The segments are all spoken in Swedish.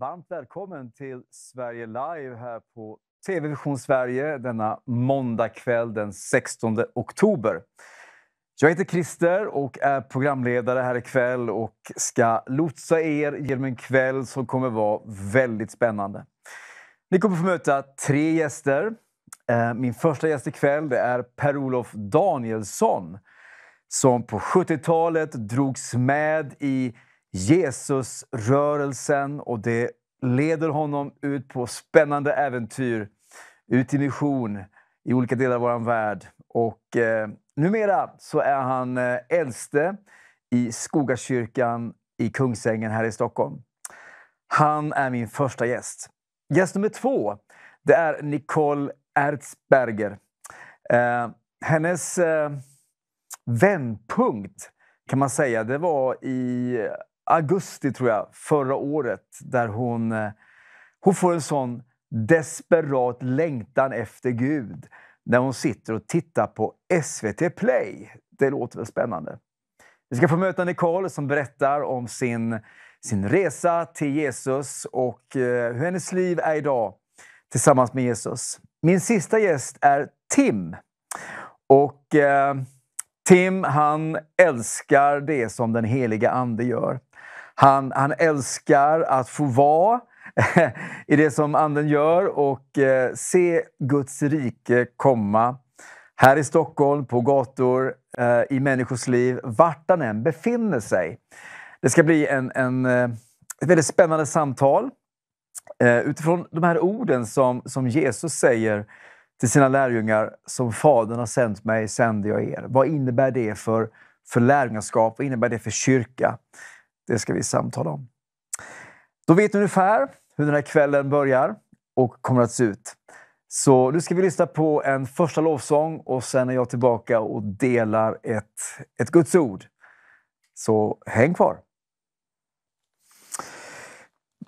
Varmt välkommen till Sverige Live här på TV Vision Sverige denna måndagkväll den 16 oktober. Jag heter Christer och är programledare här ikväll och ska lotsa er genom en kväll som kommer vara väldigt spännande. Ni kommer få möta tre gäster. Eh, min första gäst ikväll är Per-Olof Danielsson som på 70-talet drogs med i Jesusrörelsen och det leder honom ut på spännande äventyr, ut i mission i olika delar av vår värld. Och eh, numera så är han eh, äldste i Skogakyrkan i Kungsängen här i Stockholm. Han är min första gäst. Gäst nummer två det är Nicole Erzberger. Eh, hennes eh, vändpunkt kan man säga, det var i augusti, tror jag, förra året där hon, eh, hon får en sån desperat längtan efter Gud när hon sitter och tittar på SVT Play. Det låter väl spännande? Vi ska få möta Nicole som berättar om sin, sin resa till Jesus och eh, hur hennes liv är idag tillsammans med Jesus. Min sista gäst är Tim. Och eh, Tim han älskar det som den heliga Ande gör. Han, han älskar att få vara i det som Anden gör och eh, se Guds rike komma här i Stockholm, på gator, eh, i människors liv, vart han än befinner sig. Det ska bli en, en, eh, ett väldigt spännande samtal utifrån de här orden som, som Jesus säger till sina lärjungar. Som Fadern har sänt mig sänder jag er. Vad innebär det för, för lärjungaskap? Vad innebär det för kyrka? Det ska vi samtala om. Då vet ni ungefär hur den här kvällen börjar och kommer att se ut. Så nu ska vi lyssna på en första lovsång och sen är jag tillbaka och delar ett, ett Guds ord. Så häng kvar!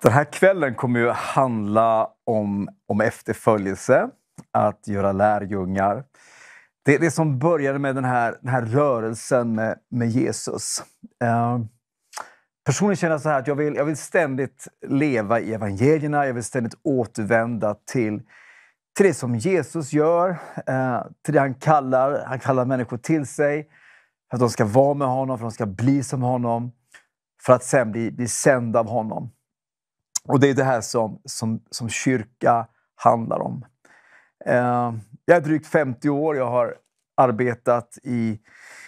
Den här kvällen kommer ju handla om, om efterföljelse, att göra lärjungar. Det är det som började med den här, den här rörelsen med, med Jesus. Uh, Personligen känner jag så här att jag vill, jag vill ständigt leva i evangelierna. Jag vill ständigt återvända till, till det som Jesus gör, eh, till det han kallar. Han kallar människor till sig för att de ska vara med honom, för att de ska bli som honom, för att sen bli, bli sända av honom. Och Det är det här som, som, som kyrka handlar om. Eh, jag är drygt 50 år. Jag har arbetat i,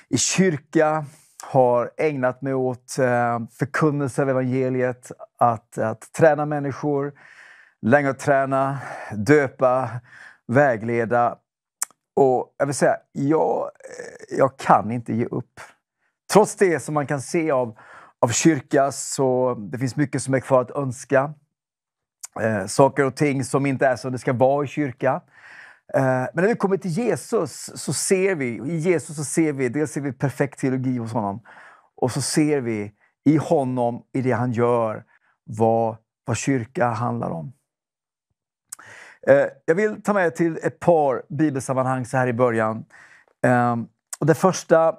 i kyrka, har ägnat mig åt eh, förkunnelse av evangeliet, att, att träna människor, länge att träna, döpa, vägleda. Och jag vill säga, jag, eh, jag kan inte ge upp. Trots det som man kan se av, av kyrka så det finns mycket som är kvar att önska. Eh, saker och ting som inte är som det ska vara i kyrka. Eh, men när vi kommer till Jesus så ser vi, i Jesus så ser vi, dels ser vi perfekt teologi hos honom. Och så ser vi i honom, i det han gör, vad, vad kyrka handlar om. Eh, jag vill ta med till ett par bibelsammanhang så här i början. Ehm, det första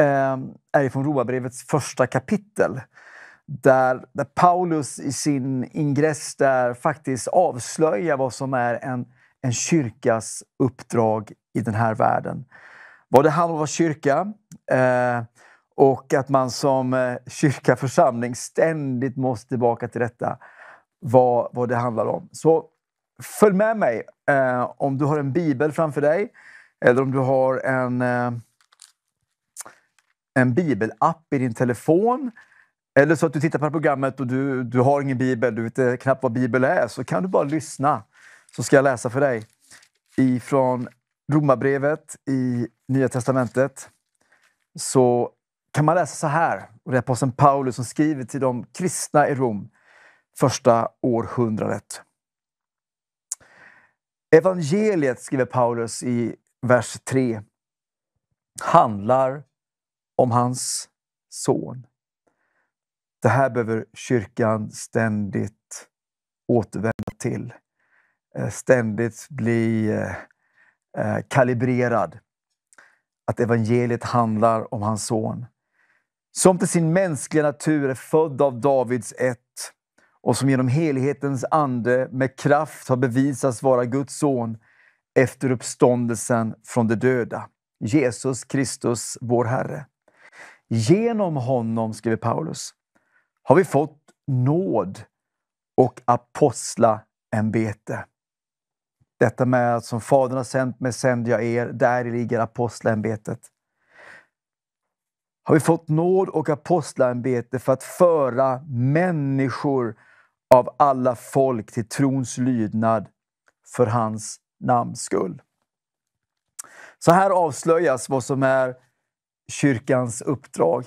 ehm, är från Romarbrevets första kapitel. Där, där Paulus i sin ingress där faktiskt avslöjar vad som är en en kyrkas uppdrag i den här världen. Vad det handlar om att kyrka eh, och att man som eh, kyrka, församling ständigt måste tillbaka till detta, vad, vad det handlar om. Så följ med mig eh, om du har en bibel framför dig eller om du har en, en bibelapp i din telefon. Eller så att du tittar på programmet och du, du har ingen bibel, du vet knappt vad bibel är, så kan du bara lyssna så ska jag läsa för dig ifrån Romarbrevet i Nya testamentet. Så kan man läsa så här. Och det är aposteln Paulus som skriver till de kristna i Rom första århundradet. Evangeliet, skriver Paulus i vers 3, handlar om hans son. Det här behöver kyrkan ständigt återvända till. Eh, ständigt bli eh, eh, kalibrerad. Att evangeliet handlar om hans son. Som till sin mänskliga natur är född av Davids ett och som genom helhetens ande med kraft har bevisats vara Guds son efter uppståndelsen från de döda. Jesus Kristus, vår Herre. Genom honom, skriver Paulus, har vi fått nåd och apostlaämbete. Detta med att som Fadern har sänt mig sänder jag er, där ligger apostlämbetet. Har vi fått nåd och apostlämbete för att föra människor av alla folk till trons lydnad för hans namns skull. Så här avslöjas vad som är kyrkans uppdrag.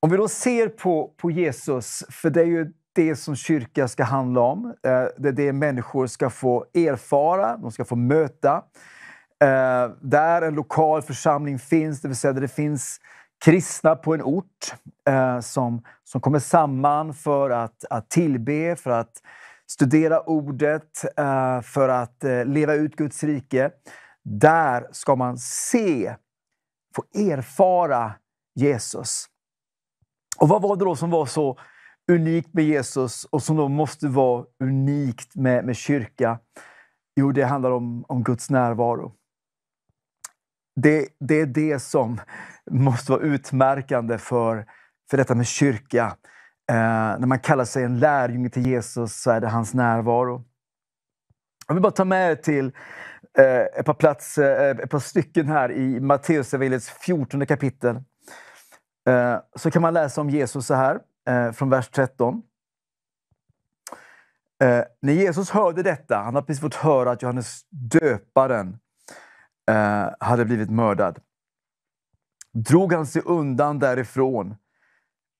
Om vi då ser på, på Jesus, för det är ju det som kyrka ska handla om. Eh, det är det människor ska få erfara, de ska få möta. Eh, där en lokal församling finns, det vill säga där det finns kristna på en ort eh, som, som kommer samman för att, att tillbe, för att studera ordet, för att leva ut Guds rike. Där ska man se, få erfara Jesus. Och vad var det då som var så unikt med Jesus och som då måste vara unikt med, med kyrka? Jo, det handlar om, om Guds närvaro. Det, det är det som måste vara utmärkande för, för detta med kyrka. Eh, när man kallar sig en lärjunge till Jesus så är det hans närvaro. Jag vill bara ta med er till eh, ett, par plats, eh, ett par stycken här i Matteusevangeliets 14 kapitel. Eh, så kan man läsa om Jesus så här eh, från vers 13. Eh, när Jesus hörde detta, han hade precis fått höra att Johannes döparen eh, hade blivit mördad, drog han sig undan därifrån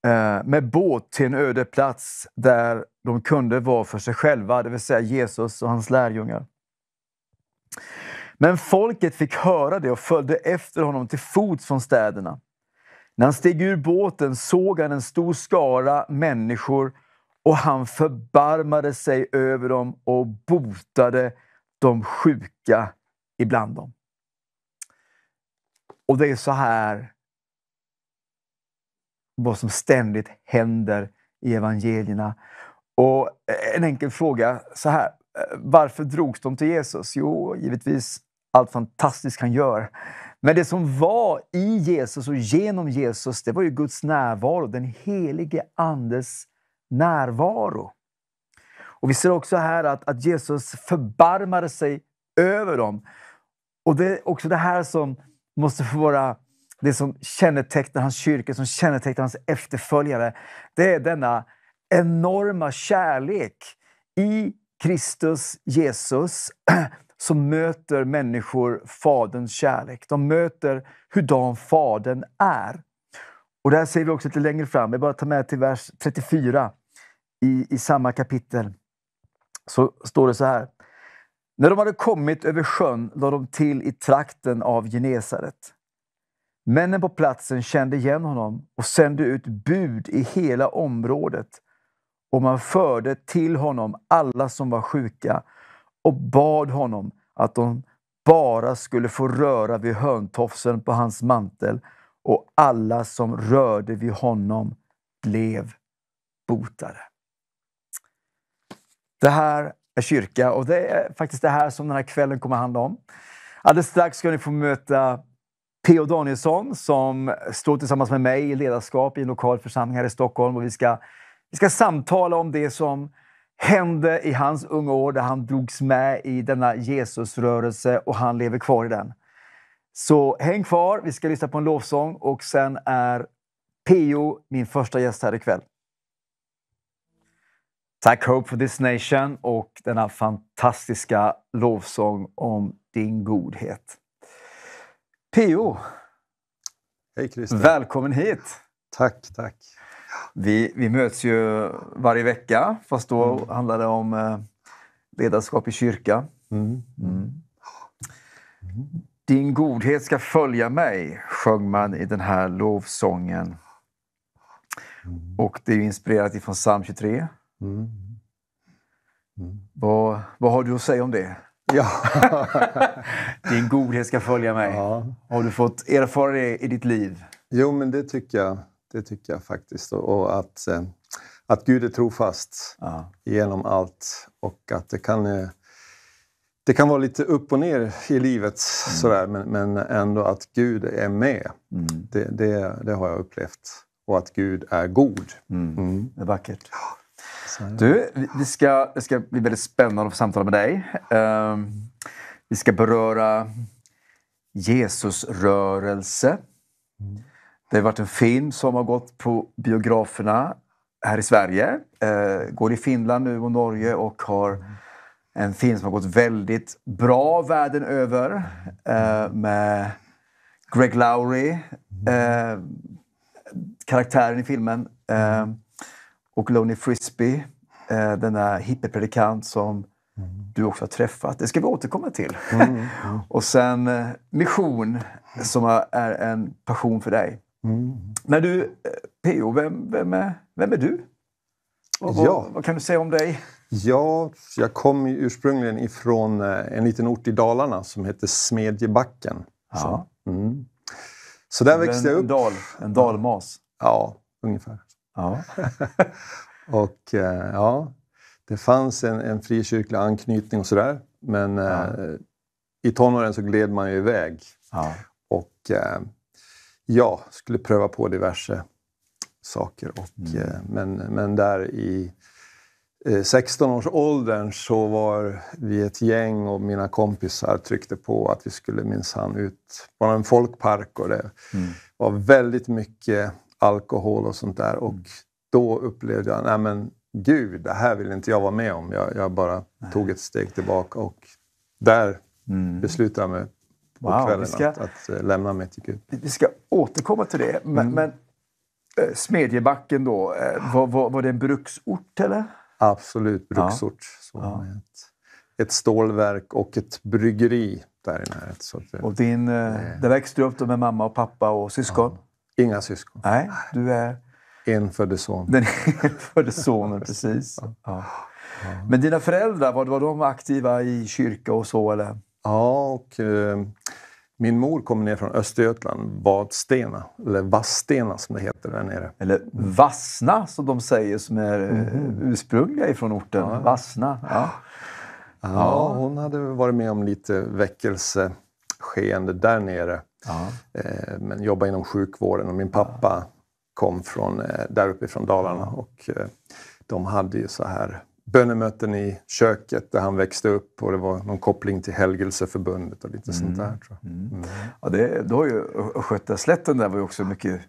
eh, med båt till en öde plats där de kunde vara för sig själva, det vill säga Jesus och hans lärjungar. Men folket fick höra det och följde efter honom till fots från städerna. När han steg ur båten såg han en stor skara människor och han förbarmade sig över dem och botade de sjuka ibland dem. Och det är så här vad som ständigt händer i evangelierna. Och en enkel fråga så här. Eh, varför drogs de till Jesus? Jo, givetvis allt fantastiskt han gör. Men det som var i Jesus och genom Jesus, det var ju Guds närvaro, den helige Andes närvaro. Och Vi ser också här att, att Jesus förbarmade sig över dem. Och Det är också det här som måste få vara det som kännetecknar hans kyrka, som kännetecknar hans efterföljare. Det är denna enorma kärlek i Kristus Jesus så möter människor Faderns kärlek. De möter hurdan Fadern är. Och Det här ser vi också lite längre fram. Jag bara tar med till vers 34 i, i samma kapitel. Så står det så här. När de hade kommit över sjön lade de till i trakten av Genesaret. Männen på platsen kände igen honom och sände ut bud i hela området och man förde till honom alla som var sjuka och bad honom att de bara skulle få röra vid hörntofsen på hans mantel och alla som rörde vid honom blev botade. Det här är kyrka och det är faktiskt det här som den här kvällen kommer handla om. Alldeles strax ska ni få möta P.O. Danielsson som står tillsammans med mig i ledarskap i en lokal församling här i Stockholm och vi ska, vi ska samtala om det som hände i hans unga år där han drogs med i denna Jesusrörelse och han lever kvar i den. Så häng kvar, vi ska lyssna på en lovsång och sen är P.O. min första gäst här ikväll. Tack Hope for this nation och denna fantastiska lovsång om din godhet. P.O. Hej Christer. Välkommen hit! Tack, tack. Vi, vi möts ju varje vecka, fast då mm. handlar det om eh, ledarskap i kyrka. Mm. mm. Mm. Din godhet ska följa mig, sjöng man i den här lovsången. Mm. Och det är inspirerat ifrån psalm 23. Mm. Vad, vad har du att säga om det? Ja. Din godhet ska följa mig. Ja. Har du fått erfara det i ditt liv? Jo, men det tycker jag. Det tycker jag faktiskt. Och att, eh, att Gud är trofast ja. genom allt och att det kan, eh, det kan vara lite upp och ner i livet mm. sådär, men, men ändå att Gud är med. Mm. Det, det, det, har jag upplevt. Och att Gud är god. Mm. mm. Det är vackert. Du, vi ska, det ska bli väldigt spännande att få samtala med dig. Um, vi ska beröra Jesusrörelse. Mm. Det har varit en film som har gått på biograferna här i Sverige. Eh, går i Finland nu och Norge och har en film som har gått väldigt bra världen över eh, med Greg Lowry, eh, karaktären i filmen, eh, och Loney Frisbee, eh, denna hippiepredikant som du också har träffat. Det ska vi återkomma till. Mm, mm. och sen eh, Mission, som är en passion för dig. Mm. Men du, eh, PO, vem, vem, är, vem är du? Och, ja. vad, vad, kan du säga om dig? Ja, jag kom ursprungligen ifrån eh, en liten ort i Dalarna som heter Smedjebacken. Så, mm. så där en, växte jag upp. Dal, en dalmas? Ja, ungefär. Ja. och eh, ja, det fanns en, en frikyrklig anknytning och sådär. Men ja. eh, i tonåren så gled man ju iväg. Ja. Och eh, ja, skulle pröva på diverse saker. Och, mm. eh, men, men där i eh, 16 års åldern så var vi ett gäng och mina kompisar tryckte på att vi skulle minsann ut på en folkpark. Och det mm. var väldigt mycket alkohol och sånt där. Och mm. då upplevde jag, nej men gud, det här vill inte jag vara med om. Jag, jag bara nej. tog ett steg tillbaka och där mm. beslutade jag mig på wow, kvällen ska, att, att, eh, lämna mig, tycker jag. Vi ska återkomma till det. Men, mm. men eh, Smedjebacken då, eh, var, var, var, det en bruksort eller? Absolut bruksort. Ja. Ett, ett, stålverk och ett bryggeri där i närheten. och din, det, där växte du upp med mamma och pappa och syskon? Ja. Inga syskon. Nej, du är... Enfödde son. Den enfödde sonen, precis. Ja. Men dina föräldrar, var, var de aktiva i kyrka och så? Eller? Ja, och min mor kommer ner från Östergötland, Vadstena, eller Vassstena som det heter där nere. Eller Vassna som de säger som är mm. ursprungliga ifrån orten. Ja. Vassna. Ja. Ja. ja. hon hade varit med om lite väckelseskeende där nere. Eh, men jobbade inom sjukvården och min pappa kom från, eh, där uppe från Dalarna. Och, eh, de hade ju så här bönemöten i köket där han växte upp och det var någon koppling till Helgelseförbundet och lite mm. sånt där. Mm, tror jag. Mm. Mm. Ja, det, då har ju Östgötaslätten där var ju också mycket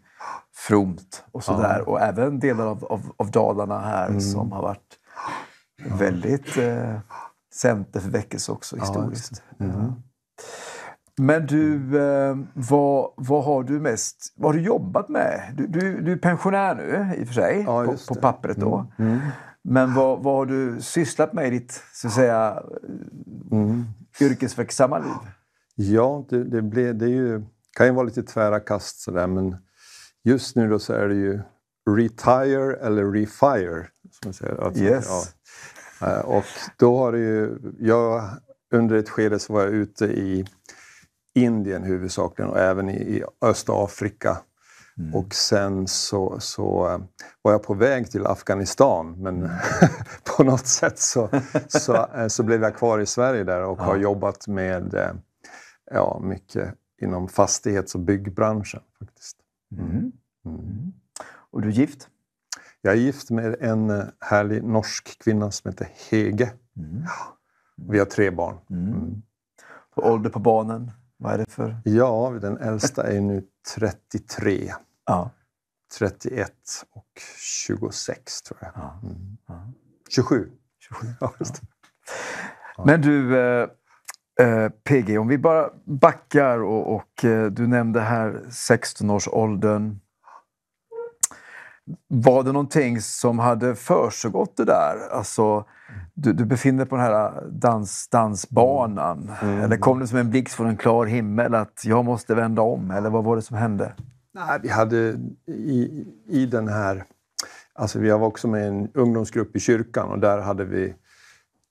fromt och sådär. Ja. Och även delar av, av, av Dalarna här mm. som har varit ja. väldigt eh, center för väckelse också historiskt. Ja, mm. men du, eh, vad, vad har du mest vad har du jobbat med? Du, du, du är pensionär nu i och för sig, ja, på, på, pappret. då. Mm. Mm. Men vad, vad har du sysslat med i ditt så att säga, mm. yrkesverksamma liv? Ja, det, det, blev, det ju, kan ju vara lite tvära kast sådär, men just nu då så är det ju retire eller refire. Som säger. Alltså, yes. Ja. Eh, och då har det ju... Jag, under ett skede så var jag ute i Indien huvudsakligen och även i, i Östafrika Mm. Och sen så, så, eh, var jag på väg till Afghanistan men mm. på något sätt så, så, eh, så, blev jag kvar i Sverige där och ja. har jobbat med eh, ja, mycket inom fastighets och byggbranschen. faktiskt. Mm. Mm. mm. Och du är gift? Jag är gift med en härlig norsk kvinna som heter Hege. Vi har tre barn. Ålder på barnen? Vad är det för...? Ja, den äldsta är nu 33. Ja. 31 och 26, tror jag. Ja. Mm. Ja. 27. 27. Ja, Men du, eh, eh PG, om vi bara backar och, och eh, du nämnde här 16-årsåldern. Var det någonting som hade försiggått det där? Alltså, du, du, befinner dig på den här äh, dans, dansbanan. Mm. mm. Eller kom det som en blixt från en klar himmel att jag måste vända om? Eller vad var det som hände? Nej, vi hade i, i den här... Alltså vi var också med i en ungdomsgrupp i kyrkan och där hade vi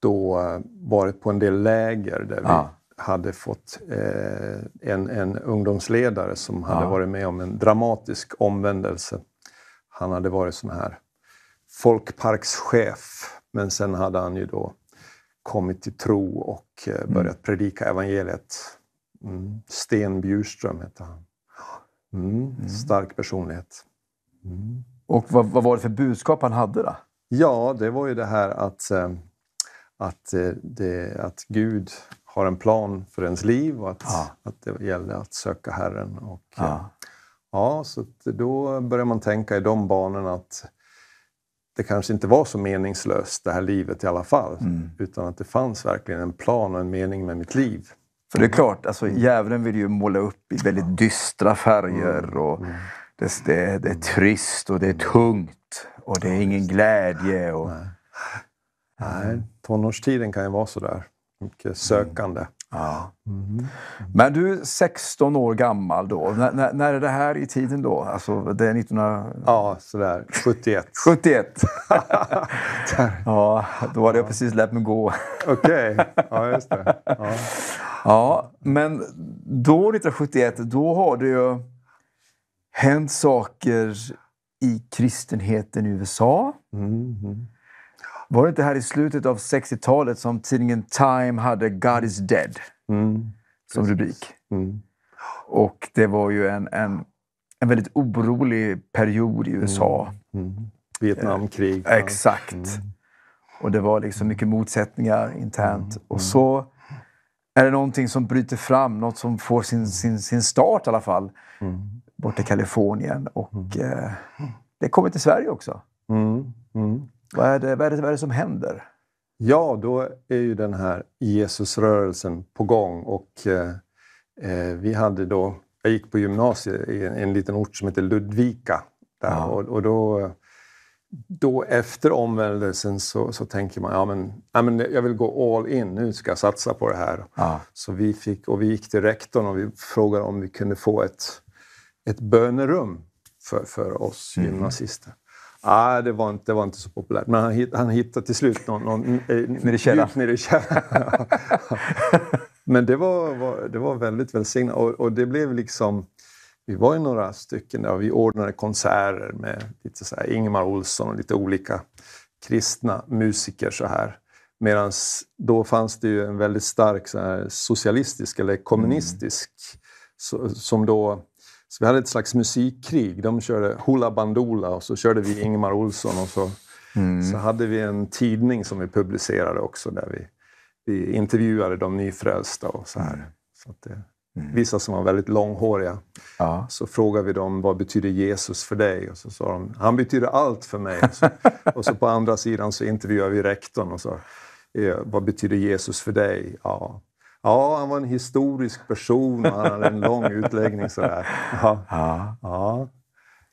då äh, varit på en del läger där vi ah. hade fått eh, en, en ungdomsledare som hade ah. varit med om en dramatisk omvändelse. Han hade varit sån här folkparkschef men sen hade han ju då kommit till tro och eh, mm. börjat predika evangeliet. Mm. Sten Bjurström hette han. Mm. mm. Stark personlighet. Mm. Och vad, vad, var det för budskap han hade då? Ja, det var ju det här att, eh, att, eh, det, att Gud har en plan för ens liv och att, ja. att det gäller att söka Herren. Och, ja. ja så då börjar man tänka i de banorna att det kanske inte var så meningslöst det här livet i alla fall. Mm. Utan att det fanns verkligen en plan och en mening med mitt liv. För det är klart, alltså, djävulen vill ju måla upp i väldigt dystra färger. Mm. Och mm. det, det, det, är trist och det är tungt och det är ingen glädje. Och... Nej. Nej, tonårstiden kan ju vara sådär. Mycket sökande. Ja. Mm. Men du, 16 år gammal då. N när, är det här i tiden då? Alltså, det är 19... Ja, sådär 71. 71! ja, då hade jag precis lärt mig gå. Okej, okay. ja just det. Ja. ja. men då 1971, då har det ju hänt saker i kristenheten i USA. Mm. mm. Var det inte här i slutet av 60-talet som tidningen Time hade “God is dead” mm. som rubrik? Mm. Och det var ju en, en, en väldigt orolig period i mm, USA. Mm. Vietnamkrig. Eh, exakt. Mm. Och det var liksom mycket motsättningar internt. Mm, Och så är det någonting som bryter fram, något som får sin, sin, sin start i alla fall, mm. borta i Kalifornien. Och eh, det kommer till Sverige också. Mm. Mm. Vad är det, vad är det, vad är det som händer? Ja, då är ju den här Jesusrörelsen på gång och eh, eh, vi hade då, jag gick på gymnasiet i en, en liten ort som heter Ludvika där, ja. och, och, då, då efter omvändelsen så, så tänker man, ja men, ja men jag vill gå all in, nu ska jag satsa på det här. Ja. Så vi fick, och vi gick till rektorn och vi frågade om vi kunde få ett, ett bönerum för, för oss mm. gymnasister. Nej, ah, det var, inte, det var inte så populärt. Men han, hitt, han hittade till slut någon, någon eh, nere i källaren. i källaren. Men det var, var, det var väldigt välsignat och, och, det blev liksom... Vi var ju några stycken där och vi ordnade konserter med lite så här Ingmar Olsson och lite olika kristna musiker så här. Medan då fanns det ju en väldigt stark så här, socialistisk eller kommunistisk mm. så, som då så vi hade ett slags musikkrig. De körde Hoola Bandoola och så körde vi Ingmar Olsson. Och så, mm. så hade vi en tidning som vi publicerade också där vi, vi intervjuade de nyfrälsta och så här. Mm. Så att det, eh, Mm. Vissa som var väldigt långhåriga. Ja. Så frågade vi dem vad betyder Jesus för dig? Och så sa de han betyder allt för mig. Och så, och så på andra sidan så intervjuade vi rektorn och sa eh, vad betyder Jesus för dig? Ja, Ja, han var en historisk person och han hade en lång utläggning. Sådär. Ja. Ja. ja.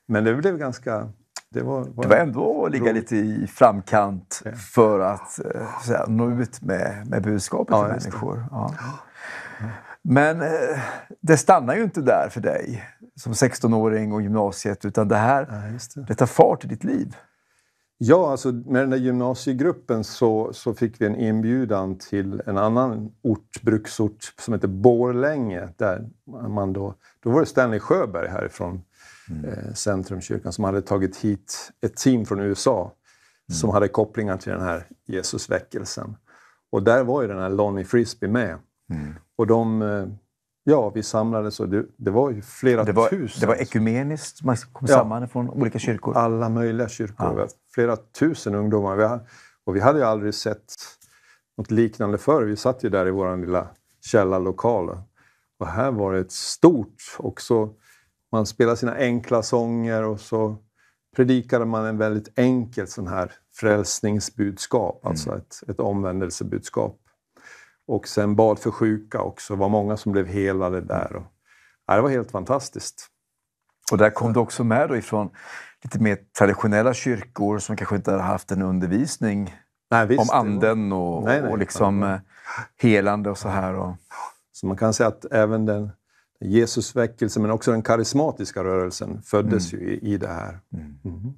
Men det blev ganska... Det var, var, det var ändå att ligga lite i framkant ja. för att här, eh, nå ut med, med budskapet till människor. Men eh, det stannar ju inte där för dig som 16-åring och gymnasiet utan det här ja, det. det tar fart i ditt liv. Ja, alltså med den där gymnasiegruppen så, så fick vi en inbjudan till en annan ort, bruksort som heter Borlänge. Där man då, då var det Stanley Sjöberg härifrån mm. eh, Centrumkyrkan som hade tagit hit ett team från USA mm. som hade kopplingar till den här Jesusväckelsen. Och där var ju den här Lonnie Frisbee med. Mm. Och de eh, Ja, vi samlades och det, det var ju flera det var, tusen. Det var ekumeniskt, man kom ja. samman från olika kyrkor? Alla möjliga kyrkor. Ja. Flera tusen ungdomar. Vi, och vi hade ju aldrig sett något liknande förr. Vi satt ju där i vår lilla källarlokal. Och här var det ett stort... Och man spelade sina enkla sånger och så predikade man en väldigt enkel sån här frälsningsbudskap, alltså mm. alltså ett, ett omvändelsebudskap. Och sen bad för sjuka också. Det var många som blev helade mm. där. Och, ja, det var helt fantastiskt. Och där kom du också med då ifrån lite mer traditionella kyrkor som kanske inte hade haft en undervisning nej, visst, om anden och, nej, nej, och liksom eh, helande och så här. Och... Så man kan säga att även den Jesusväckelsen, men också den karismatiska rörelsen, föddes mm. ju i, i det här. Mm. Mm.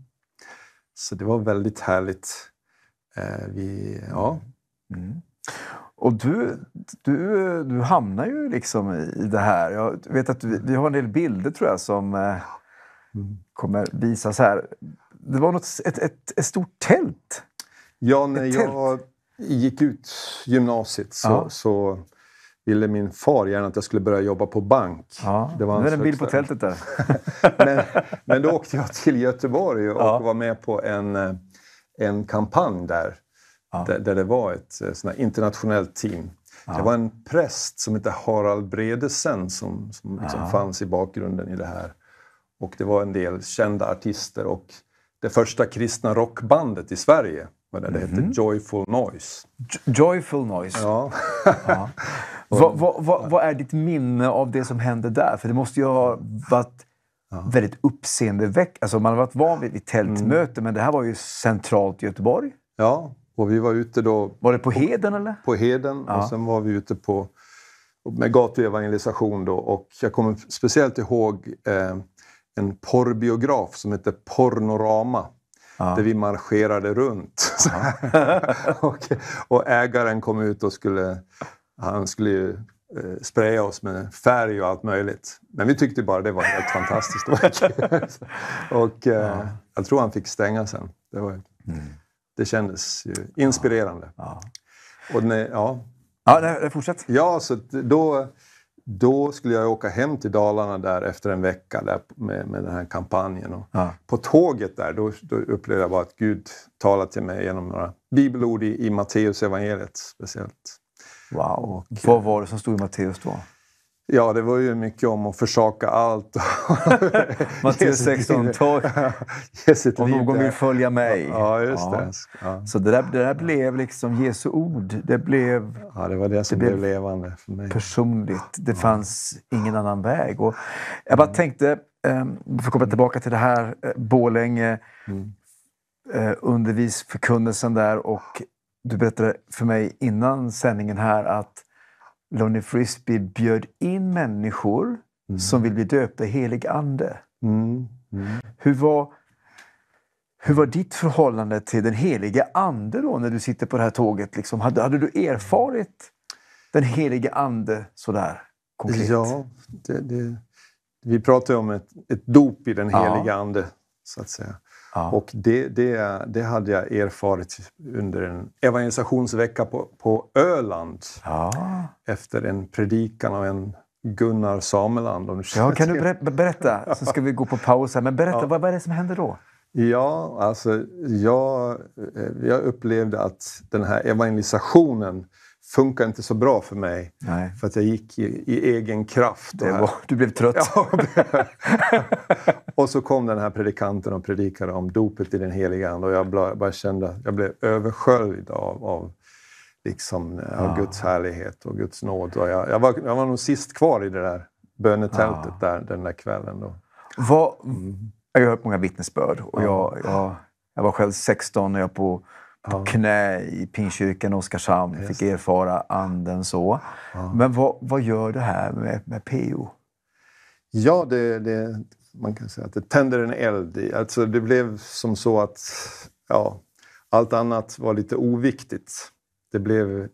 Så det var väldigt härligt. Eh, vi, ja. Mm. Och du, du, du hamnar ju liksom i det här. Jag vet att vi, vi har en del bilder tror jag som eh, kommer visas här. Det var något, ett, ett, ett stort tält. Ja, när tält. jag gick ut gymnasiet så, ja. så, ville min far gärna att jag skulle börja jobba på bank. Ja. Det var nu är det en bild på tältet där. men, men då åkte jag till Göteborg och ja. var med på en, eh, en kampanj där ja. där, där, det var ett eh, sån internationellt team. Ja. Det var en präst som hette Harald Bredesen som, som liksom ja. fanns i bakgrunden i det här. Och det var en del kända artister och det första kristna rockbandet i Sverige var det. Det mm -hmm. hette mhm. Joyful Noise. Joyful Noise? Ja. ja. Vad va, va, va är ditt minne av det som hände där? För det måste ju ha varit väldigt uppseendeväckande. Alltså man har varit van vid, vid tältmöten, mm. men det här var ju centralt i Göteborg. Ja, och vi var ute då... Var det på, Heden eller? På Heden ja. och sen var vi ute på, med gatuevangelisation då. Och jag kommer speciellt ihåg eh, en porrbiograf som hette Pornorama. Ja. Där vi marscherade runt. Ja. och, och, ägaren kom ut och skulle, han skulle ju eh, spraya oss med färg och allt möjligt. Men vi tyckte bara det var helt fantastiskt. och eh, jag tror han fick stänga sen. Det var... Mm det kändes ju inspirerande. Ja. Och nej, ja. ja, fortsätt. Ja, så då, då skulle jag åka hem till Dalarna där efter en vecka där med, med den här kampanjen. Och ja. På tåget där då, då upplevde jag bara att Gud talade till mig genom några bibelord i, i Matteus speciellt. Wow. Och, Vad var det som stod i Matteus då? Ja, det var ju mycket om att försaka allt. Matteus 16, 12. Om någon vill följa mig. Ja, just ja. det. Ja. Så det där, det där blev liksom Jesu ord. Det blev, ja, det var det som det blev levande för mig. Personligt. Det fanns ingen annan väg. Och jag bara mm. tänkte, för att komma tillbaka till det här, eh, Bålänge, mm. Eh, undervis förkunnelsen där och du berättade för mig innan sändningen här att Lonnie Frisbee bjöd in människor mm. som vill bli döpta i helig ande. Mm. mm. Hur, var, hur var ditt förhållande till den helige ande då när du sitter på det här tåget? Liksom, hade, hade du erfarit den helige ande sådär konkret? Ja, det, det, vi pratar ju om ett, ett dop i den heliga ja. ande. Så att säga. Ja. Och det, det, det, hade jag erfarit under en evangelisationsvecka på, på Öland ja. efter en predikan av en Gunnar Sameland. ja, kan du berätta? Så ska vi gå på paus här. Men berätta, ja. vad, vad är det som händer då? Ja, alltså jag, jag upplevde att den här evangelisationen funkar inte så bra för mig. Nej. För att jag gick i, i egen kraft. Var, du blev trött. Ja, och så kom den här predikanten och predikade om dopet i den heliga Ande och jag bara kände att jag blev översköljd av, av liksom, eh, ja. av Guds härlighet och Guds nåd. Och jag, jag, var, jag var nog sist kvar i det där bönetältet ja. där, den där kvällen. Då. Vad, mm. jag har hört många vittnesbörd och jag, jag, jag var själv 16 när jag på ja. knä i Pingstkyrkan i Oskarshamn. Fick erfara anden så. Ja. Men vad, vad gör det här med, med PO? Ja, det, det, man kan säga att det tänder en eld i. Alltså, det blev som så att ja, allt annat var lite oviktigt. Det blev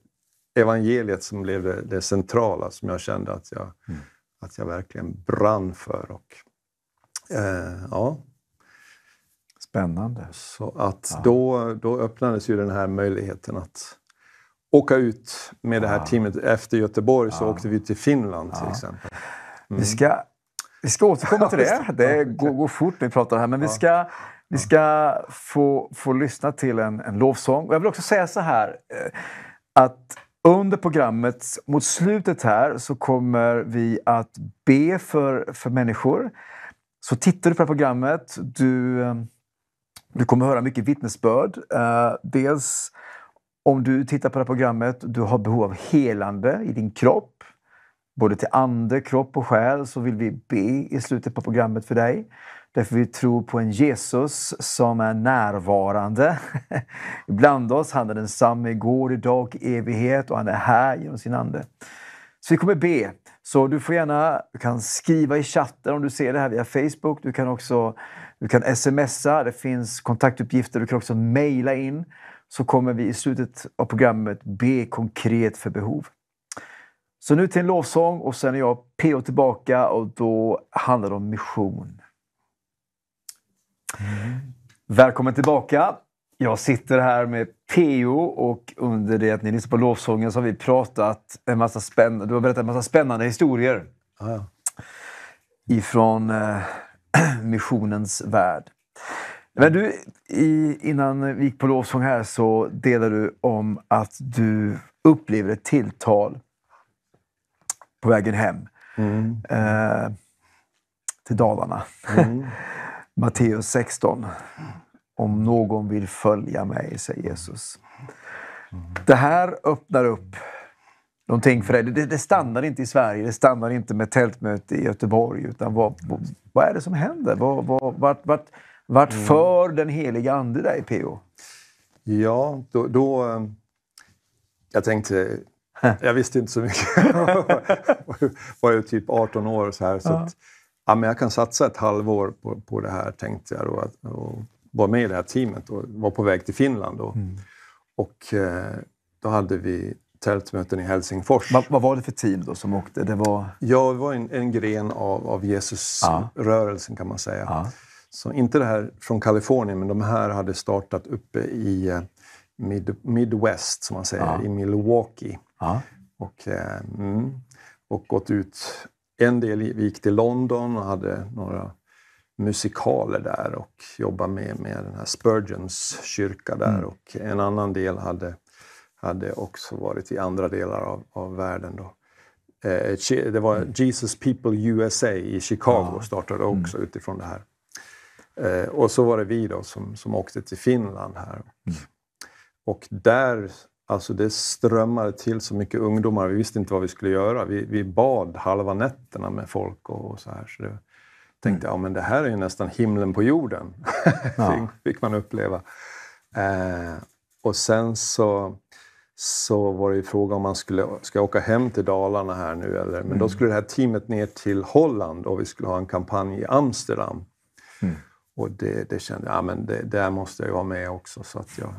evangeliet som blev det, det centrala som jag kände att jag, mm. att jag verkligen brann för. Och, eh, ja, Spännande. Så att ja. då, då öppnades ju den här möjligheten att åka ut med det här ja. teamet. Efter Göteborg så åkte vi till Finland till exempel. Mm. Vi, ska, vi ska återkomma till det. Det går, går fort när vi pratar här. Men vi ska, vi ska få, få lyssna till en, en lovsång. Och jag vill också säga så här eh, att under programmet, mot slutet här, så kommer vi att be för, för människor. Så tittar du på det här programmet, du eh, du kommer höra mycket vittnesbörd. Eh, dels om du tittar på det här programmet, du har behov av helande i din kropp. Både till ande, kropp och själ så vill vi be i slutet på programmet för dig. Därför vi tror på en Jesus som är närvarande bland oss. Han är densamme igår, idag, och evighet och han är här genom sin ande. Så vi kommer be. Så du får gärna du kan skriva i chatten om du ser det här via Facebook. Du kan också du kan smsa, det finns kontaktuppgifter. Du kan också mejla in. Så kommer vi i slutet av programmet be konkret för behov. Så nu till en lovsång och sen är jag PO tillbaka och då handlar det om mission. Mm. Välkommen tillbaka! Jag sitter här med PO och under det att ni lyssnar på lovsången så har vi pratat en massa spännande, du har berättat en massa spännande historier. ja. Ifrån eh, missionens värld. Men du, i, innan vi gick på lovsång här så delade du om att du upplever ett tilltal på vägen hem mm. eh, till Dalarna. Mm. Matteus 16. Om någon vill följa mig, säger Jesus. Mm. Det här öppnar upp någonting för dig. Det, det stannar inte i Sverige, det stannar inte med tältmöte i Göteborg. Utan vad, vad, är det som händer? Vad, vad, vart, vart, vart mm. för den heliga Ande dig, P.O.? Ja, då, då... Eh, jag tänkte... Jag visste inte så mycket. jag var ju typ 18 år. så här. Så att, ja, men jag kan satsa ett halvår på, på det här, tänkte jag. Då, och var med i det här teamet och var på väg till Finland. Då. Mm. Och eh, då hade vi tältmöten i Helsingfors. Va, vad var det för team då som åkte? Det var, ja, det var en, en gren av, av Jesusrörelsen ja. kan man säga. Ja. Så inte det här från Kalifornien, men de här hade startat uppe i eh, Mid, Midwest, som man säger, ja. i Milwaukee. Och, eh, mm, och gått ut. En del gick till London och hade några musikaler där och jobbade med, med den här Spurgeons kyrka där. Mm. Och en annan del hade hade också varit i andra delar av, av världen. Då. Eh, det var mm. Jesus People USA i Chicago ja. startade också mm. utifrån det här. Eh, och så var det vi då som, som åkte till Finland här. Mm. Och där, alltså det strömmade till så mycket ungdomar. Vi visste inte vad vi skulle göra. Vi, vi bad halva nätterna med folk och, och så här. Så det, tänkte mm. ja, men det här är ju nästan himlen på jorden. Ja. fick, fick man uppleva. Eh, och sen så så var det ju fråga om man skulle ska åka hem till Dalarna här nu. Eller, men mm. då skulle det här teamet ner till Holland och vi skulle ha en kampanj i Amsterdam. Mm. Och det, det kände jag, ja, men det, där måste jag ju vara med också. Så att jag...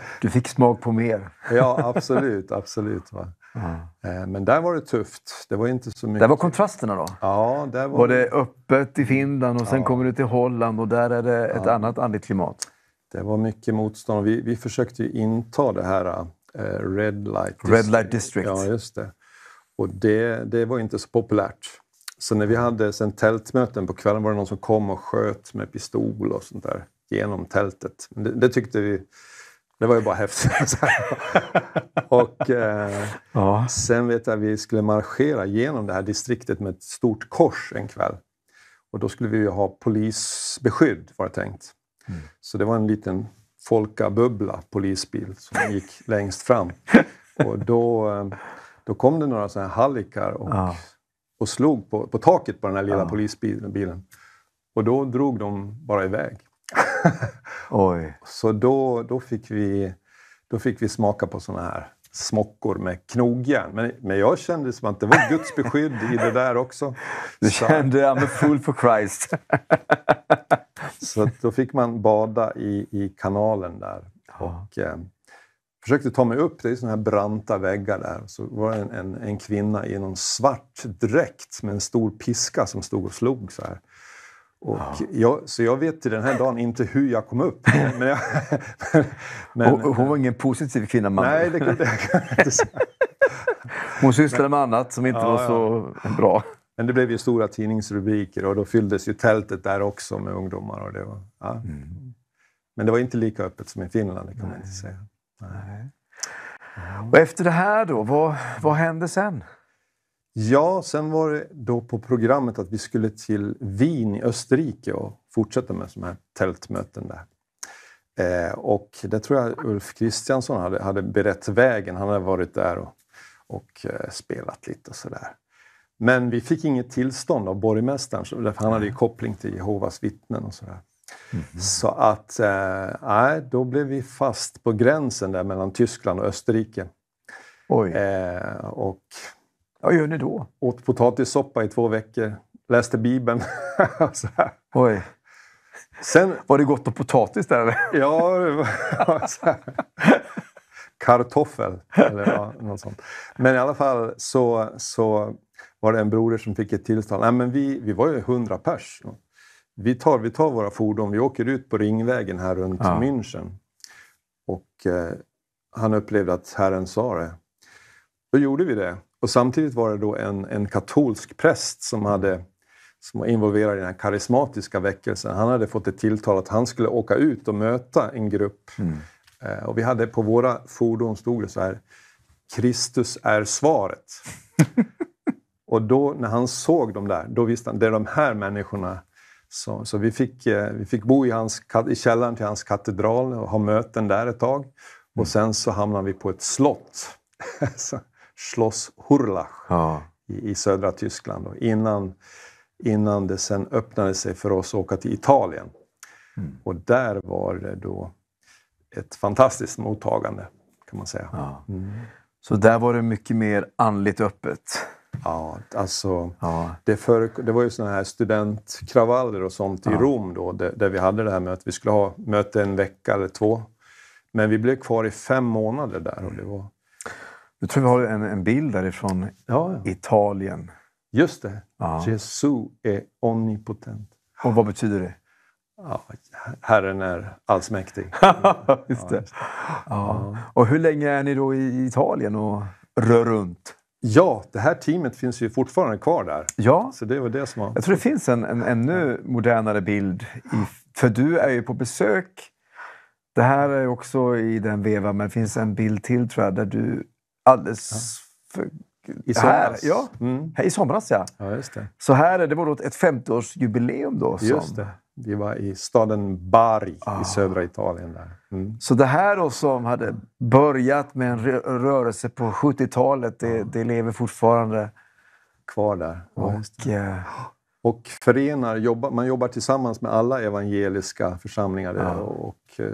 du fick smak på mer. ja, absolut. absolut va. Mm. Men där var det tufft. Det var inte så mycket. Där var kontrasterna då? Ja, där var, var det öppet i Finland och sen ja. kommer du till Holland och där är det ett ja. annat andligt klimat? Det var mycket motstånd. Vi, vi försökte ju inta det här Eh, Red Light District. Red Light District. Ja, just det. Och det, det var inte så populärt. Så när vi hade sen tältmöten på kvällen var det någon som kom och sköt med pistol och sånt där genom tältet. Det, det tyckte vi... Det var ju bara häftigt. och eh, ja. sen vet jag att vi skulle marschera genom det här distriktet med ett stort kors en kväll. Och då skulle vi ju ha polisbeskydd, var det tänkt. Mm. Så det var en liten folkabubbla, polisbil som gick längst fram. Och då, eh, då kom det några såna här hallikar och, ja. och slog på, på taket på den här lilla ja. polisbilen. Och då drog de bara iväg. Oj. Så då, då, fick vi, då fick vi smaka på såna här smockor med knogjärn. Men, men jag kände som att det var Guds beskydd i det där också. Du kände, I'm a fool for Christ. Så då fick man bada i, i kanalen där. Och, eh, försökte ta mig upp, det är såna här branta väggar där. Så var det en, en, en, kvinna i någon svart dräkt med en stor piska som stod och slog så här. Och ja. jag, så jag vet till den här dagen inte hur jag kom upp. Men, jag, men hon, hon var ingen positiv kvinna, man. Nej, det kunde jag inte säga. Hon sysslade med annat som inte ja, var så ja. bra. Men det blev ju stora tidningsrubriker och då fylldes ju tältet där också med ungdomar. Och det var, ja. mm. Men det var inte lika öppet som i Finland, det kan Nej. man inte säga. Nej. Och efter det här då, vad, vad hände sen? Ja, sen var det då på programmet att vi skulle till Wien i Österrike och fortsätta med sådana här tältmöten där. Eh, och det tror jag Ulf Kristiansson hade, hade berett vägen. Han hade varit där och, och eh, spelat lite och sådär. Men vi fick inget tillstånd av borgmästaren, för han hade ju koppling till Jehovas vittnen och sådär. Mm -hmm. Så att, eh, nej, eh, då blev vi fast på gränsen där mellan Tyskland och Österrike. Oj. Eh, och Vad gör ni då? Åt potatissoppa i två veckor, läste Bibeln. så här. Oj. Sen, var det gott om potatis där eller? ja, det var så här. Kartoffel eller ja, något sånt. Men i alla fall så, så var det en broder som fick ett tillstånd. Nej, men vi, vi var ju 100 pers. Vi tar, vi tar våra fordon, vi åker ut på Ringvägen här runt ja. München. Och eh, han upplevde att Herren sa det. Då gjorde vi det. Och samtidigt var det då en, en katolsk präst som, hade, som var involverad i den här karismatiska väckelsen. Han hade fått ett tilltal att han skulle åka ut och möta en grupp. Mm. Eh, och vi hade på våra fordon stod det så här Kristus är svaret. Och då, när han såg dem där, då visste han det är de här människorna. Så, så vi, fick, eh, vi fick bo i, hans, i källaren till hans katedral och ha möten där ett tag. Och mm. sen så hamnade vi på ett slott, Schloss Hurlach, ja. i, i, södra Tyskland. Då, innan, innan det sen öppnade sig för oss att åka till Italien. Mm. Och där var det då ett fantastiskt mottagande, kan man säga. Ja. Mm. Så där var det mycket mer andligt öppet? Ja, alltså, ja. Det, för, det, var ju sådana här studentkravaller och sånt ja. i Rom då, där, där, vi hade det här mötet. vi skulle ha möte en vecka eller två. Men vi blev kvar i fem månader där. Och det var... Nu tror vi har en, en bild därifrån ja. Italien. Just det. Ja. Jesu är omnipotent. Och vad betyder det? Ja, herren är allsmäktig. just det. Ja, just det. Ja. Och hur länge är ni då i Italien och rör runt? Ja, det här teamet finns ju fortfarande kvar där. Ja. Så det var det som var... Jag tror det finns en, en ännu modernare bild. I, för du är ju på besök. Det här är också i den vevan, men det finns en bild till tror jag där du alldeles... För, I somras? Här, ja, mm. här, i somras ja. ja just det. Så här det var då ett 50-årsjubileum då. Som, just det. Vi var i staden Bari ah. i södra Italien. Där. Mm. Så det här då som hade börjat med en rörelse på 70-talet, det, det, lever fortfarande? Kvar där. Och, eh, och förenar, jobba, man jobbar tillsammans med alla evangeliska församlingar där, och, och eh,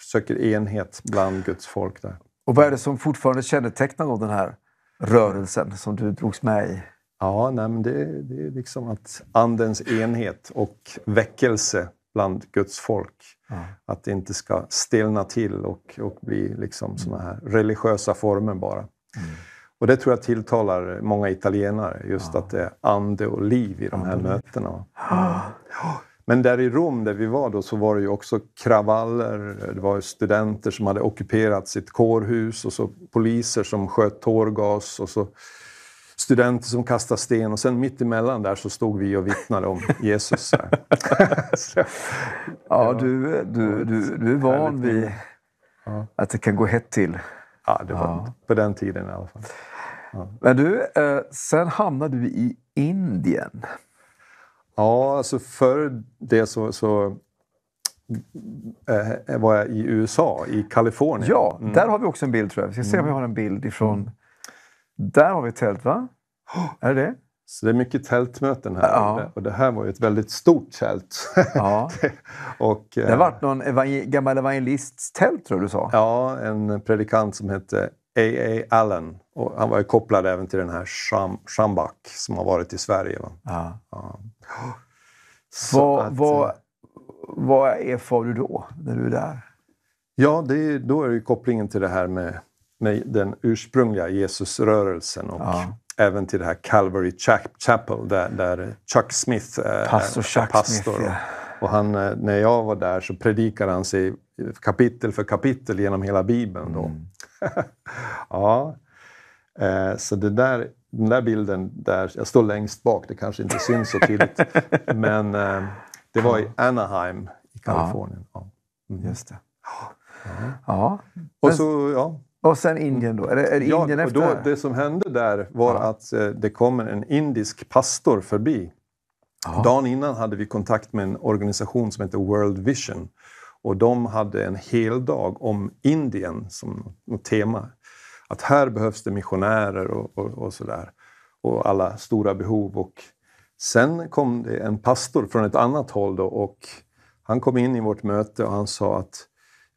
söker enhet bland Guds folk där. Och vad är det som fortfarande kännetecknar den här rörelsen som du drogs med i? Ja, nej, men det, det är liksom att Andens enhet och väckelse bland Guds folk. Mm. Att det inte ska stelna till och, och bli liksom mm. såna här religiösa former bara. Mm. Och det tror jag tilltalar många italienare, just mm. att det är ande och liv i de här mötena. Men där i Rom, där vi var då, så var det ju också kravaller. Det var studenter som hade ockuperat sitt kårhus och så poliser som sköt tårgas och så studenter som kastar sten och sen mitt emellan där så stod vi och vittnade om Jesus. ja, du, du, du, du är van vid att det kan gå hett till. Ja, det var ja. på den tiden i alla fall. Ja. Men du, eh, sen hamnade du i Indien. Ja, alltså före det så, så eh, var jag i USA, i Kalifornien. Ja, mm. där har vi också en bild tror jag. Vi ska se om vi har en bild ifrån mm. Där har vi tält, va? Är det det? Så det är mycket tältmöten här. Ja. Och det här var ju ett väldigt stort tält. Ja. och, det har eh, varit någon evangel gammal evangelists tält, tror du sa? Ja, en predikant som hette A.A. Allen. Och han var ju kopplad även till den här Sham, som har varit i Sverige. Va? Ja. ja. Vad, att, vad, eh, vad erfar du då, när du är där? Ja, är, då är det ju kopplingen till det här med med den ursprungliga Jesusrörelsen och ja. även till det här Calvary Chapel där, där Chuck Smith är pastor. Chuck pastor. Smith, ja. Och han, eh, när jag var där så predikade han sig kapitel för kapitel genom hela Bibeln. Då. Mm. ja. Eh, så det där, den där bilden, där, jag står längst bak, det kanske inte syns så tydligt, men eh, det var i Anaheim i Kalifornien. Ja. Mm. Just det. Ja. ja. Och så, ja. Och sen Indien då? Är det, är det ja, Indien efter? Då, det som hände där var ja. att eh, det kom en indisk pastor förbi. Aha. Dagen innan hade vi kontakt med en organisation som heter World Vision. Och de hade en hel dag om Indien som något tema. Att här behövs det missionärer och, och, och sådär. Och alla stora behov. Och sen kom det en pastor från ett annat håll då, och han kom in i vårt möte och han sa att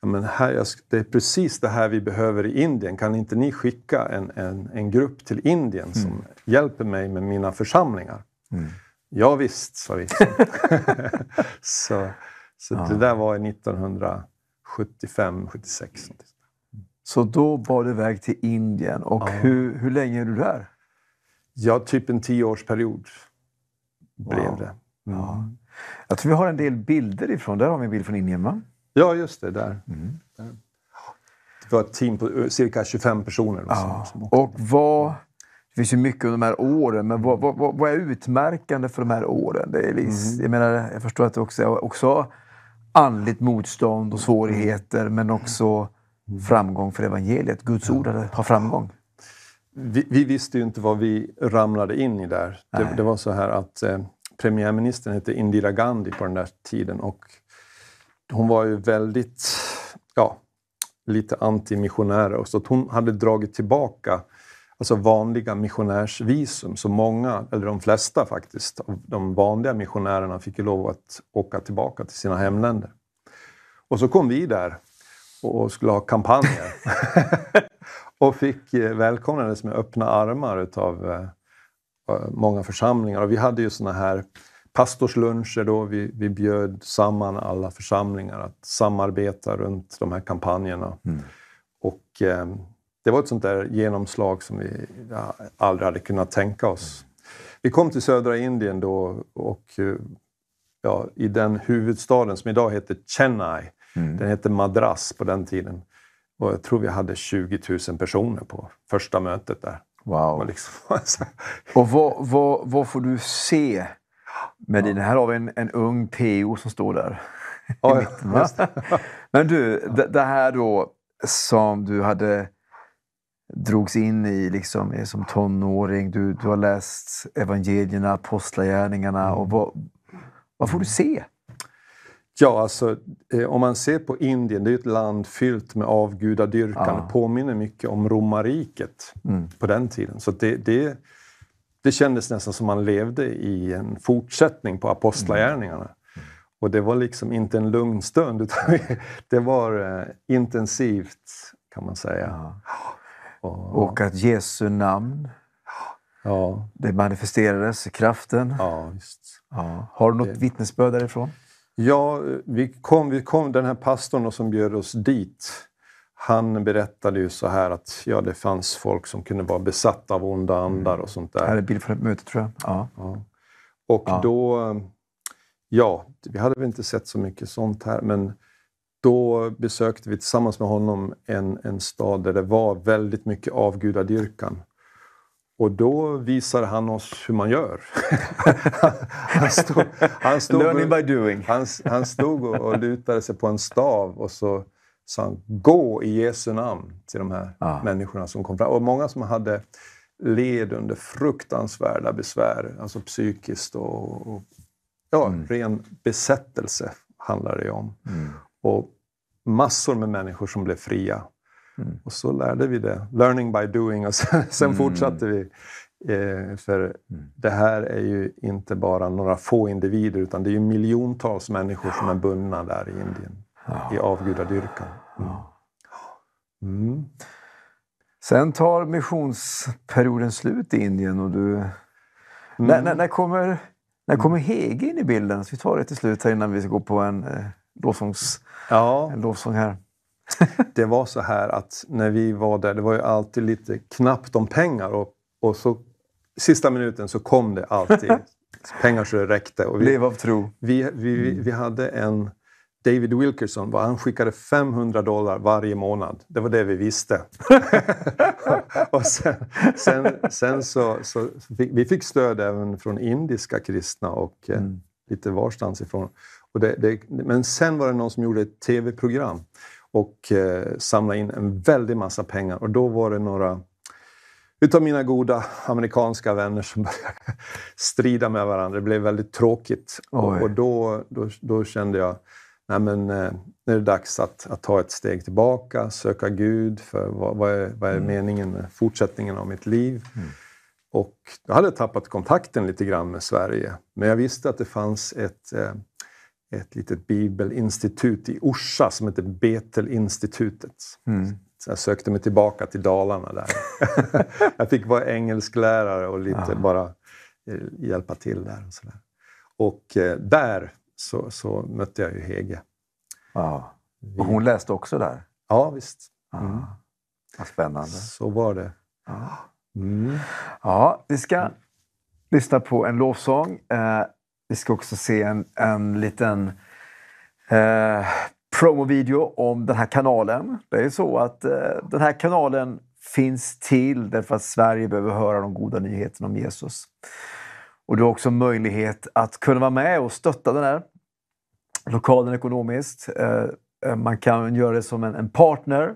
men här, det är precis det här vi behöver i Indien. Kan inte ni skicka en, en, en grupp till Indien som mm. hjälper mig med mina församlingar? Mm. Ja, visst, sa vi. så så ja. det där var 1975, 76. Så då var det väg till Indien. Och ja. hur, hur länge är du där? Ja, typ en tioårsperiod blev wow. det. Mm. Ja. Jag tror vi har en del bilder ifrån. Där har vi en bild från Indien, va? Ja, just det. Där. Mm. Det var ett team på eh, cirka 25 personer. Då, ja. som, som och vad... Det finns ju mycket under de här åren, men vad, vad, vad är utmärkande för de här åren? Det är liksom, mm. jag, menar, jag förstår att det också, också andligt motstånd och svårigheter, men också mm. framgång för evangeliet. Guds ord har framgång. Vi, vi, visste ju inte vad vi ramlade in i där. Det, det var så här att eh, premiärministern hette Indira Gandhi på den där tiden och hon var ju väldigt, ja, lite antimissionär. Så att hon hade dragit tillbaka alltså vanliga missionärsvisum. Så många, eller de flesta faktiskt, av de vanliga missionärerna fick ju lov att åka tillbaka till sina hemländer. Och så kom vi där och skulle ha kampanjer. och fick eh, välkomnades med öppna armar utav eh, eh, många församlingar. Och vi hade ju såna här pastorsluncher då vi, vi bjöd samman alla församlingar att samarbeta runt de här kampanjerna. Mm. Och eh, det var ett sånt där genomslag som vi ja, aldrig hade kunnat tänka oss. Mm. Vi kom till södra Indien då och ja, i den huvudstaden som idag heter Chennai. Mm. Den hette Madras på den tiden. Och jag tror vi hade 20 000 personer på första mötet där. Wow. Och, liksom, alltså. och vad, vad, vad får du se men i den här har vi en, en ung Theo som står där. Ja, mitten, Men du, det, det här då som du hade drogs in i liksom, eh, som tonåring. Du, du har läst evangelierna, apostlagärningarna. Mm. Och vad, vad får du se? Ja, alltså eh, om man ser på Indien, det är ett land fyllt med avgudadyrkan. Ja. påminner mycket om romarriket mm. på den tiden. Så det, det det kändes nästan som man levde i en fortsättning på apostlagärningarna. Mm. Och det var liksom inte en lugn stund, utan det var eh, intensivt kan man säga. Ja. Och, och att Jesu namn, ja. det manifesterades, kraften. Ja, ja. Har du något det... vittnesbörd därifrån? Ja, vi kom, vi kom, den här pastorn som bjöd oss dit han berättade ju så här att ja, det fanns folk som kunde vara besatta av onda mm. andar och sånt där. Jag hade bild från ett möte, tror jag. Ja. ja. Och ja. då... Ja, vi hade väl inte sett så mycket sånt här, men då besökte vi tillsammans med honom en, en stad där det var väldigt mycket avgudadyrkan. Och då visade han oss hur man gör. han stod, han stod Learning by doing. Han, han stod och, och lutade sig på en stav och så sa han, gå i Jesu namn till de här ah. människorna som kom fram. Och många som hade led under fruktansvärda besvär, alltså psykiskt och, och ja, mm. ren besättelse handlar det om. Mm. Och massor med människor som blev fria. Mm. Och så lärde vi det, learning by doing, och sen, sen mm. fortsatte vi. Eh, för mm. det här är ju inte bara några få individer, utan det är ju miljontals människor som är bundna där i Indien ja. i avgudadyrkan. Mm. Mm. Sen tar missionsperioden slut i Indien och du... Mm. När, när, när, kommer, när kommer Hege in i bilden? Så vi tar det till slut här innan vi ska gå på en, eh, lovsångs, ja. en lovsång här. det var så här att när vi var där, det var ju alltid lite knappt om pengar och, och så sista minuten så kom det alltid pengar så det räckte. Och vi, Lev av tro. Vi, vi, vi, vi mm. hade en David Wilkerson var han skickade 500 dollar varje månad. Det var det vi visste. och sen, sen, sen så, så fick, vi fick stöd även från indiska kristna och eh, mm. eh, lite varstans ifrån. Och det, det, men sen var det någon som gjorde ett tv-program och eh, samlade in en väldig massa pengar och då var det några utav mina goda amerikanska vänner som började strida med varandra. Det blev väldigt tråkigt. Oj. Och, då, då, då kände jag nej men, eh, nu är det dags att, att ta ett steg tillbaka, söka Gud för vad, vad är, vad är mm. meningen med fortsättningen av mitt liv. Mm. Och jag hade tappat kontakten lite grann med Sverige, men jag visste att det fanns ett, eh, ett litet bibelinstitut i Orsa som hette Betelinstitutet. Mm. Så jag sökte mig tillbaka till Dalarna där. jag fick vara engelsklärare och lite Aha. bara eh, hjälpa till där. Och, så där. och där så, så mötte jag ju Hege. Ja. Och hon läste också där? Ja, visst. Ah, mm. Ja. Vad spännande. Så var det. Ja, ah. mm. ja vi ska lyssna på en lovsång. Eh, vi ska också se en, en liten eh, promovideo om den här kanalen. Det är så att eh, den här kanalen finns till därför att Sverige behöver höra de goda nyheterna om Jesus. Och du har också möjlighet att kunna vara med och stötta den här lokalen ekonomiskt. Eh, eh, man kan göra det som en partner.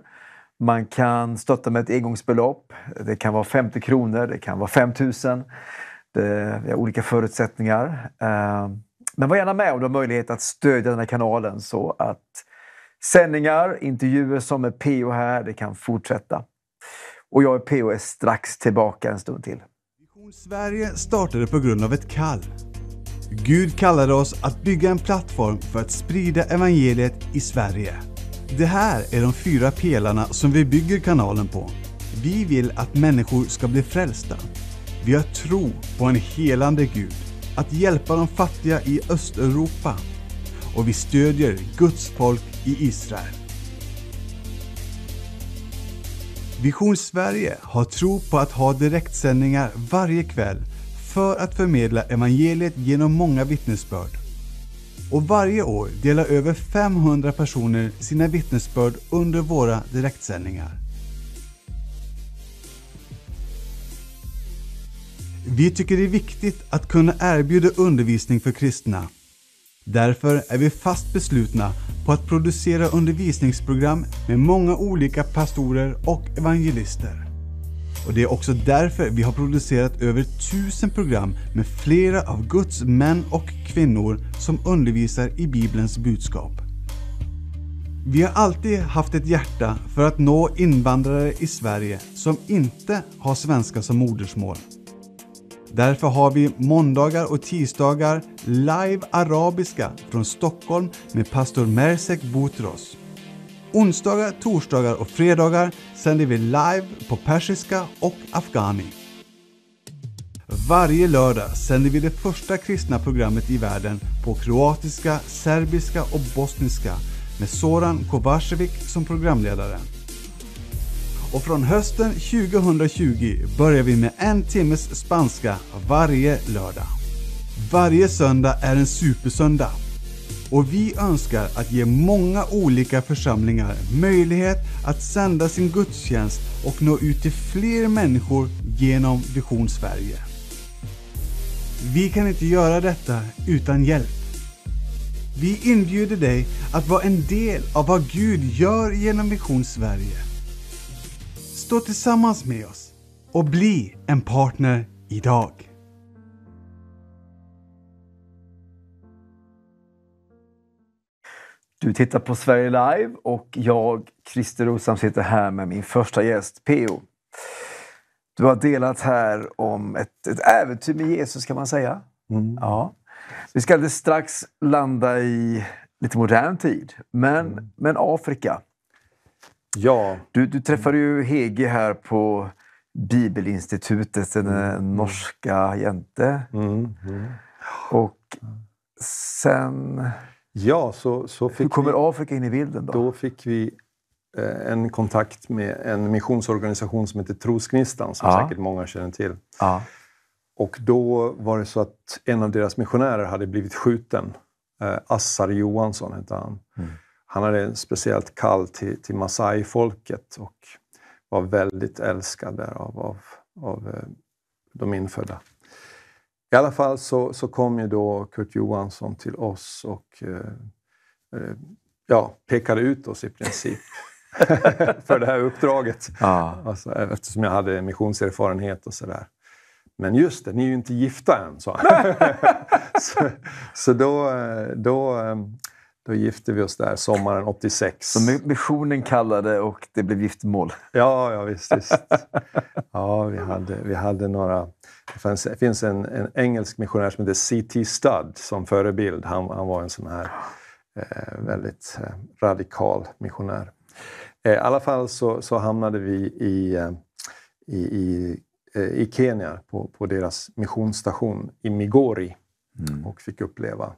Man kan stötta med ett engångsbelopp. Det kan vara 50 kronor, det kan vara 5 000. Det är olika förutsättningar. Eh, men var gärna med om du har möjlighet att stödja den här kanalen så att sändningar, intervjuer som är PO här, det kan fortsätta. Och jag är PO är strax tillbaka en stund till. Sverige startade på grund av ett kall. Gud kallade oss att bygga en plattform för att sprida evangeliet i Sverige. Det här är de fyra pelarna som vi bygger kanalen på. Vi vill att människor ska bli frälsta. Vi har tro på en helande Gud, att hjälpa de fattiga i Östeuropa och vi stödjer Guds folk i Israel. Vision Sverige har tro på att ha direktsändningar varje kväll för att förmedla evangeliet genom många vittnesbörd. Och varje år delar över 500 personer sina vittnesbörd under våra direktsändningar. Vi tycker det är viktigt att kunna erbjuda undervisning för kristna Därför är vi fast beslutna på att producera undervisningsprogram med många olika pastorer och evangelister. Och Det är också därför vi har producerat över 1000 program med flera av Guds män och kvinnor som undervisar i Bibelns budskap. Vi har alltid haft ett hjärta för att nå invandrare i Sverige som inte har svenska som modersmål. Därför har vi måndagar och tisdagar live arabiska från Stockholm med pastor Mersek Boutros. Onsdagar, torsdagar och fredagar sänder vi live på persiska och afghani. Varje lördag sänder vi det första kristna programmet i världen på kroatiska, serbiska och bosniska med Soran Kovacevic som programledare och från hösten 2020 börjar vi med en timmes spanska varje lördag. Varje söndag är en supersöndag och vi önskar att ge många olika församlingar möjlighet att sända sin gudstjänst och nå ut till fler människor genom Vision Sverige. Vi kan inte göra detta utan hjälp. Vi inbjuder dig att vara en del av vad Gud gör genom Vision Sverige stå tillsammans med oss och bli en partner idag. Du tittar på Sverige Live och jag, Christer Rosam, sitter här med min första gäst, P.O. Du har delat här om ett, ett äventyr med Jesus, kan man säga. Mm. Ja. Vi ska alldeles strax landa i lite modern tid, men, mm. men Afrika. Ja. Du, du träffade mm. ju Hege här på Bibelinstitutet, den mm. norska jente. Mm. Mm. Och sen... Ja, så, så Hur kommer vi, Afrika in i bilden? Då Då fick vi eh, en kontakt med en missionsorganisation som heter Trosgnistan, som ja. säkert många känner till. Ja. Och då var det så att en av deras missionärer hade blivit skjuten. Eh, Assar Johansson hette han. Han hade speciellt kall till, till Masai-folket och var väldigt älskad där av, av, av eh, de infödda. I alla fall så, så kom ju då Kurt Johansson till oss och eh, eh ja, pekade ut oss i princip för det här uppdraget. Ah. Alltså, eftersom jag hade missionserfarenhet och sådär. Men just det, ni är ju inte gifta än, sa han. så, så då, eh, då då gifte vi oss där sommaren 86. Som missionen kallade och det blev giftermål. Ja, ja visst. visst. Ja, vi hade, vi hade några... Det finns, det finns en, en, engelsk missionär som heter C.T. Studd som förebild. Han, han var en sån här eh, väldigt eh, radikal missionär. Eh, I alla fall så, så hamnade vi i, eh, i, i, eh, i Kenya på, på deras missionsstation i Migori mm. och fick uppleva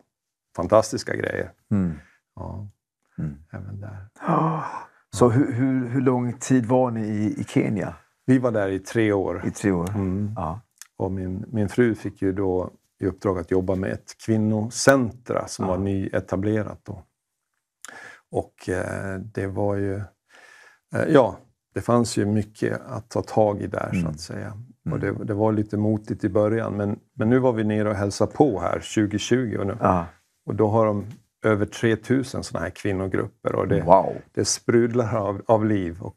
fantastiska grejer. Mm. Ja, mm. även där. Oh, så hur, hur, hur, lång tid var ni i, i Kenya? Vi var där i tre år. I tre år. Mm. Ja. Och min, min fru fick ju då i uppdrag att jobba med ett kvinnocentra som ja. var ah. nyetablerat då. Och eh, det var ju... Eh, ja, det fanns ju mycket att ta tag i där, mm. så att säga. Mm. Och det, det, var lite motigt i början, men, men nu var vi nere och hälsade på här 2020 och nu, ja. Ah. Och då har de över 3000 sådana här kvinnogrupper och det, wow. det sprudlar av, av liv. Och,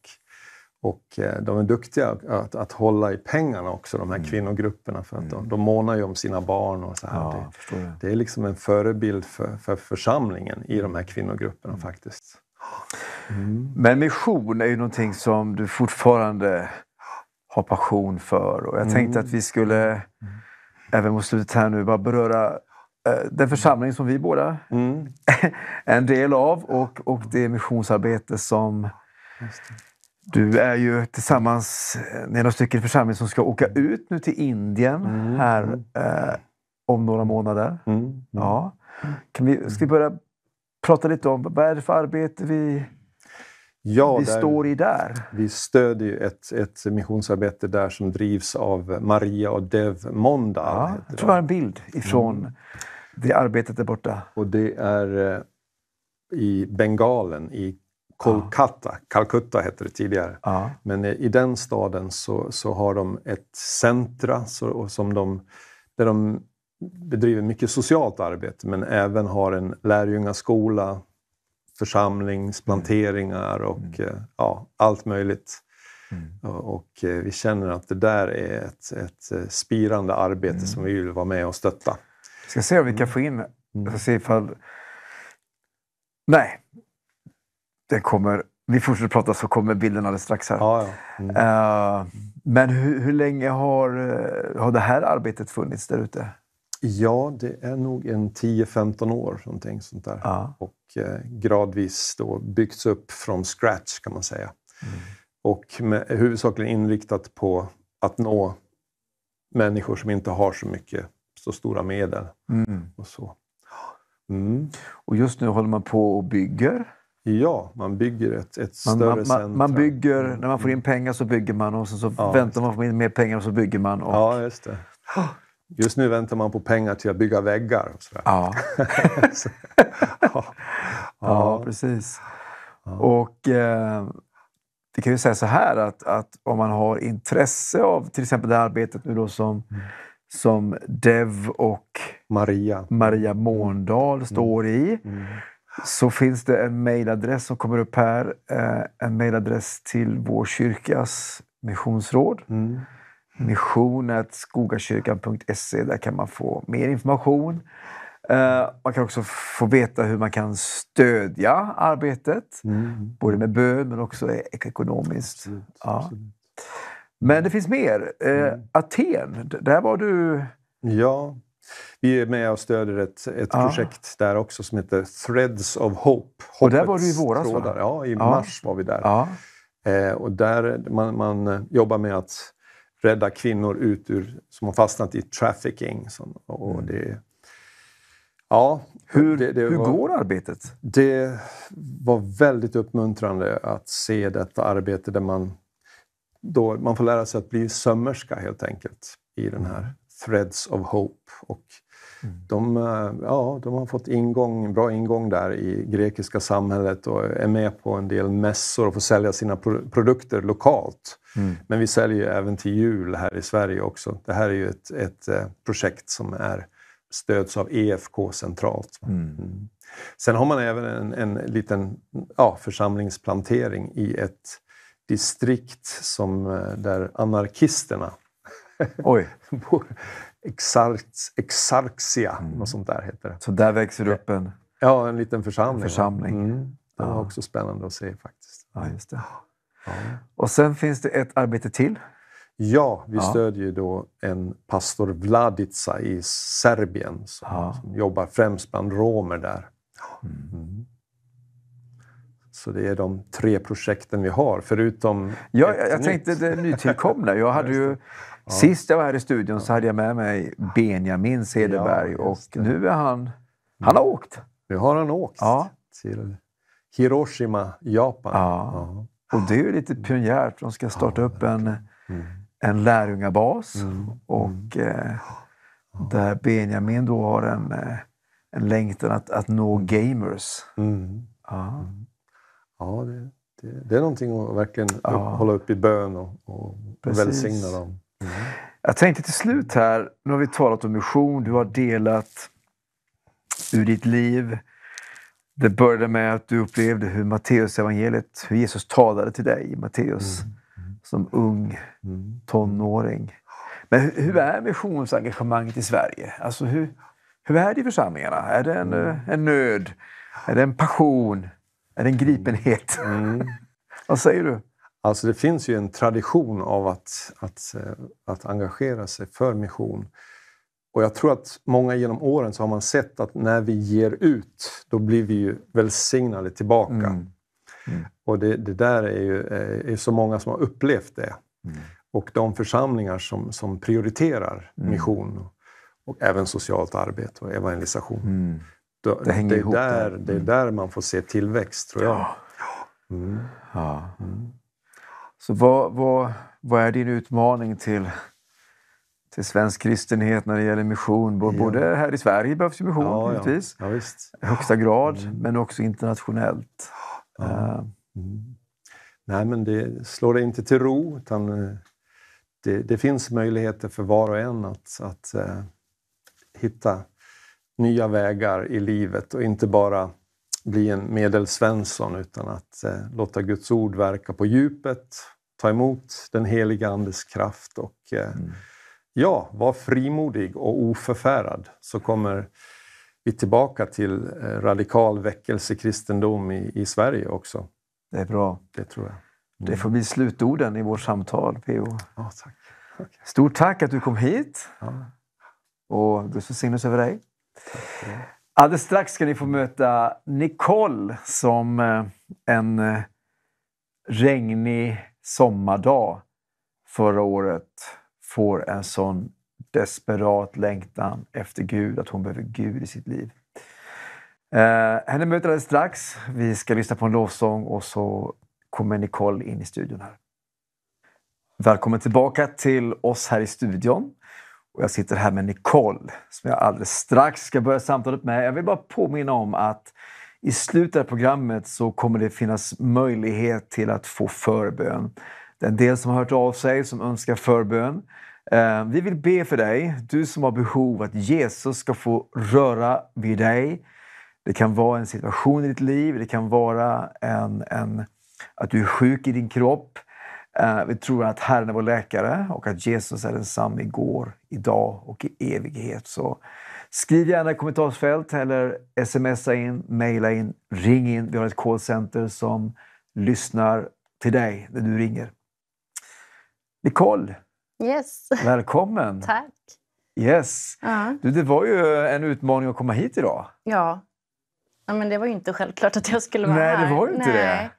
och eh, de är duktiga att, att hålla i pengarna också, de här mm. kvinnogrupperna. För att mm. de, de månar ju om sina barn. och så här. Ja, det, det, är liksom en förebild för, för församlingen i de här kvinnogrupperna mm. faktiskt. Mm. Men mission är ju någonting som du fortfarande har passion för. Och jag tänkte att mm. vi skulle, mm. även mot slutet här nu, bara beröra Eh, den församling som vi båda mm. är en del av och, och det missionsarbete som du är ju tillsammans, med eh, några stycken församling som ska åka ut nu till Indien mm. här eh, om några månader. Mm. mm. Ja. Kan vi, ska vi börja prata lite om vad är det för arbete vi, ja, vi där, står i där? Vi stödjer ett, ett missionsarbete där som drivs av Maria och Dev Monda. Ja, jag tror jag har en bild ifrån mm. Det arbetet är borta. Och det är eh, i Bengalen, i Kolkata. Ja. Calcutta hette det tidigare. Ja. Men eh, i den staden så, så har de ett centra så, som de, där de bedriver mycket socialt arbete men även har en lärjungaskola, församlingsplanteringar mm. och mm. ja, allt möjligt. Mm. Och vi känner att det där är ett, ett spirande arbete mm. som vi vill vara med och stötta. Ska se om vi kan mm. få in... Mm. Se ifall... Nej. Den kommer... Vi fortsätter prata så kommer bilden alldeles strax här. Ja, ja. Mm. Uh, men hur, hur, länge har, eh, har det här arbetet funnits där ute? Ja, det är nog en 10-15 år, någonting sånt där. Ja. Och eh, gradvis då byggts upp från scratch, kan man säga. Mm. Och med, huvudsakligen inriktat på att nå människor som inte har så mycket så stora medel. Mm. Och, så. Mm. och just nu håller man på och bygger? Ja, man bygger ett, ett man, större man, centrum. Man bygger, när man får in mm. pengar så bygger man och sen så ja, väntar man på in mer pengar och så bygger man. Och... Ja, just det. Just nu väntar man på pengar till att bygga väggar. Och sådär. Ja. så, ja. ja. precis. Ja. Och eh, vi kan ju säga så här att, att om man har intresse av till exempel det arbetet nu då som mm som Dev och Maria, Maria Måndal mm. står i mm. så finns det en mejladress som kommer upp här. Eh, en mejladress till vår kyrkas missionsråd. Mm. Missionatskogakyrkan.se. Där kan man få mer information. Eh, man kan också få veta hur man kan stödja arbetet. Mm. Både med bön men också ekonomiskt. Absolut, ja. absolut. Men det finns mer. Eh, mm. Aten, där var du... Ja, vi är med och stöder ett, ett ja. projekt där också som heter Threads of Hope. och där var du i våras? Va? Ja, i ja. mars var vi där. Ja. Eh, och där man, man eh, jobbar med att rädda kvinnor ut ur, som har fastnat i trafficking. och mm. det, ja, hur det, det hur var, går arbetet? Det var väldigt uppmuntrande att se detta arbete där man då man får lära sig att bli sömmerska helt enkelt i den mm. här Threads of Hope. Och mm. de, eh, ja, de har fått ingång, bra ingång där i grekiska samhället och är med på en del mässor och får sälja sina produkter lokalt. Mm. Men vi säljer även till jul här i Sverige också. Det här är ju ett, ett eh, projekt som är stöds av EFK centralt. Mm. mm. Sen har man även en, en liten ja, församlingsplantering i ett distrikt som, eh, där anarkisterna Oj. bor. exarxia, mm. något sånt där heter det. Så där växer det upp en... Ja, en liten församling. En församling. Mm. Det var ja. också spännande att se faktiskt. Ja, just det. Ja. Och sen finns det ett arbete till. Ja, vi ja. stödjer då en pastor Vladica i Serbien som, som jobbar främst bland romer där. Mm. mm. Så det är de tre projekten vi har, förutom Ja, jag, jag tänkte det nytillkomna. Jag hade ju, ja. Sist jag var här i studion så hade jag med mig Benjamin Cederberg ja, och nu är han... Han har åkt! Nu har han åkt ja. till Hiroshima, Japan. Ja. Och det är ju lite pionjärt. De ska starta upp en, mm. en lärjungabas mm. och mm. eh, där Benjamin då har en, eh, en längtan att, att nå gamers. Mm. Ja. Mm. Ja, det, det, det är någonting att verkligen ja. hålla upp i bön och, och välsigna dem. Mm. Jag tänkte till slut här, nu har vi talat om mission, du har delat ur ditt liv. Det började med att du upplevde hur Matteus evangeliet, hur Jesus talade till dig, Matteus, mm. Mm. som ung mm. tonåring. Men hur, är missionsengagemanget i Sverige? Alltså hur, hur är det i församlingarna? Är det en, mm. eh, en nöd? Är det en passion? är det en gripenhet. Mm. Vad säger du? Alltså det finns ju en tradition av att, att, eh, att engagera sig för mission. Och jag tror att många genom åren så har man sett att när vi ger ut, då blir vi ju välsignade tillbaka. Mm. Mm. Och det, det, där är ju eh, är så många som har upplevt det. Mm. Och de församlingar som, som prioriterar mm. mission och, och även socialt arbete och evangelisation mm. Då, det hänger det är ihop. Där, Mm. Det är mm. där man får se tillväxt, tror jag. Ja. Mm. ja. Mm. Så vad, vad, vad är din utmaning till till svensk kristenhet när det gäller mission. Både ja. här i Sverige behövs mission ja, givetvis, ja. i högsta grad, mm. men också internationellt. Uh. Mm. Nej, men det slår dig inte till ro, utan eh, det, det, finns möjligheter för var och en att, att uh, hitta nya vägar i livet och inte bara bli en medelsvensson utan att eh, låta Guds ord verka på djupet, ta emot den heliga Andes kraft och eh, mm. ja, var frimodig och oförfärad så kommer vi tillbaka till eh, radikal väckelsekristendom i, i Sverige också. Det är bra. Det tror jag. Mm. Det får bli slutorden i vårt samtal, P.O. Ja, tack. Okay. Stort tack att du kom hit. Ja. Och Guds välsignelse över dig. Alldeles strax ska ni få möta Nicole som eh, en eh, regnig sommardag förra året får en sån desperat längtan efter Gud, att hon behöver Gud i sitt liv. Eh, henne möter alldeles strax. Vi ska lyssna på en lovsång och så kommer Nicole in i studion här. Välkommen tillbaka till oss här i studion. Och jag sitter här med Nicole som jag alldeles strax ska börja samtalet med. Jag vill bara påminna om att i slutet av programmet så kommer det finnas möjlighet till att få förbön. Det är en del som har hört av sig som önskar förbön. Eh, vi vill be för dig, du som har behov att Jesus ska få röra vid dig. Det kan vara en situation i ditt liv, det kan vara en, en, att du är sjuk i din kropp. Eh, vi tror att Herren är vår läkare och att Jesus är densamme igår, idag och i evighet. Så skriv gärna i kommentarsfält eller smsa in, mejla in, ring in. Vi har ett callcenter som lyssnar till dig när du ringer. Nicole, yes. välkommen! Tack! Yes. Uh -huh. Du, det var ju en utmaning att komma hit idag. Ja. ja men det var ju inte självklart att jag skulle vara Nej, här. Nej, det var ju inte Nej. det.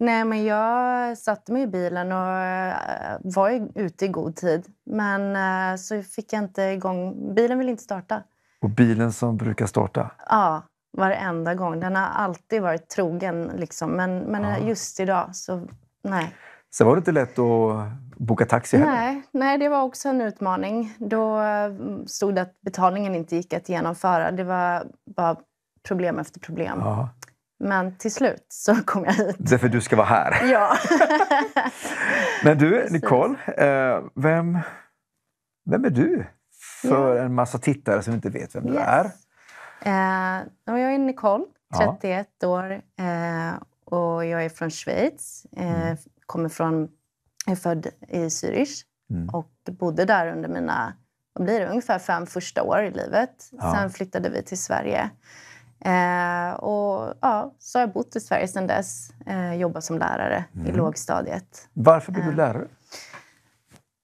Nej, men jag satte mig i bilen och eh, var ute i god tid. Men eh, så fick jag inte igång... Bilen ville inte starta. Och bilen som brukar starta? Ja, varenda gång. Den har alltid varit trogen. Liksom. Men, men ja. just idag så... Nej. Sen var det inte lätt att boka taxi heller. Nej, nej, det var också en utmaning. Då eh, stod det att betalningen inte gick att genomföra. Det var bara problem efter problem. Ja. Men till slut så kom jag hit. Det är för du ska vara här. Ja. Men du, Precis. Nicole, eh, vem, vem är du? För ja. en massa tittare som inte vet vem du är. Eh, jag är Nicole, 31 ja. år eh, och jag är från Schweiz. Eh, mm. kommer från, är född i Zürich mm. och bodde där under mina blir det, ungefär fem första år i livet. Ja. Sen flyttade vi till Sverige. Eh, och ja, så har jag bott i Sverige sedan dess. Eh, jobbat som lärare mm. i lågstadiet. Varför blev du eh, lärare? Eh,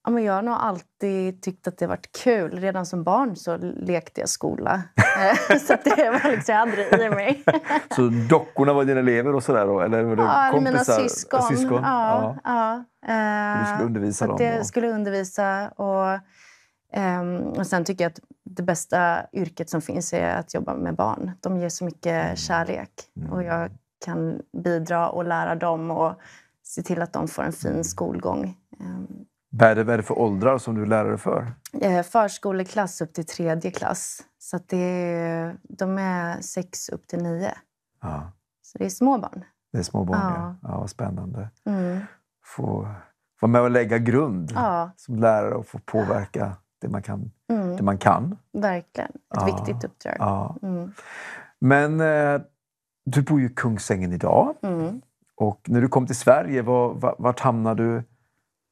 ja, men jag har nog alltid tyckt att det varit kul. Redan som barn så lekte jag skola. Eh, så det var liksom, jag hade det i mig. så dockorna var dina elever och sådär? Då? Eller var det ja, kompisar? mina syskon. syskon? Ja, ja. ja. du skulle eh, undervisa dem? Jag och... skulle undervisa. Och, ehm, och sen tycker jag att det bästa yrket som finns är att jobba med barn. De ger så mycket mm. kärlek mm. och jag kan bidra och lära dem och se till att de får en fin mm. skolgång. Ehm. Vad är det, vad är det för åldrar som du lärare för? Eh, förskoleklass upp till tredje klass. Så det är, de är sex upp till nio. Ja. Så det är små barn. Det är små barn, ja. ja. ja vad spännande. Mm. Få vara med och lägga grund ja. som lärare och få påverka det man kan. Mm. Det man kan. Verkligen. Ett ja, viktigt uppdrag. Ja. Mm. Men eh, du bor ju i Kungsängen idag. Mm. Och när du kom till Sverige, var, vart hamnade du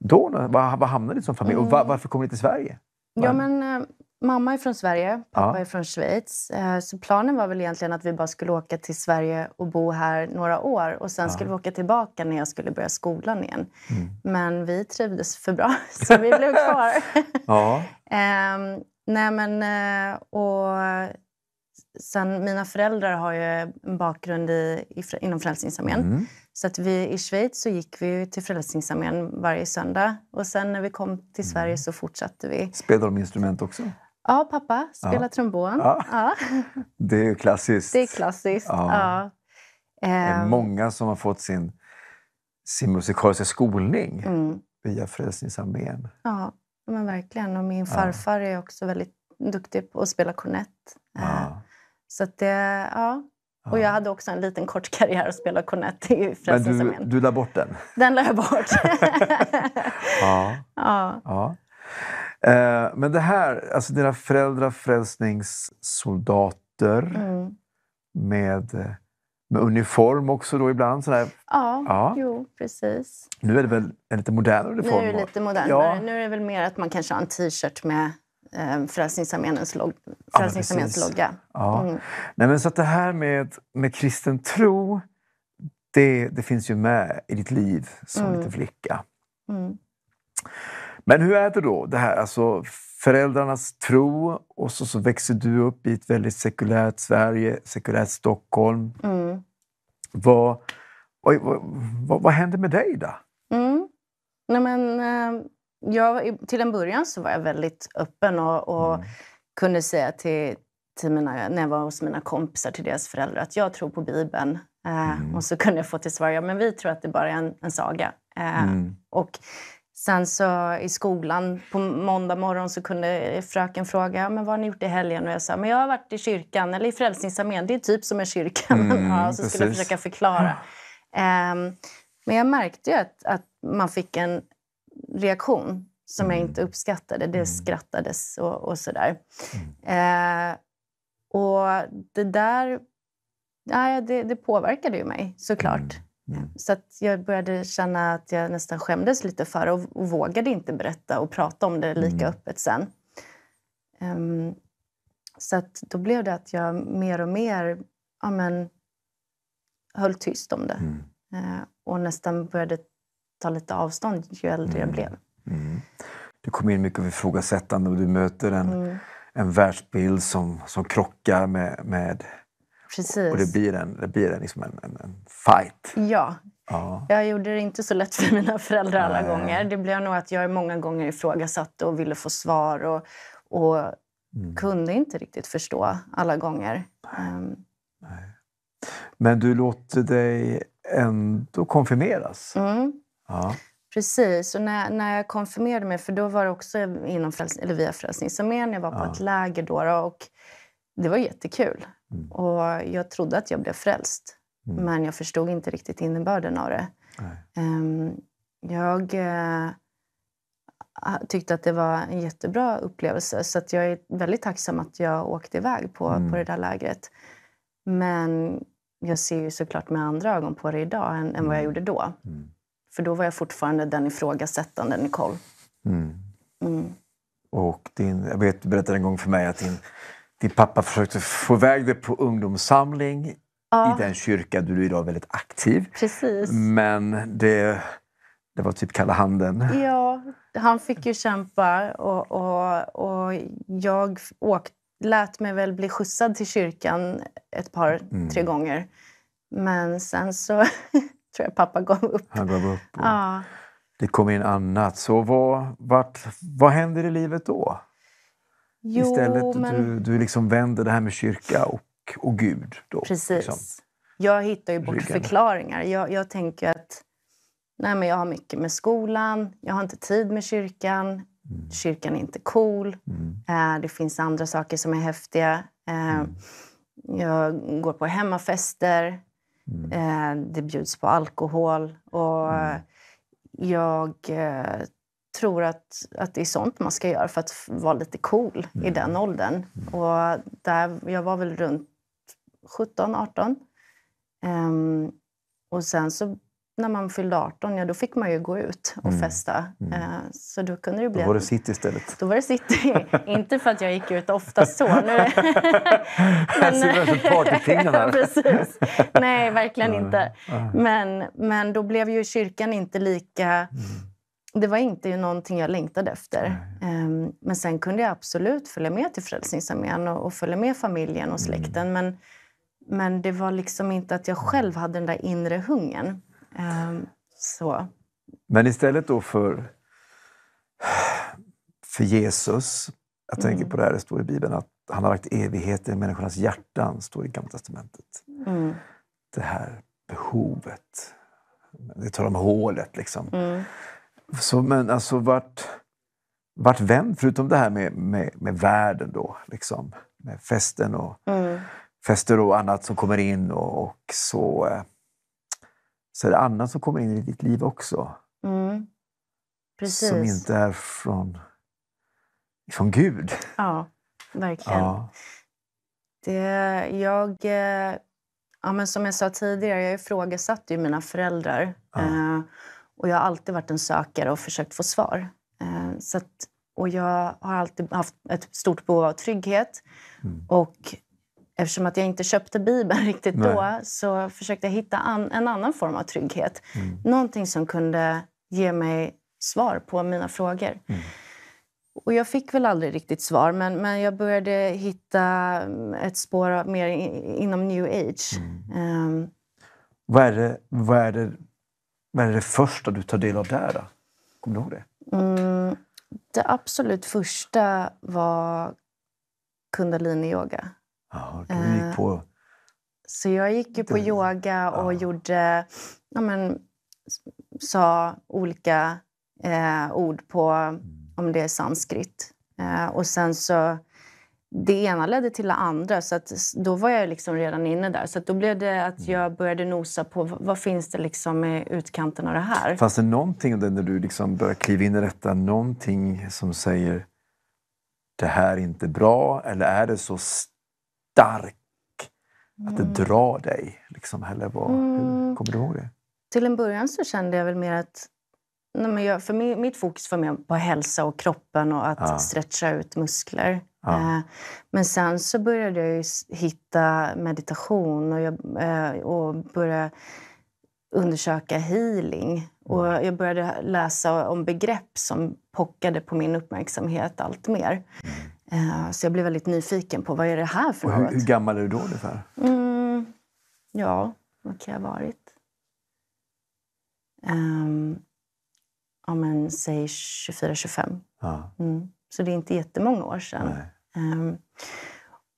då? Var, var hamnade du som familj? Och var, mm. varför kom du till Sverige? Var? Ja, men, eh, Mamma är från Sverige, pappa ja. är från Schweiz. Eh, så planen var väl egentligen att vi bara skulle åka till Sverige och bo här några år. Och Sen ja. skulle vi åka tillbaka när jag skulle börja skolan igen. Mm. Men vi trivdes för bra, så vi blev kvar. ja. ehm, nej men, eh, och sen, mina föräldrar har ju en bakgrund i, i, inom Frälsningsarmén. Mm. Så att vi, i Schweiz så gick vi till Frälsningsarmén varje söndag. Och sen när vi kom till mm. Sverige så fortsatte vi. Spelade de instrument också? Ja, pappa spelar ja. trombon. Ja. ja. Det är klassiskt. Det är klassiskt, ja. Det är ehm. många som har fått sin, sin musikaliska skolning mm. via Frälsningsarmén. Ja, men verkligen. Och min farfar är också väldigt duktig på att spela kornett. Ehm, så det, ja, och jag hade också en liten kort karriär att spela kornett i Frälsningsarmén. Men du, du la bort den? Den la jag bort. ja. Ja. ja. Eh, men det här, alltså dina föräldrar frälsningssoldater mm. med, med uniform också då ibland? Sådär. Ja, ja, jo precis. Nu är det väl en lite modernare uniform? Nu är det lite modernare. Ja. Nu är det väl mer att man kanske har en t-shirt med eh, Frälsningsarméns log ja, logga. Ja. Mm. Nej, men så att det här med, med kristen tro, det, det finns ju med i ditt liv som mm. liten flicka. Mm. Men hur är det då? Det här, alltså, föräldrarnas tro och så, så växer du upp i ett väldigt sekulärt Sverige, sekulärt Stockholm. Mm. Vad, vad, vad, vad, hände med dig då? Mm. Nej, men, eh, jag, till en början så var jag väldigt öppen och, och mm. kunde säga till, till mina, när jag var hos mina kompisar, till deras föräldrar, att jag tror på Bibeln. Eh, mm. och så kunde jag få till svar, ja men vi tror att det bara är en, en saga. Eh, mm. och Sen så i skolan på måndag morgon så kunde fröken fråga men vad har ni gjort i helgen. Och jag sa men jag har varit i kyrkan eller i Frälsningsarmén. Det är typ som en kyrka. Mm, ja, så skulle jag försöka förklara. Um, men jag märkte ju att, att man fick en reaktion som jag mm. inte uppskattade. Det mm. skrattades och, och sådär. Uh, och det där ja, det, det påverkade ju mig såklart. Mm. Så jag började känna att jag nästan skämdes lite för det och, och vågade inte berätta och prata om det lika mm. öppet sen. Um, så då blev det att jag mer och mer ja, men, höll tyst om det. Mm. Uh, och nästan började ta lite avstånd ju äldre jag mm. blev. Mm. Du kommer in mycket av ifrågasättande och du möter en, mm. en världsbild som, som krockar med, med Precis. Och det blir en, det blir liksom en, en, en fight. Ja. ja. Jag gjorde det inte så lätt för mina föräldrar alla Nej. gånger. Det blev nog att jag många gånger ifrågasatte och ville få svar och, och mm. kunde inte riktigt förstå alla gånger. Ehm. Nej. Men du låter dig ändå konfirmeras. Mm. Ja. Precis. Och när, när jag konfirmerade mig, för då var det också inom, eller via Frälsningsarmén, jag var på ja. ett läger då. Och, det var jättekul. Mm. Och jag trodde att jag blev frälst, mm. men jag förstod inte riktigt innebörden av det. Um, jag eh, tyckte att det var en jättebra upplevelse, så jag är väldigt tacksam att jag åkte iväg på, mm. på det där lägret. Men jag ser ju såklart med andra ögon på det idag än, än vad jag mm. gjorde då. Mm. För då var jag fortfarande den ifrågasättande Nicole. Mm. Och din, jag vet, du berättade en gång för mig att din din pappa försökte få iväg dig på ungdomssamling ja. i den kyrka där du idag är väldigt aktiv. Precis. Men det, det var typ kalla handen. Ja, han fick ju kämpa och, och, och jag åkte, lät mig väl bli skjutsad till kyrkan ett par, mm. tre gånger. Men sen så tror jag pappa gav upp. Han gav upp. Ja. Det kom in annat. Så vad, vart, vad händer i livet då? Jo, Istället men... du, du liksom vänder det här med kyrka och, och Gud. Då, liksom. Precis. Liksom. Jag hittar ju bort Ryggen. förklaringar. Jag, jag tänker att nej men jag har mycket med skolan, jag har inte tid med kyrkan, mm. kyrkan är inte cool, mm. Eh, det finns andra saker som är häftiga. Eh, mm. Jag går på hemmafester, mm. eh, det bjuds på alkohol och mm. jag tror att, att det är sånt man ska göra för att vara lite cool mm. i den åldern. Och där, jag var väl runt 17, 18. Um, och sen så när man fyllde 18, ja, då fick man ju gå ut och mm. festa. Mm. Uh, så då kunde det bli... Då var det city istället. Då var det city. Inte för att jag gick ut oftast så. Nu. men... Här Precis. Nej, verkligen inte. Men, men då blev ju kyrkan inte lika... Mm det var inte någonting jag längtade efter. Mm. men sen kunde jag absolut följa med till Frälsningsarmén och, och följa med familjen och släkten. Mm. Men, men det var liksom inte att jag mm. själv hade den där inre hungern. Ehm, så. Men istället då för, för Jesus, jag tänker mm. på det här, det står i Bibeln att han har lagt evighet i människornas hjärtan, står i Gamla Testamentet. Mm. Det här behovet. Det talar om hålet liksom. Mm. Så, men alltså vart, vart vänd, förutom det här med, med, med världen då, liksom, med festen och mm. fester och annat som kommer in och, och, så, eh, så är det annat som kommer in i ditt liv också. Mm. Som inte är från, från Gud. Ja, verkligen. Ja. Det, jag, eh, ja, men som jag sa tidigare, jag ifrågasatte ju mina föräldrar. Ja. Eh, och jag har alltid varit en sökare och försökt få svar. Eh, så att, och jag har alltid haft ett stort behov av trygghet. Mm. Och eftersom att jag inte köpte Bibeln riktigt Nej. då så försökte jag hitta an, en annan form av trygghet. Mm. Någonting som kunde ge mig svar på mina frågor. Mm. Och jag fick väl aldrig riktigt svar, men, men jag började hitta mm, ett spår mer in, inom new age. Mm. Um, vad, är det, vad är det vad är det första du tar del av där? Då? Kommer du ihåg det? Mm, det absolut första var kundaliniyoga. Ja, du gick eh, på... Så jag gick ju på det... yoga och ja. gjorde... Ja, men, sa olika eh, ord på mm. om det är sanskrit. Eh, och sen så det ena ledde till det andra. Så att, då var jag liksom redan inne där. Så då blev det att mm. jag började nosa på vad finns det liksom i utkanten av det här. Fanns det någonting när du liksom började kliva in i detta, någonting som säger det här är inte bra? Eller är det så stark att det mm. drar dig? Liksom, eller vad, hur, mm. kommer du ihåg det? Till en början så kände jag väl mer att nej men jag, för mig, mitt fokus var mer på hälsa och kroppen och att ja. stretcha ut muskler. Ja. Eh, men sen så började jag hitta meditation och, jag, eh, och började undersöka healing. Och mm. jag började läsa om begrepp som pockade på min uppmärksamhet allt mer. Mm. Eh, så jag blev väldigt nyfiken på vad är det här för och hur, Hur gammal är du då ungefär? Mm, ja, vad kan jag ha varit? Um, ja, men säg 24-25. Ja. Mm. Så det är inte jättemånga år sedan. Nej. Ehm,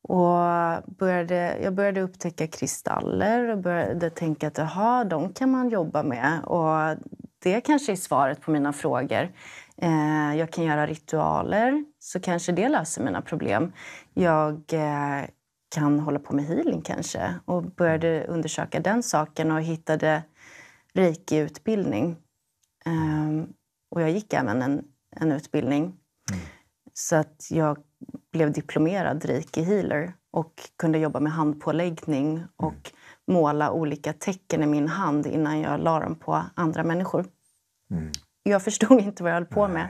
och började, jag började upptäcka kristaller och började tänka att jaha, de kan man jobba med. Och det kanske är svaret på mina frågor. Eh, jag kan göra ritualer, så kanske det löser mina problem. Jag eh, kan hålla på med healing kanske. Och började undersöka den saken och hittade reiki-utbildning. Eh, och jag gick även en, en utbildning. Mm. Så att jag blev diplomerad reiki-healer och kunde jobba med handpåläggning och måla olika tecken i min hand innan jag la dem på andra människor. Mm. Jag förstod inte vad jag höll på Nej. med.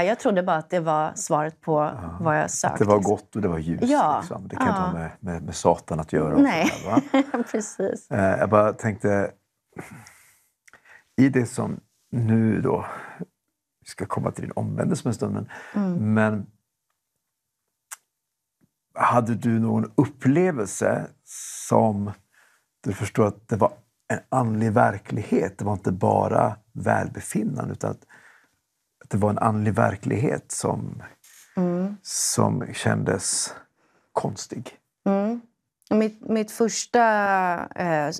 Eh, jag trodde bara att det var svaret på ja. vad jag sökte. Att det var gott och det var ljust. Ja. Liksom. Det kan ja. inte ha med, med, med, Satan att göra. Nej, där, precis. Eh, jag bara tänkte, i det som nu då, vi ska komma till din omvändelse med stunden, mm. men hade du någon upplevelse som du förstår att det var en andlig verklighet? Det var inte bara välbefinnande, utan att, det var en andlig verklighet som, mm. som kändes konstig. Mm. Mitt, mitt första eh,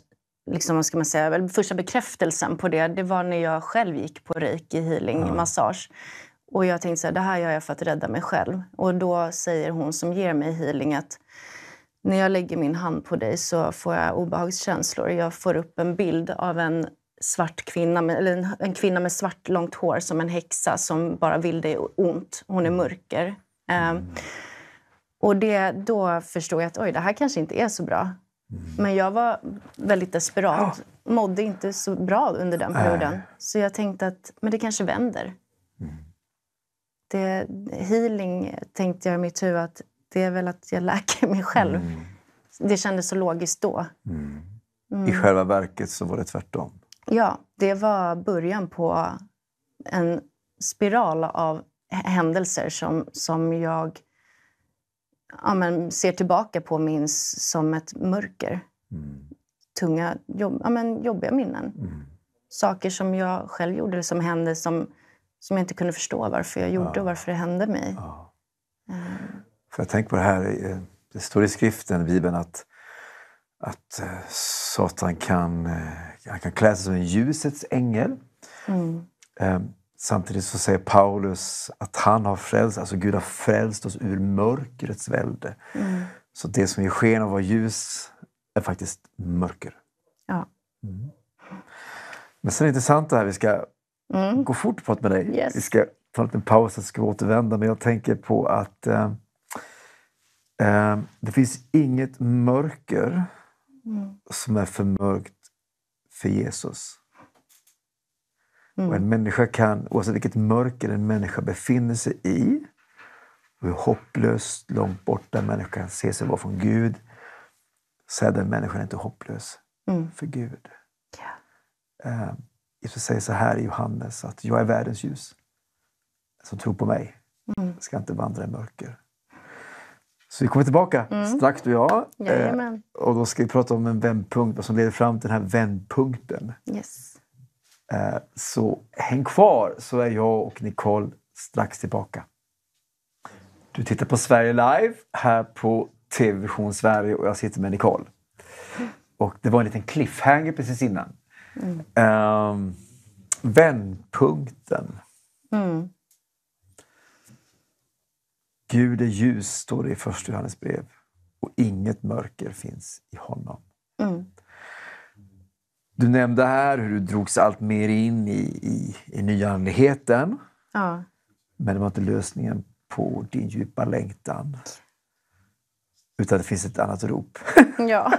liksom, vad ska man säga, första bekräftelsen på det, det var när jag själv gick på reiki healing massage. Och jag tänkte så här, det här gör jag för att rädda mig själv. Och då säger hon som ger mig healing att när jag lägger min hand på dig så får jag obehagskänslor. Jag får upp en bild av en svart kvinna, eller en, en kvinna med svart långt hår som en häxa som bara vill dig ont. Hon är mörker. Mm. Um, och det, då förstod jag att oj, det här kanske inte är så bra. Mm. Men jag var väldigt desperat. Mådde inte så bra under den perioden. Äh. Så jag tänkte att men det kanske vänder. Mm det, healing tänkte jag i mitt huvud att det är väl att jag läker mig själv. Mm. Det kändes så logiskt då. Mm. I mm. själva verket så var det tvärtom. Ja, det var början på en spiral av händelser som, som jag ja, men ser tillbaka på minns som ett mörker. Mm. Tunga, jobb, ja, men jobbiga minnen. Mm. Saker som jag själv gjorde, som hände som som jag inte kunde förstå varför jag gjorde ja. och varför det hände mig. Ja. Eh. För jag tänker på det här, eh, det står i skriften, Bibeln, att, att eh, Satan kan, han kan klä sig som en ljusets ängel. Mm. Ehm, samtidigt så säger Paulus att han har frälst, alltså Gud har frälst oss ur mörkrets välde. Mm. Så det som ger sken av att vara ljus är faktiskt mörker. Ja. Mm. Men sen är det intressant det här, vi ska Mm. går fort på med dig. Yes. Vi ska ta en liten paus sen ska vi återvända. Men jag tänker på att eh, eh, det finns inget mörker mm. som är för mörkt för Jesus. Mm. Och en mm. människa kan, oavsett vilket mörker en människa befinner sig i och hur hopplöst långt borta människan se sig vara från Gud så är den människan inte hopplös mm. för Gud. Yeah. Eh, Jesus säger så här i Johannes, att jag är världens ljus. Som tror på mig mm. ska inte vandra i mörker. Så vi kommer tillbaka, mm. strax du och jag. Jajamän. Eh, och då ska vi prata om en vändpunkt, vad som leder fram till den här vändpunkten. Yes. Eh, så häng kvar, så är jag och Nicole strax tillbaka. Du tittar på Sverige Live här på TV Vision Sverige och jag sitter med Nicole. Mm. Och det var en liten cliffhanger precis innan. Mm. Eh, vändpunkten. Mm. Gud är ljus, står det i Första Johannes brev, och inget mörker finns i honom. Mm. Du nämnde här hur du drogs allt mer in i, i, i nyandligheten. Ja. Men det var inte lösningen på din djupa längtan. Utan det finns ett annat rop. Ja.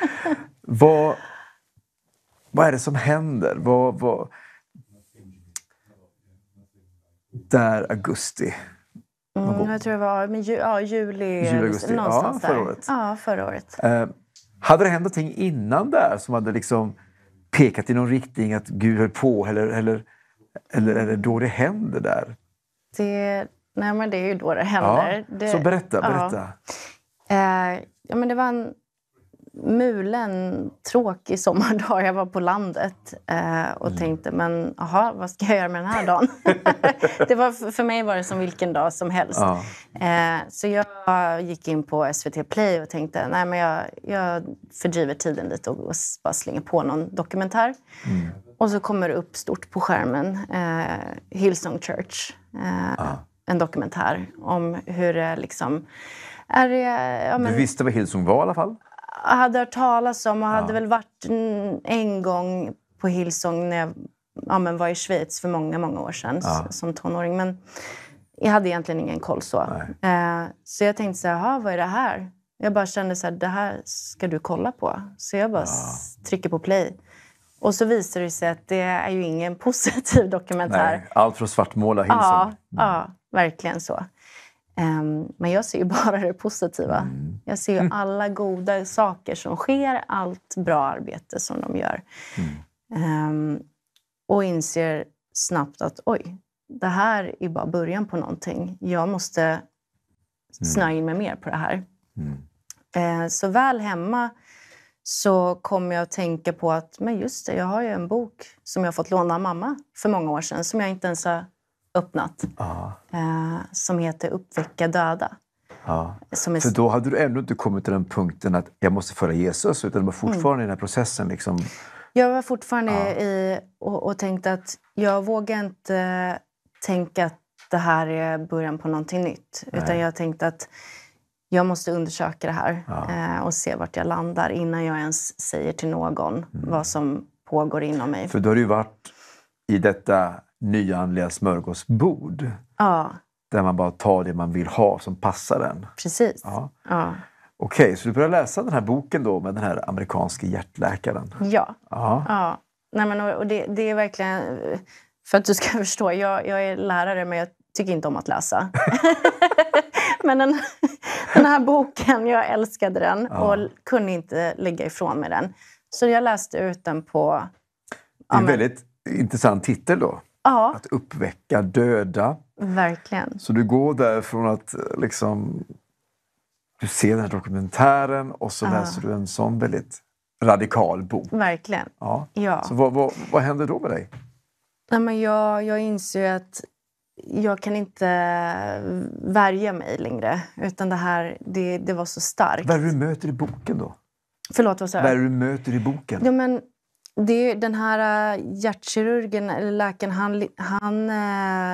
Vad vad är det som händer? Vad, vad... Där augusti. Mm, jag tror det var men ju, ja, juli, juli augusti. någonstans ja, förra året. där. Ja, förra året. Eh, hade det hänt någonting innan där som hade liksom pekat i någon riktning att Gud höll på? Eller, eller, eller är det då det händer där? Det, nej, men det är ju då det händer. Ja, det, så berätta, berätta. Ja. Eh, ja, men det var en mulen, tråkig sommardag. Jag var på landet eh, och mm. tänkte, men aha, vad ska jag göra med den här dagen? det var, för mig var det som vilken dag som helst. Ja. Eh, så jag gick in på SVT Play och tänkte, nej men jag, jag fördriver tiden lite och, och bara slänger på någon dokumentär. Mm. Och så kommer det upp stort på skärmen, eh, Hillsong Church. Ah. En dokumentär om hur det liksom är, ja, men... Du visste vad Hillsong var i alla fall? hade hört talas om och hade väl varit en gång på Hillsong när jag ja, men var i Schweiz för många, många år sedan som tonåring. Men jag hade egentligen ingen koll så. Eh, så jag tänkte så här, vad är det här? Jag bara kände så här, det här ska du kolla på. Så jag bara trycker på play. Och så visar det sig att det är ju ingen positiv dokumentär. Nej, allt för att svartmåla Hillsong. Ja, mm. ja, verkligen så. Um, men jag ser ju bara det positiva. Mm. Jag ser ju mm. alla goda saker som sker, allt bra arbete som de gör. Mm. Um, och inser snabbt att oj, det här är bara början på någonting. Jag måste mm. snöa in mig mer på det här. Mm. Uh, så väl hemma så kommer jag att tänka på att men just det, jag har ju en bok som jag fått låna av mamma för många år sedan som jag inte ens har öppnat. Ah. Eh, som heter Uppväcka döda. Ah. Är... För då hade du ännu inte kommit till den punkten att jag måste följa Jesus, utan du var mm. fortfarande mm. i den här processen. Liksom. Jag var fortfarande ah. i och, och tänkte att jag vågar inte tänka att det här är början på någonting nytt. Nej. Utan jag tänkte att jag måste undersöka det här ah. eh, och se vart jag landar innan jag ens säger till någon mm. vad som pågår inom mig. För då har du varit i detta nyanliga smörgåsbord. Ja. Där man bara tar det man vill ha som passar en. Precis. Ja. ja. Okej, okay, så du började läsa den här boken då med den här amerikanske hjärtläkaren? Ja. ja. ja. Nej, men, och det, det är verkligen... För att du ska förstå, jag, jag är lärare men jag tycker inte om att läsa. men den, den, här boken, jag älskade den ja. och kunde inte lägga ifrån mig den. Så jag läste ut den på... Det är en väldigt intressant titel då. Ja. Att uppväcka döda. Verkligen. Så du går därifrån att eh, liksom, du ser den här dokumentären och så ja. läser du en sån väldigt radikal bok. Verkligen. Ja. ja. Så vad, vad, vad händer då med dig? Nej, men jag, jag inser att jag kan inte eh, värja mig längre. Utan det här, det, det var så starkt. Vad är det du möter i boken då? Förlåt, vad sa jag? Vad är det du möter i boken? Ja, men det, den här äh, hjärtkirurgen, eller läkaren, han, han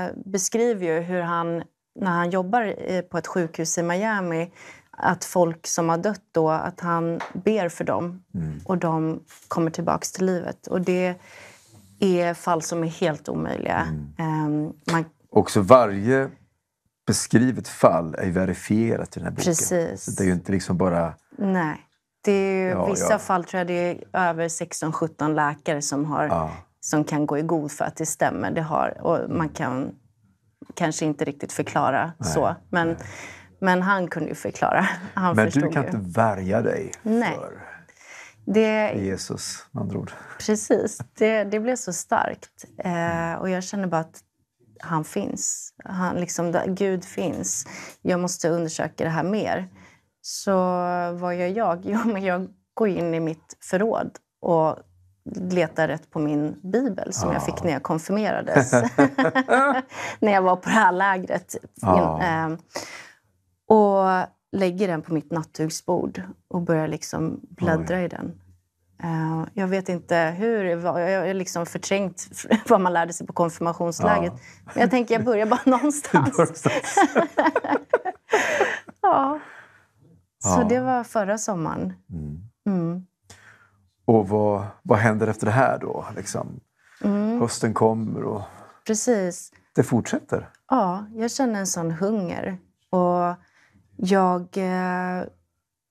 äh, beskriver ju hur han när han jobbar eh, på ett sjukhus i Miami att folk som har dött då, att han ber för dem mm. och de kommer tillbaka till livet. Och det är fall som är helt omöjliga. Mm. Ehm, man... Också varje beskrivet fall är verifierat i den här boken. Precis. det är ju inte liksom bara... Nej. Det är ja, vissa ja. fall tror jag det är över 16-17 läkare som, har, ja. som kan gå i god för att det stämmer. Det har, och man kan kanske inte riktigt förklara nej, så. Men, men han kunde ju förklara. Han men du kan ju. inte värja dig nej. för det, Jesus, med andra ord. Precis. Det, det blev så starkt. Eh, mm. och jag känner bara att han finns. Han, liksom, Gud finns. Jag måste undersöka det här mer. Så vad gör jag? Jo, men jag går in i mitt förråd och letar rätt på min bibel som ah. jag fick ah. när jag konfirmerades. när jag var på det här lägret. Ah. Ehm, och lägger den på mitt nattduksbord och börjar liksom bläddra Oj. i den. Ehm, jag vet inte hur, jag har liksom förträngt vad man lärde sig på konfirmationsläget. Ah. Men jag tänker jag börjar bara någonstans. ja. Så det var förra sommaren. Mm. Mm. Och vad, vad händer efter det här då? Liksom, mm. Hösten kommer och... Precis. Det fortsätter? Ja, jag känner en sån hunger. Och jag eh,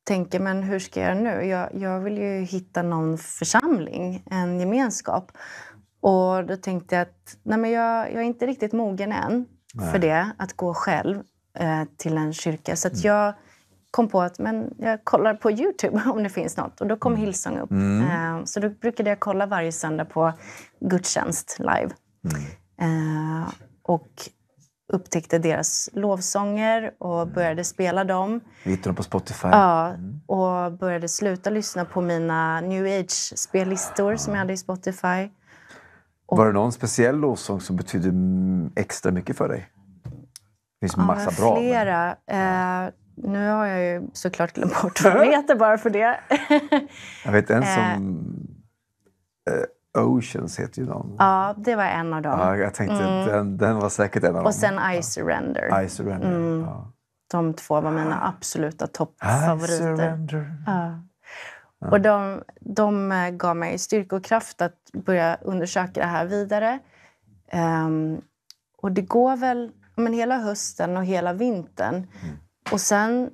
tänker, men hur ska jag nu? Jag, jag vill ju hitta någon församling, en gemenskap. Och då tänkte jag att nej men jag, jag är inte riktigt mogen än nej. för det, att gå själv eh, till en kyrka. Så mm. jag kom på att men jag kollar på Youtube om det finns något. Och då kom mm. Hillsong upp. Mm. Eh, så då brukade jag kolla varje söndag på gudstjänst live. Mm. Eh, och upptäckte deras lovsånger och mm. började spela dem. Vi hittade dem på Spotify. Ja, mm. och började sluta lyssna på mina new age-spellistor som jag ah. hade i Spotify. Och... Var det någon speciell lovsång som betydde extra mycket för dig? Det finns ja, massa bra. Flera. Men... Eh, nu har jag ju såklart glömt bort vad de heter bara för det. jag vet en som... Eh. eh, Oceans heter ju de. Ja, det var en av dem. Ja, jag tänkte mm. den, den var säkert en av dem. Och sen I Surrender. I surrender. Mm. Ja. De två var mina ah. absoluta toppfavoriter. I surrender. Ja. Och de, de eh, gav mig styrka och kraft att börja undersöka det här vidare. Um, och det går väl men hela hösten och hela vintern. Mm. Och sen,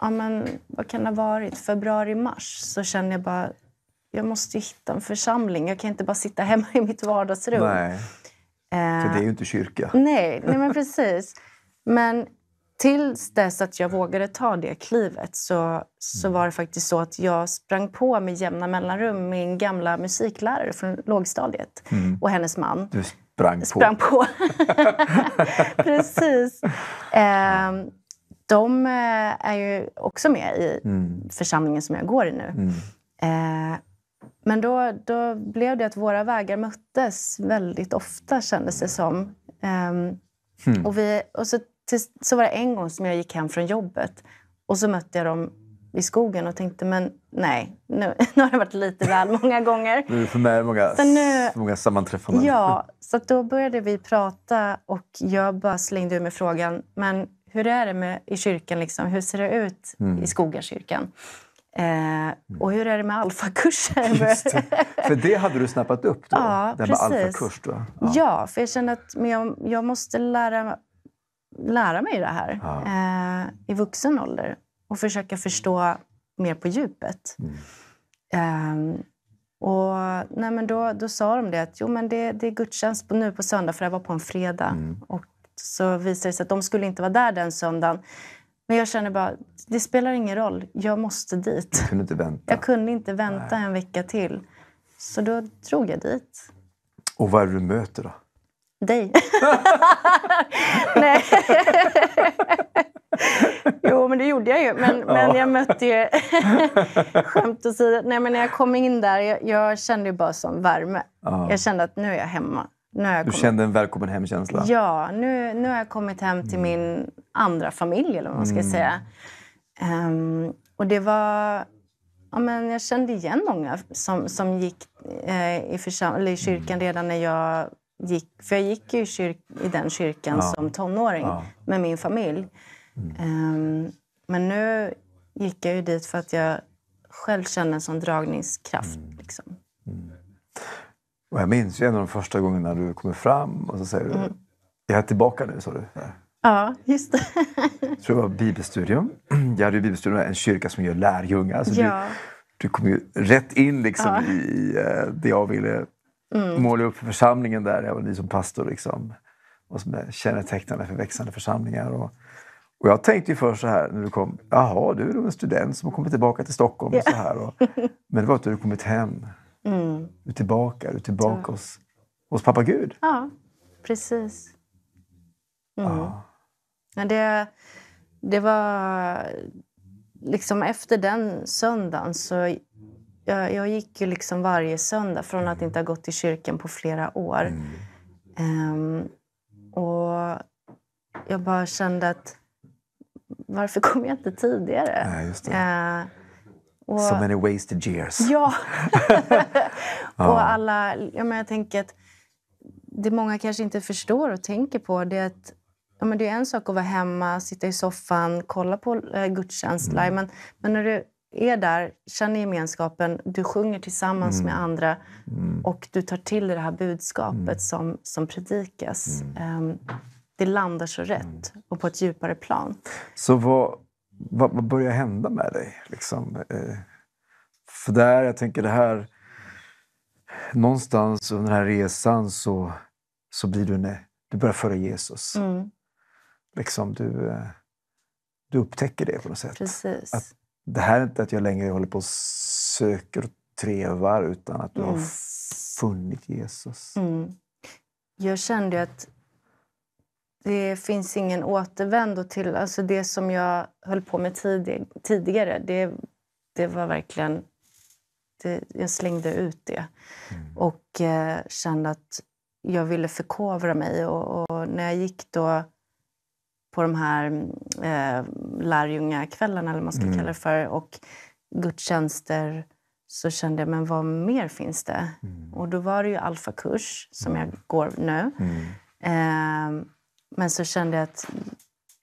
ja men vad kan det ha varit? Februari, mars så känner jag bara jag måste hitta en församling. Jag kan inte bara sitta hemma i mitt vardagsrum. Nej, för det är ju inte kyrka. nej, nej men precis. Men tills dess att jag vågade ta det klivet så, så var det faktiskt så att jag sprang på med jämna mellanrum min gamla musiklärare från lågstadiet mm. och hennes man. Du sprang på? Sprang på. precis. Eh, de eh, är ju också med i mm. församlingen som jag går i nu. Mm. Eh, men då, då blev det att våra vägar möttes väldigt ofta, kändes det som. Um, mm. Och, vi, och så, till, så var det en gång som jag gick hem från jobbet och så mötte jag dem i skogen och tänkte men nej, nu, nu har det varit lite väl många gånger. Nu är det för många, så nu, många sammanträffanden. Ja, så då började vi prata och jag bara slängde ur mig frågan men hur är det med, i kyrkan? Liksom? Hur ser det ut mm. i Skogakyrkan? Eh, mm. och hur är det med alfakurser? För det hade du snappat upp då? Ja, det precis. Med alfakurs, då. Ja. ja. för jag kände att men jag, jag måste lära, lära mig det här ja. eh, i vuxen ålder och försöka förstå mer på djupet. Mm. Um, och nej, men då, då sa de det att jo, men det, det är gudstjänst på, nu på söndag, för det var på en fredag. Mm. Och så visade det sig att de skulle inte vara där den söndagen. Men jag kände bara, det spelar ingen roll. Jag måste dit. Jag kunde inte vänta. Jag kunde inte vänta Nej. en vecka till. Så då drog jag dit. Och vad är det du möter då? Dig. Nej. jo, men det gjorde jag ju. Men, men jag mötte ju... skämt åsido. Nej, men när jag kom in där jag, jag kände ju bara som värme. Jag kände att nu är jag hemma. Nu du kände en välkommen hemkänsla? Ja, nu, nu har jag kommit hem till mm. min andra familj, eller vad man ska mm. säga. Um, och det var... Ja, men jag kände igen många som, som gick eh, i, försam- i mm. kyrkan redan när jag gick... För jag gick ju kyrk- i den kyrkan ja. som tonåring ja. med min familj. Mm. Um, men nu gick jag ju dit för att jag själv kände en sån dragningskraft. Mm. Liksom. Mm. Och jag minns ju en av de första gångerna du kommer fram och så säger du mm. Jag är tillbaka nu, sa du. Ja, just det. jag tror det var bibelstudium. Jag hade ju bibelstudium en kyrka som gör lärjungar. Alltså ja. du, du kom ju rätt in liksom ja. i uh, det jag ville mm. måla upp för församlingen där. Jag var ny som pastor. Liksom. Och som är kännetecknande för växande församlingar. Och, och jag tänkte ju först så här när du kom, jaha, du är en student som har kommit tillbaka till Stockholm. Yeah. Och så här. Och, men det var att du hade kommit hem. Mm. Du är tillbaka, du är tillbaka hos, hos pappa Gud. Ja, precis. Mm. Ja. ja. det, det var... Liksom efter den söndagen så... Jag, jag gick ju liksom varje söndag från att inte ha gått i kyrkan på flera år. Mm. Um, och jag bara kände att varför kom jag inte tidigare? Nej, eh, och, so many wasted years. Ja. och alla... Ja, men jag tänker att det många kanske inte förstår och tänker på det är att ja, men det är en sak att vara hemma, sitta i soffan, kolla på eh, gudstjänst mm. men, men när du är där, känner gemenskapen, du sjunger tillsammans mm. med andra mm. och du tar till det här budskapet mm. som, som predikas. Um, det landar så rätt mm. och på ett djupare plan. Så vad, vad, vad börjar hända med dig? Liksom, eh, för där, jag tänker det här... Någonstans under den här resan så, så blir du en, du börjar föra Jesus. Mm. Liksom du, eh, du upptäcker det på något sätt. Precis. Att det här är inte att jag längre håller på och söker och trevar utan att du mm. har funnit Jesus. Mm. Jag kände att det finns ingen återvändo till... Alltså det som jag höll på med tidig, tidigare, det, det var verkligen... Det, jag slängde ut det mm. och eh, kände att jag ville förkovra mig. Och, och, när jag gick då på de här eh, lärjungakvällarna, eller vad man ska mm. kalla det för, och gudstjänster så kände jag, men vad mer finns det? Mm. Och då var det ju alfakurs som jag mm. går nu. Eh, men så kände jag att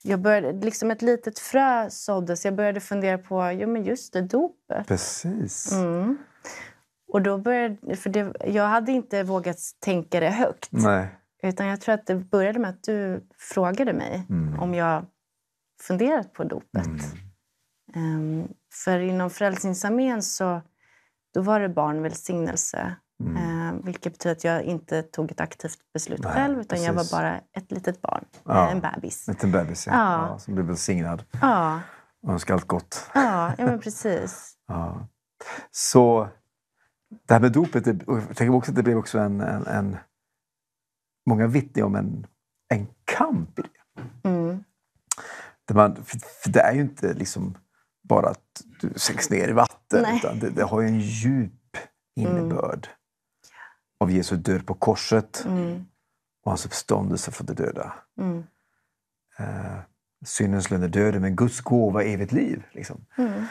jag började, liksom ett litet frö såddes. Jag började fundera på jo, men just det, dopet. Precis. Mm. Och då började, för det, jag hade inte vågat tänka det högt. Nej. Utan jag tror att det började med att du frågade mig mm. om jag funderat på dopet. Mm. Um, för inom Frälsningsarmén så då var det barnvälsignelse Mm. Eh, vilket betyder att jag inte tog ett aktivt beslut Nej, själv utan precis. jag var bara ett litet barn, ja, eh, en bebis. En liten bebis, ja. ja. ja som blev välsignad ja. och önskade allt gott. Ja, ja men precis. ja. Så det här med dopet, det, jag tänker också att det blev också en, en, en många vittnar om en, en kamp i det. Mm. det man, för det är ju inte liksom bara att du sänks ner i vatten, Nej. utan det, det har ju en djup innebörd. Mm av Jesu död på korset mm. och hans uppståndelse från de döda. Mm. Eh, syndens lön är döden, men Guds gåva är evigt liv. Liksom. Mm.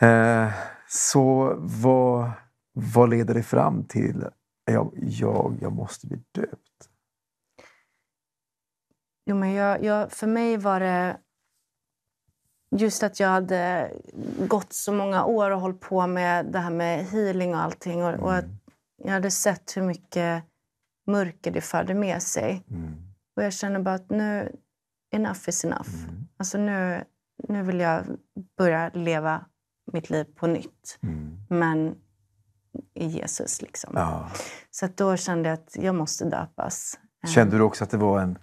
Eh, så vad, vad leder det fram till? Jag, jag, jag måste bli döpt. Jo, men jag, jag, för mig var det just att jag hade gått så många år och hållit på med det här med healing och allting. Och, och mm. Jag hade sett hur mycket mörker det förde med sig. Mm. Och jag känner bara att nu, enough is enough. Mm. Alltså nu, nu vill jag börja leva mitt liv på nytt. Mm. Men i Jesus liksom. Ja. Så att då kände jag att jag måste döpas. Eh. Kände du också att det var en,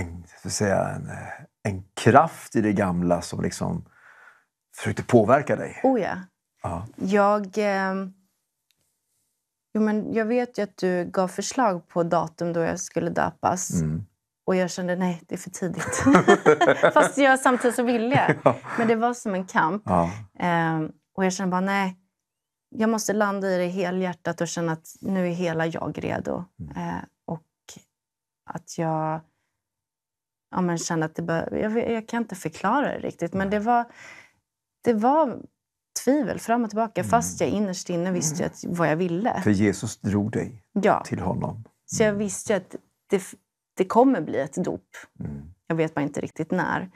en, så säga, en, eh, en kraft i det gamla som liksom försökte påverka dig? Oh ja. ja. Jag... Eh, Jo, men jag vet ju att du gav förslag på datum då jag skulle döpas. Mm. Och jag kände nej, det är för tidigt. Fast jag samtidigt så ville. Ja. Men det var som en kamp. Ja. Ehm, och jag kände bara nej, jag måste landa i det helhjärtat och känna att nu är hela jag redo. Mm. Ehm, och att jag ja, men kände att det bör, jag, jag kan inte förklara det riktigt. Men det var, det var tvivel fram och tillbaka mm. fast jag innerst inne visste mm. att, vad jag ville. För Jesus drog dig ja. till honom. Mm. Så jag visste att det, det kommer bli ett dop. Mm. Jag vet bara inte riktigt när.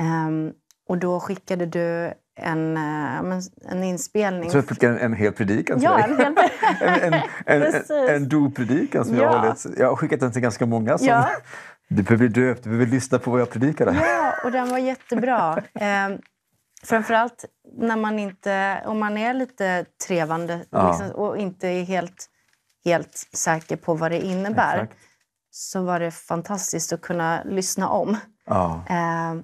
Um, och då skickade du en, eh, en inspelning. Så jag fick en, en hel predikan till ja, dig? En, hel... en, en, en, en do-predikan som ja. jag har hållit. Jag har skickat den till ganska många. Som, ja. Du behöver bli döpt, du behöver lyssna på vad jag predikade. Ja, och den var jättebra. Ehm, Framförallt när man inte, om man är lite trevande ja. liksom, och inte är helt, helt säker på vad det innebär Exakt. så var det fantastiskt att kunna lyssna om. Ja. Eh,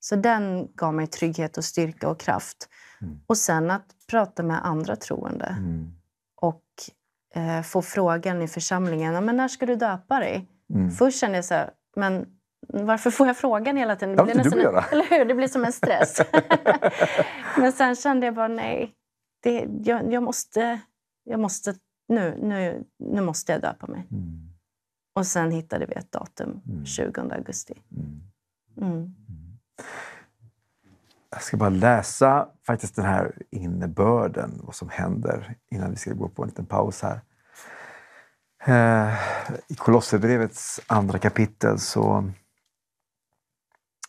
så den gav mig trygghet och styrka och kraft. Mm. Och sen att prata med andra troende mm. och eh, få frågan i församlingen, men när ska du döpa dig? Mm. Först kände jag så här, men varför får jag frågan hela tiden? Det blir, nästan, eller hur? det blir som en stress. Men sen kände jag bara nej. Det, jag, jag, måste, jag måste, nu, nu, nu måste jag döpa mig. Mm. Och sen hittade vi ett datum, mm. 20 augusti. Mm. Mm. mm. Jag ska bara läsa faktiskt den här innebörden, vad som händer, innan vi ska gå på en liten paus här. Eh, I Kolosserbrevets andra kapitel så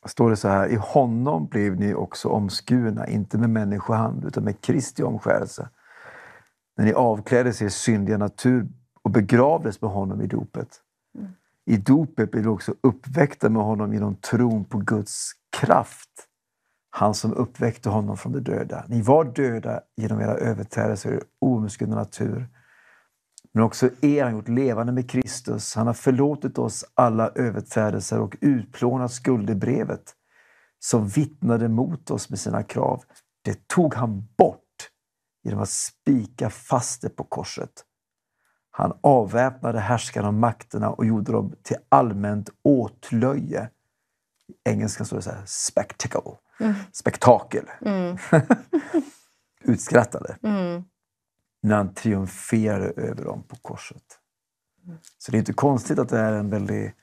står det så här, i honom blev ni också omskurna, inte med människohand utan med Kristi omskärelse. När ni avkläddes er syndiga natur och begravdes med honom i dopet. Mm. I dopet blev ni också uppväckta med honom genom tron på Guds kraft. Han som uppväckte honom från de döda. Ni var döda genom era överträdelser och er omskurna natur men också er han gjort levande med Kristus. Han har förlåtit oss alla överträdelser och utplånat skuldebrevet som vittnade mot oss med sina krav. Det tog han bort genom att spika fast det på korset. Han avväpnade härskarna och makterna och gjorde dem till allmänt åtlöje. I engelskan står det så här, spectacle, mm. spektakel. Mm. Utskrattade. Mm när han triumferade över dem på korset. Så det är inte konstigt att det är en väldig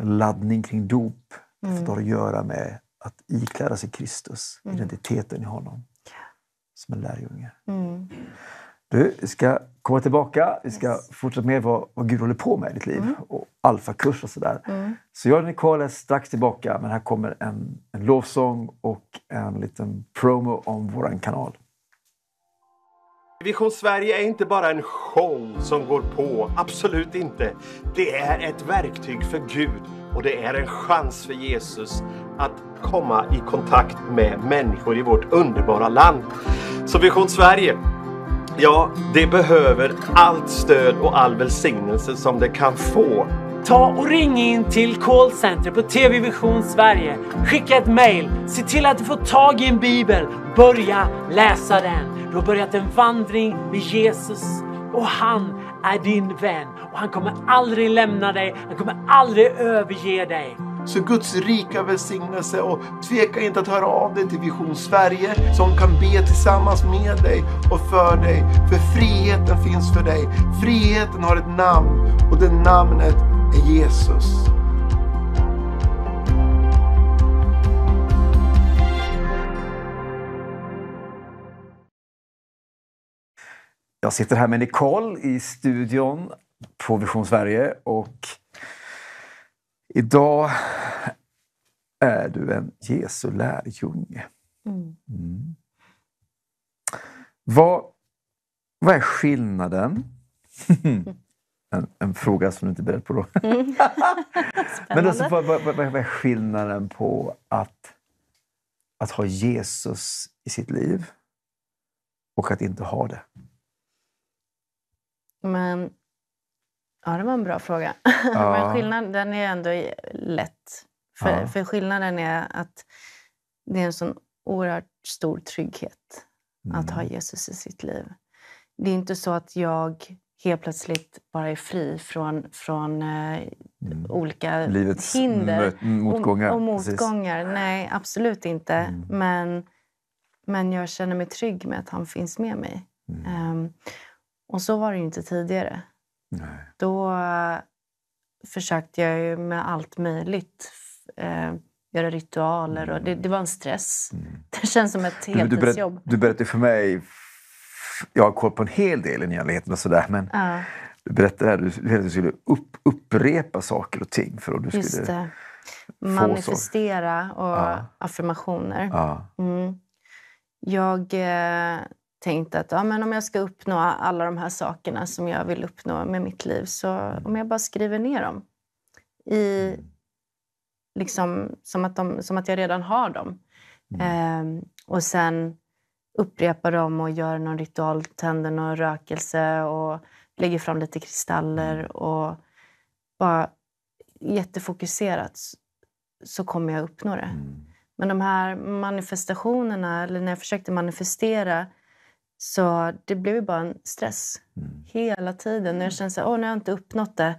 laddning kring dop. Mm. För det har att göra med att ikläda sig Kristus, mm. identiteten i honom, som en lärjunge. Mm. Du, vi ska komma tillbaka. Vi ska yes. fortsätta med vad, vad Gud håller på med i ditt liv mm. och alfakurs och sådär. Mm. Så jag och Nicole är strax tillbaka, men här kommer en, en lovsång och en liten promo om vår kanal. Vision Sverige är inte bara en show som går på, absolut inte. Det är ett verktyg för Gud och det är en chans för Jesus att komma i kontakt med människor i vårt underbara land. Så Vision Sverige, ja, det behöver allt stöd och all välsignelse som det kan få. Ta och ring in till callcenter på TV Vision Sverige. Skicka ett mail. Se till att du får tag i en bibel. Börja läsa den. Du har börjat en vandring med Jesus och han är din vän. Och han kommer aldrig lämna dig, han kommer aldrig överge dig. Så Guds rika välsignelse och tveka inte att höra av dig till Vision Sverige som kan be tillsammans med dig och för dig. För friheten finns för dig. Friheten har ett namn och det namnet är Jesus. Jag sitter här med Nicole i studion på Vision Sverige och idag är du en Jesu lärjunge. Mm. Mm. Vad, vad är skillnaden? en, en, fråga som du inte är beredd på då. Mm. Men alltså, vad, vad, vad, är skillnaden på att, att ha Jesus i sitt liv och att inte ha det? Men ja, det var en bra fråga. Ja. Men skillnaden är ändå lätt. För, ja. för skillnaden är att det är en sån oerhört stor trygghet mm. att ha mm. Jesus i sitt liv. Det är inte så att jag helt plötsligt bara är fri från, från eh, mm. olika Livets hinder motgångar. Och, motgångar. Precis. Nej, absolut inte. Mm. Men, men jag känner mig trygg med att han finns med mig. Um, och så var det inte tidigare. Nej. Då eh, försökte jag ju med allt möjligt eh, göra ritualer. Och det, mm. det var en stress. Mm. Det känns som ett heltidsjobb. Du, du, du, berättade för mig... Jag har koll på en hel del i nyheterna och sådär. Men ja. Du berättade här, du, att du skulle upp, upprepa saker och ting. för att du Just det. Manifestera och ja. affirmationer. Ja. Mm. Jag... Eh, tänkt att ja, men om jag ska uppnå alla de här sakerna som jag vill uppnå med mitt liv, så om jag bara skriver ner dem i, mm. liksom, som, att de, som att jag redan har dem. Mm. Eh, och sen upprepar dem och gör någon ritual, tänder någon rökelse och lägger fram lite kristaller mm. och bara jättefokuserat så kommer jag uppnå det. Mm. Men de här manifestationerna, eller när jag försökte manifestera så det blev bara en stress mm. hela tiden. Jag kände att oh, nu har jag inte uppnått det.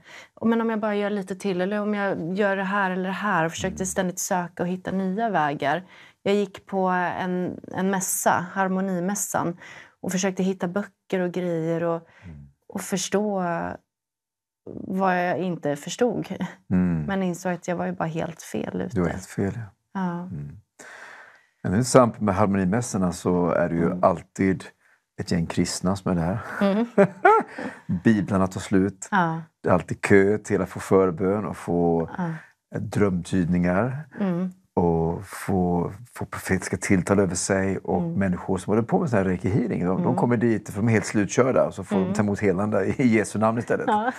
Men om jag bara gör lite till eller om jag gör det här eller det här. Och försökte mm. ständigt söka och hitta nya vägar. Jag gick på en, en mässa, Harmonimässan, och försökte hitta böcker och grejer och, mm. och förstå vad jag inte förstod. Mm. Men insåg att jag var ju bara helt fel ute. Du var helt fel, ja. ja. Mm. Men det är sant, med harmonimässorna så är det ju mm. alltid ett gäng kristna som är där. Mm. Biblarna tar slut. Ja. Det är alltid kö till att få förbön och få ja. drömtydningar. Mm. och få, få profetiska tilltal över sig och mm. människor som håller på med sån reiki-healing. De, de, mm. kommer dit för de är helt slutkörda och så får de mm. ta emot helande i Jesu namn istället. Ja.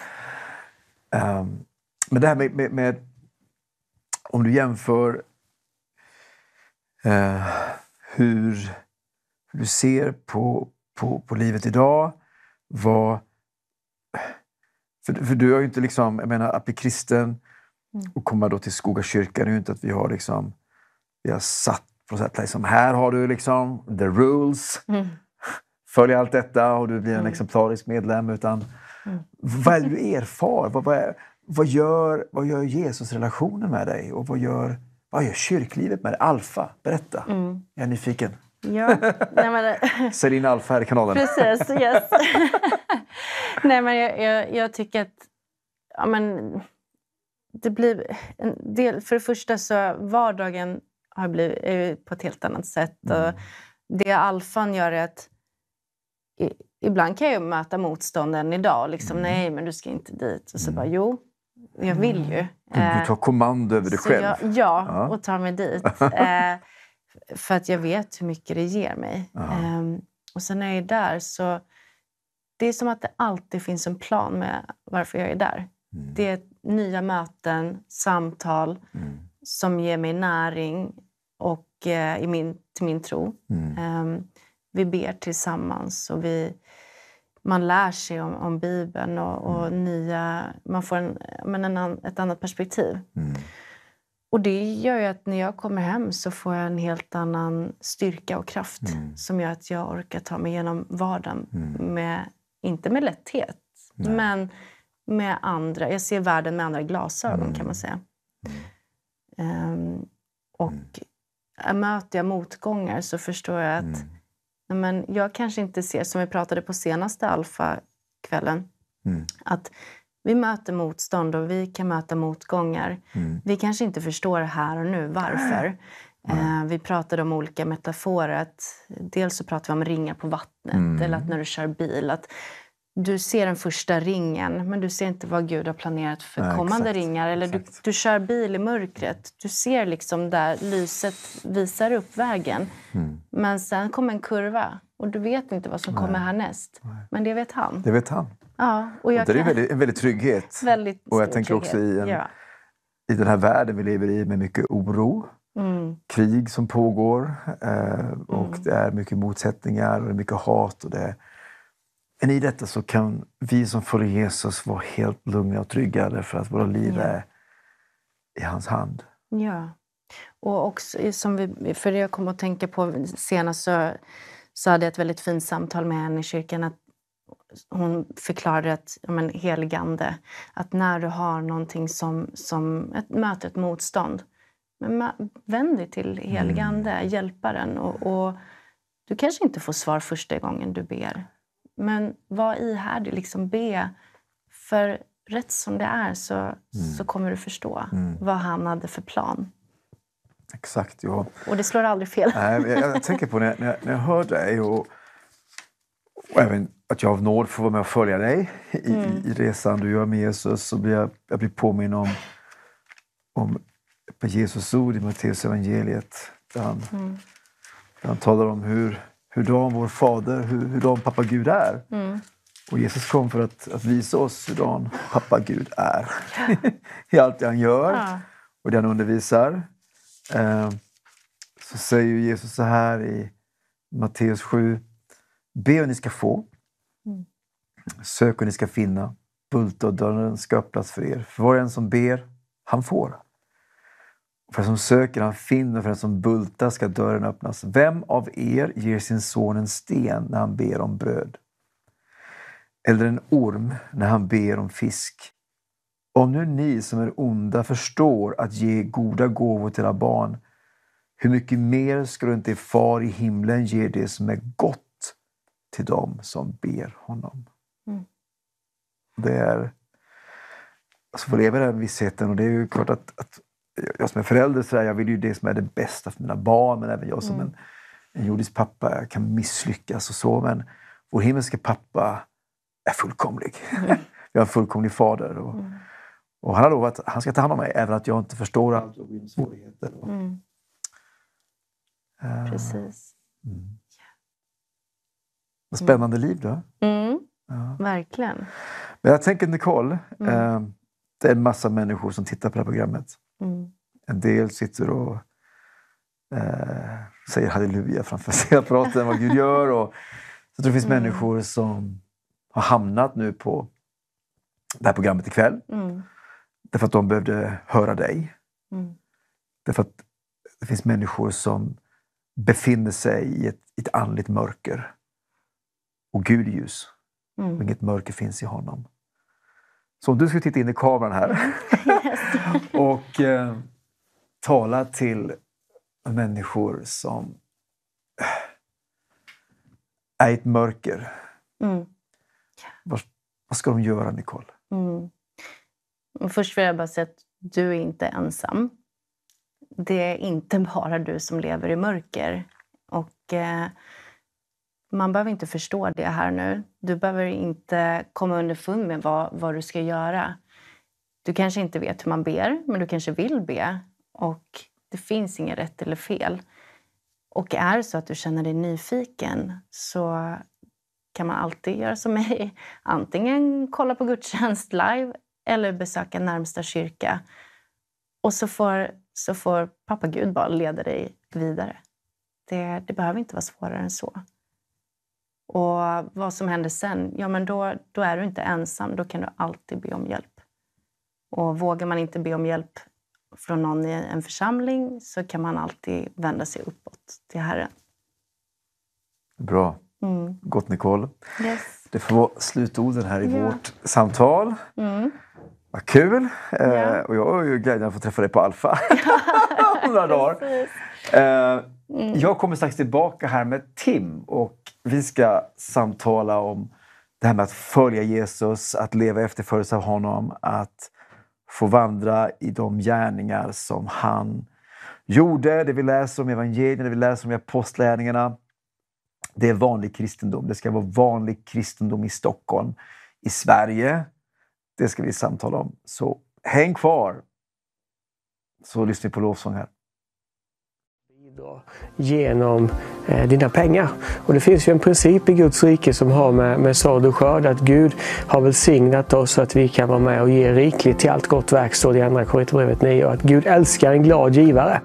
Um, men det här med, med, med om du jämför eh, hur du ser på, på, på livet idag? Vad, för, för du har ju inte liksom, jag menar att bli kristen mm. och komma då till Skoga kyrkan är ju inte att vi har liksom, vi har satt på något sätt, liksom, här har du liksom the rules. Mm. Följ allt detta och du blir en mm. exemplarisk medlem. Utan mm. vad är det du erfar? Vad, vad, är, vad, gör, vad gör Jesus relationen med dig? Och vad gör, vad gör kyrklivet med dig? Alfa, berätta. Mm. Jag är nyfiken. Ja. Nej, men... Eh, Selina Alf här i kanalen. Precis, yes. Nej, men jag, jag, jag, tycker att... Ja, men, det blir en del, för det första så vardagen har blivit, är på ett helt annat sätt. Mm. Och det alfan gör är att i, ibland kan jag möta motstånden idag. Liksom, mm. Nej, men du ska inte dit. Och så mm. bara, jo, jag vill ju. Du, du tar kommando över dig så själv. Jag, ja, ja, och tar mig dit. Eh, för att jag vet hur mycket det ger mig. Um, och sen när jag är där så... Det är som att det alltid finns en plan med varför jag är där. Mm. Det är nya möten, samtal mm. som ger mig näring och, eh, i min, till min tro. Mm. Um, vi ber tillsammans och vi, man lär sig om, om Bibeln och, och mm. nya... Man får en, men en, ett annat perspektiv. Mm. Och det gör ju att när jag kommer hem så får jag en helt annan styrka och kraft mm. som gör att jag orkar ta mig igenom vardagen. Mm. Med, inte med lätthet, Nej. men med andra. Jag ser världen med andra glasögon mm. kan man säga. Um, och mm. Äh, möter jag motgångar så förstår jag att mm. men jag kanske inte ser, som vi pratade på senaste Alfa-kvällen, mm. att vi möter motstånd och vi kan möta motgångar. Mm. Vi kanske inte förstår här och nu varför. Mm. vi pratade om olika metaforer. Att dels så pratar vi om ringar på vattnet mm. eller att när du kör bil. Att du ser den första ringen, men du ser inte vad Gud har planerat för Nej, kommande exakt, ringar. Eller du, du, kör bil i mörkret. Du ser liksom där lyset visar upp vägen. Mm. Men sen kommer en kurva och du vet inte vad som Nej. kommer härnäst. Nej. Men det vet han. Det vet han. Ja, och jag och det kan... är väldigt, en väldigt trygghet. Väldigt och jag tänker trygghet. också i, en, ja. i den här världen vi lever i med mycket oro. Mm. Krig som pågår eh, och mm. det är mycket motsättningar och mycket hat. Och det men i detta så kan vi som följer Jesus vara helt lugna och trygga därför att våra liv ja. är i hans hand. Ja. Och också, som vi, för det jag kom att tänka på senast så, så hade jag ett väldigt fint samtal med henne i kyrkan. Att hon förklarade att men, helgande, att när du har någonting som, som ett, möter ett motstånd, men, vänd dig till helgande, mm. hjälparen. Och, och, du kanske inte får svar första gången du ber, men var ihärdig, liksom be. För rätt som det är så, mm. så kommer du förstå mm. vad han hade för plan. Exakt. Ja. Och det slår aldrig fel. Nej, jag, jag tänker på när, när, när jag hör dig och, och även att jag av nåd får vara med och följa dig i, mm. i resan du gör med Jesus. Så blir jag, jag blir påminn om, om Jesus ord i Matteus evangeliet där han, mm. där han talar om hur hurdan vår fader, hur, hurdan pappa Gud är. Mm. Och Jesus kom för att, att visa oss hurdan pappa Gud är i allt det han gör ja. och det han undervisar. Eh, så säger Jesus så här i Matteus 7. Be och ni ska få. Mm. Sök och ni ska finna. Bulta och dörren ska öppnas för er. För var och en som ber, han får. För den som söker han finner, för den som bultar ska dörren öppnas. Vem av er ger sin son en sten när han ber om bröd? Eller en orm när han ber om fisk? Om nu ni som är onda förstår att ge goda gåvor till era barn, hur mycket mer ska skulle inte Far i himlen ge det som är gott till dem som ber honom? Mm. Det är... Alltså får leva i den vissheten och det är ju klart att, att jag som är förälder så här, jag vill ju det som är det bästa för mina barn, men även jag som mm. en, en jordisk pappa kan misslyckas och så. Men vår himmelska pappa är fullkomlig. Mm. vi har en fullkomlig fader. Och, mm. och han har lovat att han ska ta hand om mig, även att jag inte förstår allt och mina svårigheter. Och, uh, Precis. Mm. Vad spännande liv du mm. Ja. Verkligen. Men jag tänker Nicole, eh, det är en massa människor som tittar på det här programmet. Mm. En del sitter och eh, säger halleluja framför sig och pratar om vad Gud gör. Och, så det finns mm. människor som har hamnat nu på det här programmet ikväll. Mm. Därför att de behövde höra dig. Mm. Därför att det finns människor som befinner sig i ett, ett andligt mörker. Och Gud är ljus. Mm. Och inget mörker finns i honom. Så om du skulle titta in i kameran här och eh, tala till människor som eh, är i ett mörker. Mm. Vad, vad, ska de göra, Nicole? Mm. Först vill jag bara säga att du är inte ensam. Det är inte bara du som lever i mörker. Och... Eh, man behöver inte förstå det här nu. Du behöver inte komma underfund med vad, vad du ska göra. Du kanske inte vet hur man ber, men du kanske vill be. Och det finns inget rätt eller fel. Och är det så att du känner dig nyfiken så kan man alltid göra som mig. Antingen kolla på gudstjänst live eller besöka närmsta kyrka. Och så får, så får pappa Gud bara leda dig vidare. Det, det behöver inte vara svårare än så. Och vad som händer sen, ja men då, då är du inte ensam. Då kan du alltid be om hjälp. Och vågar man inte be om hjälp från någon i en församling så kan man alltid vända sig uppåt till Herren. Bra. Mm. Gott Nicole. Yes. Det får vara slutorden här i yeah. vårt samtal. Mm. Vad kul! Yeah. Eh, och jag är ju glädjen att få träffa dig på Alfa om några dagar. Eh, mm. Jag kommer strax tillbaka här med Tim och vi ska samtala om det här med att följa Jesus, att leva efterföljelse av honom, att få vandra i de gärningar som han gjorde, det vi läser om i evangelierna, det vi läser om i apostlärningarna. Det är vanlig kristendom. Det ska vara vanlig kristendom i Stockholm, i Sverige. Det ska vi samtala om. Så häng kvar, så lyssnar vi på lovsång här bidra genom eh, dina pengar. Och det finns ju en princip i Guds rike som har med, med sådd och skörd att Gud har välsignat oss så att vi kan vara med och ge rikligt till allt gott verk, står det i Andra Korinthierbrevet 9. Och Att Gud älskar en glad givare.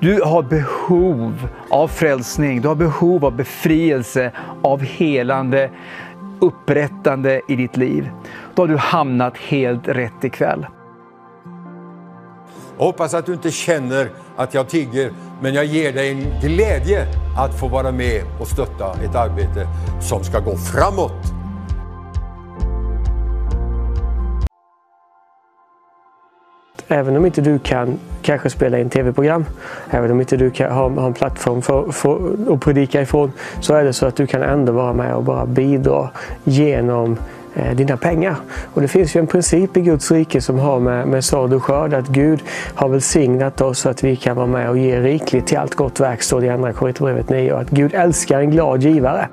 Du har behov av frälsning, du har behov av befrielse, av helande, upprättande i ditt liv. Då har du hamnat helt rätt ikväll. Jag hoppas att du inte känner att jag tigger, men jag ger dig en glädje att få vara med och stötta ett arbete som ska gå framåt. Även om inte du kan kanske spela in tv-program, även om inte du kan ha, ha en plattform för, för att predika ifrån, så är det så att du kan ändå vara med och bara bidra genom Eh, dina pengar. Och det finns ju en princip i Guds rike som har med, med sådd och skörd att Gud har välsignat oss så att vi kan vara med och ge rikligt till allt gott verk, står det i Andra Korinthierbrevet 9. Och att Gud älskar en glad givare.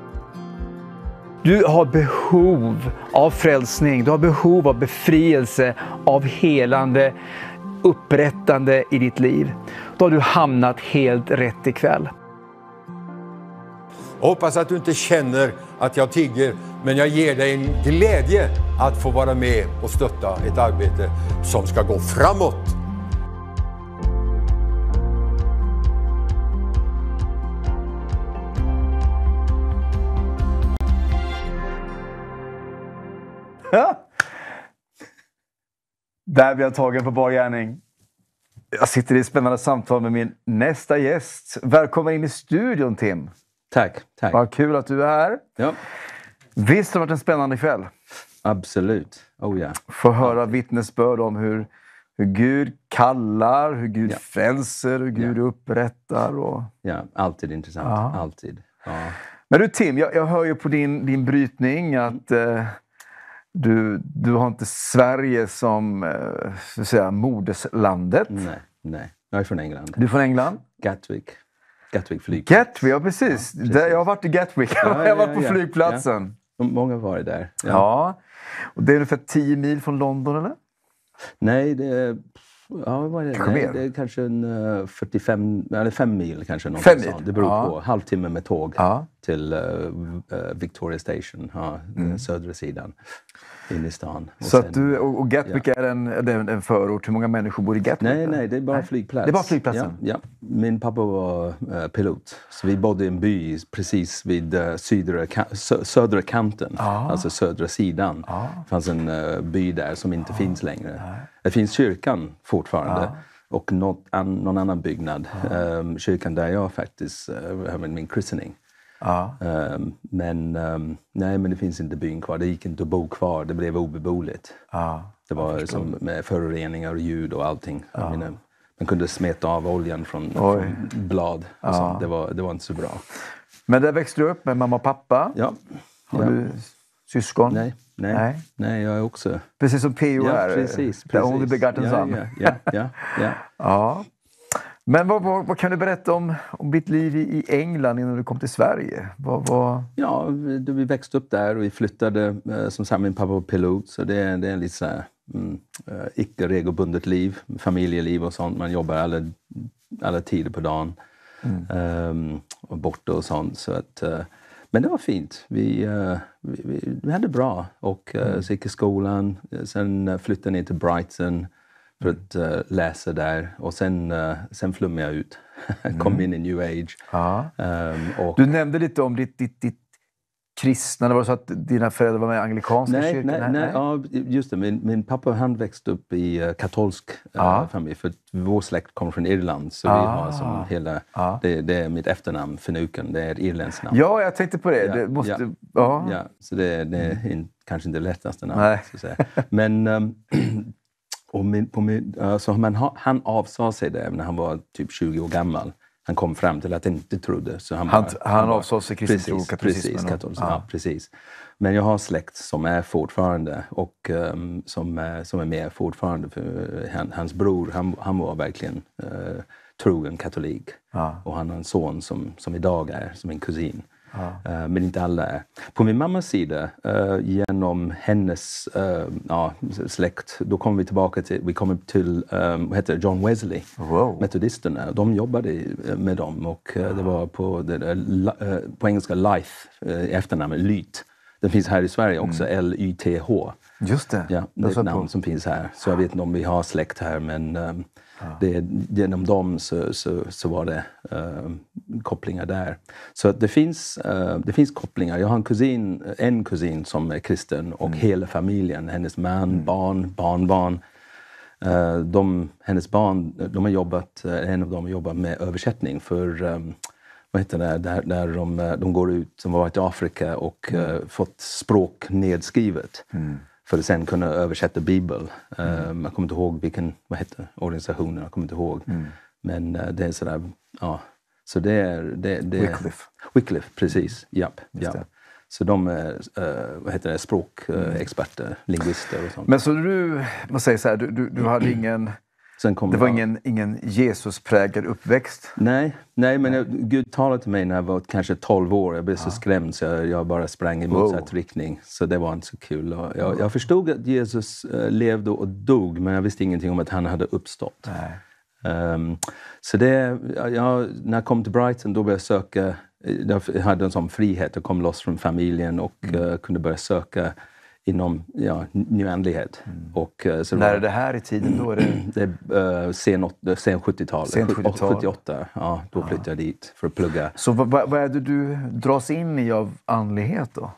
Du har behov av frälsning, du har behov av befrielse, av helande, upprättande i ditt liv. Då har du hamnat helt rätt ikväll. Jag hoppas att du inte känner att jag tigger, men jag ger dig en glädje att få vara med och stötta ett arbete som ska gå framåt. Ja. Där blir jag tagen på bar gärning. Jag sitter i spännande samtal med min nästa gäst. Välkommen in i studion Tim! Tack, tack. Vad kul att du är här. Ja. Visst har det varit en spännande kväll? Absolut. Oh yeah. Få höra vittnesbörd om hur, hur Gud kallar, hur Gud ja. frälser, hur Gud ja. upprättar. Och... Ja, alltid intressant. Ja. Alltid. Ja. Men du Tim, jag, jag, hör ju på din, din brytning att eh, du, du har inte Sverige som eh, säga, moderslandet. Nej, nej, jag är från England. Du är från England? Gatwick. Gatwick flygplats. Gatwick, ja precis. Ja, precis. Jag har varit i Gatwick. Ja, jag har varit på flygplatsen. Många har varit där. Ja. Och det är ungefär 10 mil från London, eller? Nej, det är... Ja, vad är det? Kanske Nej, Det är kanske en 45, eh, eller 5 mil kanske. Fem mil? Det beror ja. på. Halvtimme med tåg ja. till uh, Victoria Station, ja, mm. södra sidan in i stan. Och så sen, att du, och, och Gatwick ja. är en, en, en förort. Hur många människor bor i Gatwick? Nej, nej, det är bara nej. flygplats. Det är bara flygplatsen? Ja, ja. Min pappa var uh, pilot, så vi bodde i en by precis vid uh, eh, sydra, sö södra kanten, ah. alltså södra sidan. Ah. Det fanns en uh, by där som inte ah. finns längre. Nej. Det finns kyrkan fortfarande och något an, någon annan byggnad. Um, kyrkan där jag faktiskt uh, höll min christening. Ja. Um, men um, nej, men det finns inte byn kvar. Det gick inte att bo kvar. Det blev obeboeligt. Ja, det var som med föroreningar och ljud och allting. Ja. Mina, man kunde smeta av oljan från, från blad. Ja. Det, var, det var inte så bra. Men där växte du upp med mamma och pappa. Ja. Har du syskon? Nej. Nej, nej. nej, jag är också... Precis som P.O. Ja, precis, precis. The only begotten ja, son. Ja, ja, ja, ja. ja. Men vad, vad, vad, kan du berätta om, om ditt liv i, England innan du kom till Sverige? Vad, vad... Ja, vi, vi, växte upp där och vi flyttade. Eh, som sagt, min pappa var pilot, så det, är, det är lite så här, mm, eh, icke regelbundet liv, familjeliv och sånt. Man jobbar alla, alla tider på dagen mm. um, och borta och sånt. Så att, uh, men det var fint. Vi, uh, vi, vi, vi hade det bra och uh, mm. så gick i skolan. Sen flyttade jag ner till Brighton för att uh, eh, läsa där. Och sen, uh, sen flummade jag ut. Kom mm. in i new age. Um, och... Du nämnde lite om ditt, ditt, ditt kristna. Var så att dina föräldrar var med i anglikanska nej, kyrkan? Nej, nej, nej. Ja, just det. Min, min pappa han växte upp i uh, katolsk uh, familj. För vår släkt kommer från Irland. Så vi har som ah. hela, det, det, är mitt efternamn, Finuken. Det är ett irländskt namn. Ja, jag tänkte på det. Ja, det måste, ja. ja. så det, det är mm. in, kanske inte det lättaste namnet. Men um, Och min, på min, alltså, men han avsade sig det när han var typ 20 år gammal. Han kom fram till att han inte trodde. Så han, han, bara, han, avsade sig kristen tro, katolicismen? Precis, katolicism, ja. precis. Men jag har släkt som är fortfarande och um, som, är, som är med fortfarande. För eh, han, hans bror, han, han var verkligen uh, trogen katolik. Ja. Och han har en son som, som idag är som en kusin. Ja. Eh, men inte alla är. På min mammas sida, eh, genom hennes eh, ja, släkt, då kommer vi tillbaka till, vi kommer till vad heter John Wesley, wow. metodisterna. De jobbade med dem och ja. det ah. var på, på engelska Life, efternamnet lyt. Den finns här i Sverige också, mm. L-Y-T-H. Just det. Ja, det är ett namn som finns här. Så jag vet inte om vi har släkt här, men um, det, genom dem så, så, så var det äh, kopplingar där. Så det finns, äh, det finns kopplingar. Jag har en kusin, en kusin som är kristen och mm. hela familjen, hennes man, mm. barn, barnbarn. Äh, de, hennes barn, de har jobbat, en av dem har jobbat med översättning för ähm, vad heter det, där, där de, de går ut, som har varit i Afrika och mm. fått språk nedskrivet. Mm för att sen kunna översätta Bibeln. Mm. Jag kommer inte ihåg vilken vad heter, organisation, jag kommer inte ihåg. Mm. Men eh, det är sådär, ja. Så det är... Det, det Wycliffe. Wycliffe, precis. Mm. Japp, japp. Så de är eh, vad heter det, språkexperter, mm. lingvister och sånt. Men så du, man säger så här, du, du, du hade ingen det var jag... ingen, ingen Jesusprägad uppväxt? Nej, nej men jag, Gud talade till mig när jag var kanske 12 år. Jag blev så skrämd så jag, jag, bara sprang i motsatt wow. riktning. Så det var inte så kul. Och jag, jag förstod att Jesus eh, levde och dog, men jag visste ingenting om att han hade uppstått. Um, så det, jag, när jag kom till Brighton då började jag söka. Eh, jag hade en sån frihet. Jag kom loss från familjen och mm. uh, kunde börja söka inom ja, oändlighet. Mm. Eh, När är det här i tiden? Då är det... det är, uh, sen, sen 70-tal. 70-tal. 78. Ja, då ja. flyttade jag dit för att plugga. Så vad, är det du dras in i av andlighet då?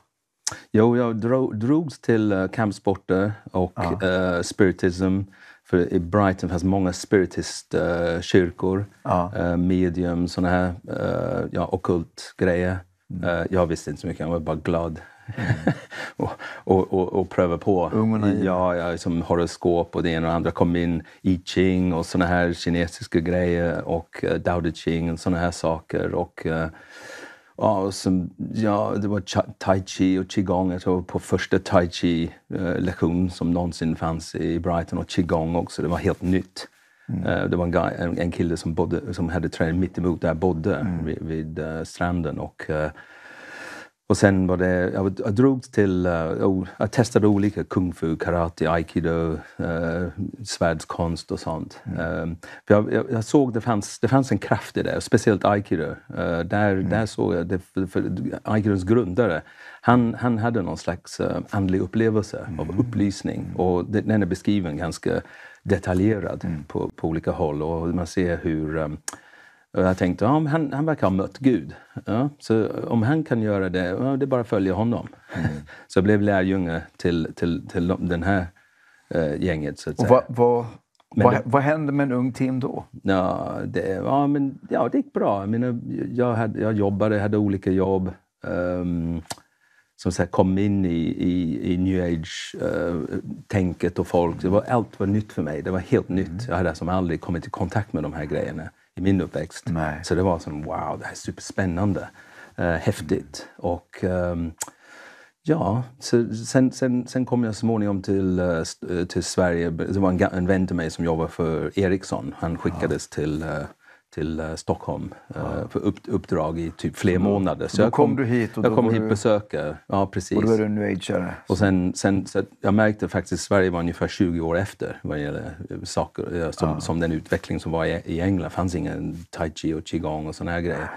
Jo, jag drogs till uh, kampsporter och ja. uh, spiritism. För i Brighton fanns många spiritistkyrkor, ja. medium, såna här ja, okult grejer. Mm. jag visste inte så mycket, jag var bara glad Mm. och, och, och, och, pröva på. ja, ja, som horoskop och det ena och det andra. kom in I Ching och såna här kinesiska grejer och uh, Dao De Ching och såna här saker. Och, uh, Ja, och som, ja, det var tai chi och qigong. Jag tror på första tai chi-lektion eh, som någonsin fanns i Brighton och qigong också. Det var helt nytt. Mm. Det var en, guy, en, en kille som, bodde, som hade tränat mitt emot där jag bodde, mm. vid, vid uh, stranden. Och, uh, och sen var det, jag, jag drogs till, uh, jag testade olika kung fu, karate, aikido, uh, svärdskonst och sånt. Mm. Um, för jag, jag, jag, såg det fanns, det fanns en kraft i det, speciellt aikido. Uh, där, mm. där såg jag, det, för, för aikidos grundare, han, han hade någon slags uh, andlig upplevelse mm. av upplysning. Och det, den är beskriven ganska detaljerad mm. på, på olika håll och man ser hur um, och jag tänkte, ja, han, han verkar ha mött Gud. Ja, så om han kan göra det, ja, det är bara att följa honom. Mm. så jag blev lärjunge till, till, till den här eh, gänget. Så att och vad, vad, vad, det, vad, hände med en ung Tim då? Ja, det, ja, men, ja, det gick bra. Jag, menar, jag, hade, jag jobbade, hade olika jobb. Um, som så här kom in i, i, i new age-tänket eh, uh, och folk. Det var, allt var nytt för mig. Det var helt nytt. Mm. Jag hade som aldrig kommit i kontakt med de här grejerna i min uppväxt. Nej. Så det var som wow, det här är superspännande, eh, häftigt. Mm. Och um, ja, så, sen, sen, sen kom jag småningom till, eh, till Sverige. Det var en, en vän till mig som jobbade för Ericsson. Han skickades ja. till eh, till eh, Stockholm eh, ja. för uppdrag i typ fler månader. Så då jag kom, kom du hit? Och jag kom hit och besökte. Ja, precis. Och då är du new age-are? Och sen, sen, så jag märkte faktiskt att Sverige var ungefär 20 år efter vad gäller eh, saker, som, ja. som den utveckling som var i, i England. Det fanns ingen tai chi och qigong och sådana här grejer.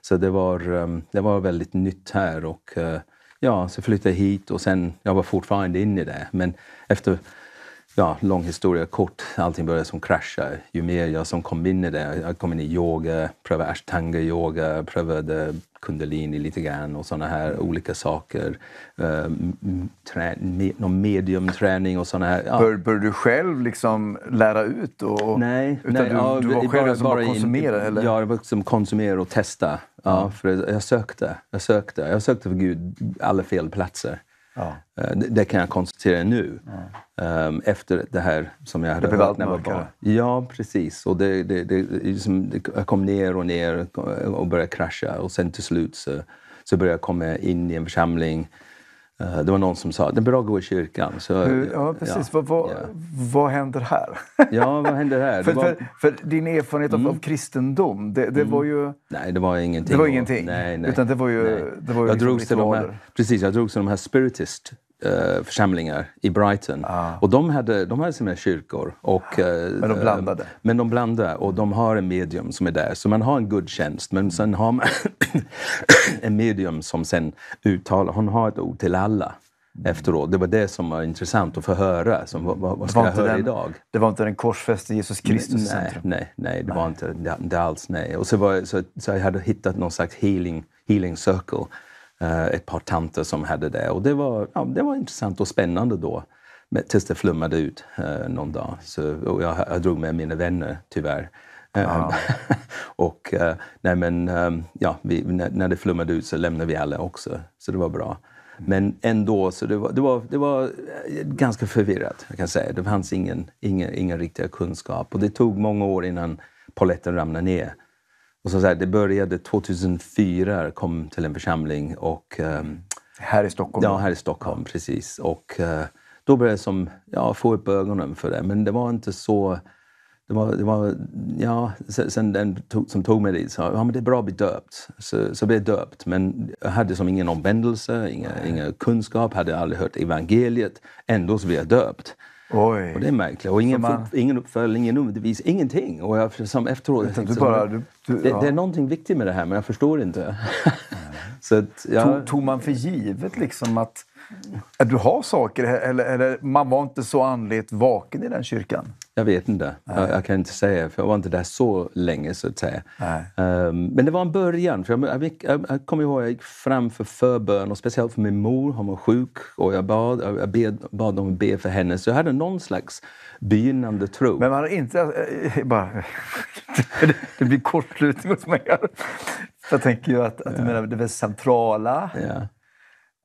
Så det var, ehm, det var väldigt nytt här. Och, ja, så flyttade jag hit och sen, jag var fortfarande inne i det. Men efter ja, lång historia kort, allting började som krascha. Ju mer jag som kom in i det, jag kom in i yoga, prövade ashtanga-yoga, prövade kundalini lite grann och sådana här olika saker. Ehm, trä, någon mediumträning och sådana här. Ja. Bör, bör, du själv liksom lära ut? Och, nej, utan nej, du, ja, du var själv bara, som bara konsumerade? Eller? Ja, jag var som konsumerade och testade. Ja, för jag sökte, jag sökte. Jag sökte för gud alla fel platser. Ja. Eh, det, det, kan jag konstatera nu, ja. Ehm, efter det här som jag hade det hört när jag var barn. Ja, precis. Och det, det, det, liksom, jag kom ner och ner och började krascha och sen till slut så, så började jag komma in i en församling Eh, det var någon som sa det är bra att gå i kyrkan. Så, ja, precis. Ja, vad, vad, ja. vad händer här? ja, vad händer här? för, var... för, för, din erfarenhet av, mm. av kristendom, det, det mm. var ju... Nej, det var ingenting. Det var ingenting. nej, nej, Utan det var ju... Nej. Det var ju jag liksom drogs till de här, precis, jag drogs till de här spiritist eh, församlingar i Brighton. Ah. Och de hade, de hade sina kyrkor. Och, ah. eh, men de blandade? Eh, men de blandade och de har en medium som är där. Så man har en gudstjänst, men sen har man en medium som sen uttalar, hon har ett ord till alla mm. efteråt. Det var det som var intressant att få höra. Som, vad, vad ska jag höra den, idag? Det var inte den korsfäste Jesus Kristus nej, centrum. nej, nej, det nej. var inte det, alls. Nej. Och så, var, så, så jag hade hittat någon slags healing, healing circle Eh, ett par tanter som hade det. Och det var, ja, det var intressant och spännande då. Men, tills det flummade ut eh, någon dag. Så, och jag, jag drog med mina vänner, tyvärr. Eh, och eh, nej, men, um, ja, vi, när, när, det flummade ut så lämnade vi alla också, så det var bra. Mm. Men ändå, så det var, det var, det var eh, ganska förvirrat. Jag kan säga. Det fanns ingen, ingen, ingen riktig kunskap. Och det tog många år innan poletten ramlade ner. Och så, så här, det började 2004, kom till en församling. Och, um, här i Stockholm? Ja, här i Stockholm, precis. Och uh, då började jag som, ja, få upp ögonen för det. Men det var inte så... Det var, det var, ja, sen den tog, som tog mig dit sa ja, men det är bra att bli döpt. Så, så blev jag döpt. Men jag hade som ingen omvändelse, ingen inga kunskap, hade aldrig hört evangeliet. Ändå så blev jag döpt. Oj. Och det är märkligt. Och ingen, man... ingen uppföljning, ingen undervisning, ingenting. Och jag, som efteråt, jag tänkte, liksom, bara, du, du, det, ja. det, är någonting viktigt med det här, men jag förstår inte. så att, jag... tog, tog, man för givet liksom att, att du har saker? Eller, eller man var inte så andligt vaken i den kyrkan? Jag vet inte. Jag, jag, kan inte säga, för jag var inte där så länge. så att säga. Um, men det var en början. För jag, jag, jag, jag kommer ihåg jag gick fram för förbön, och speciellt för min mor. Hon var sjuk och jag bad, jag bed, bad dem be för henne. Så jag hade någon slags begynnande tro. Men man har inte... Eh, eh, bara, det blir kortslutning hos mig. Jag tänker ju att, att du menar det centrala. Ja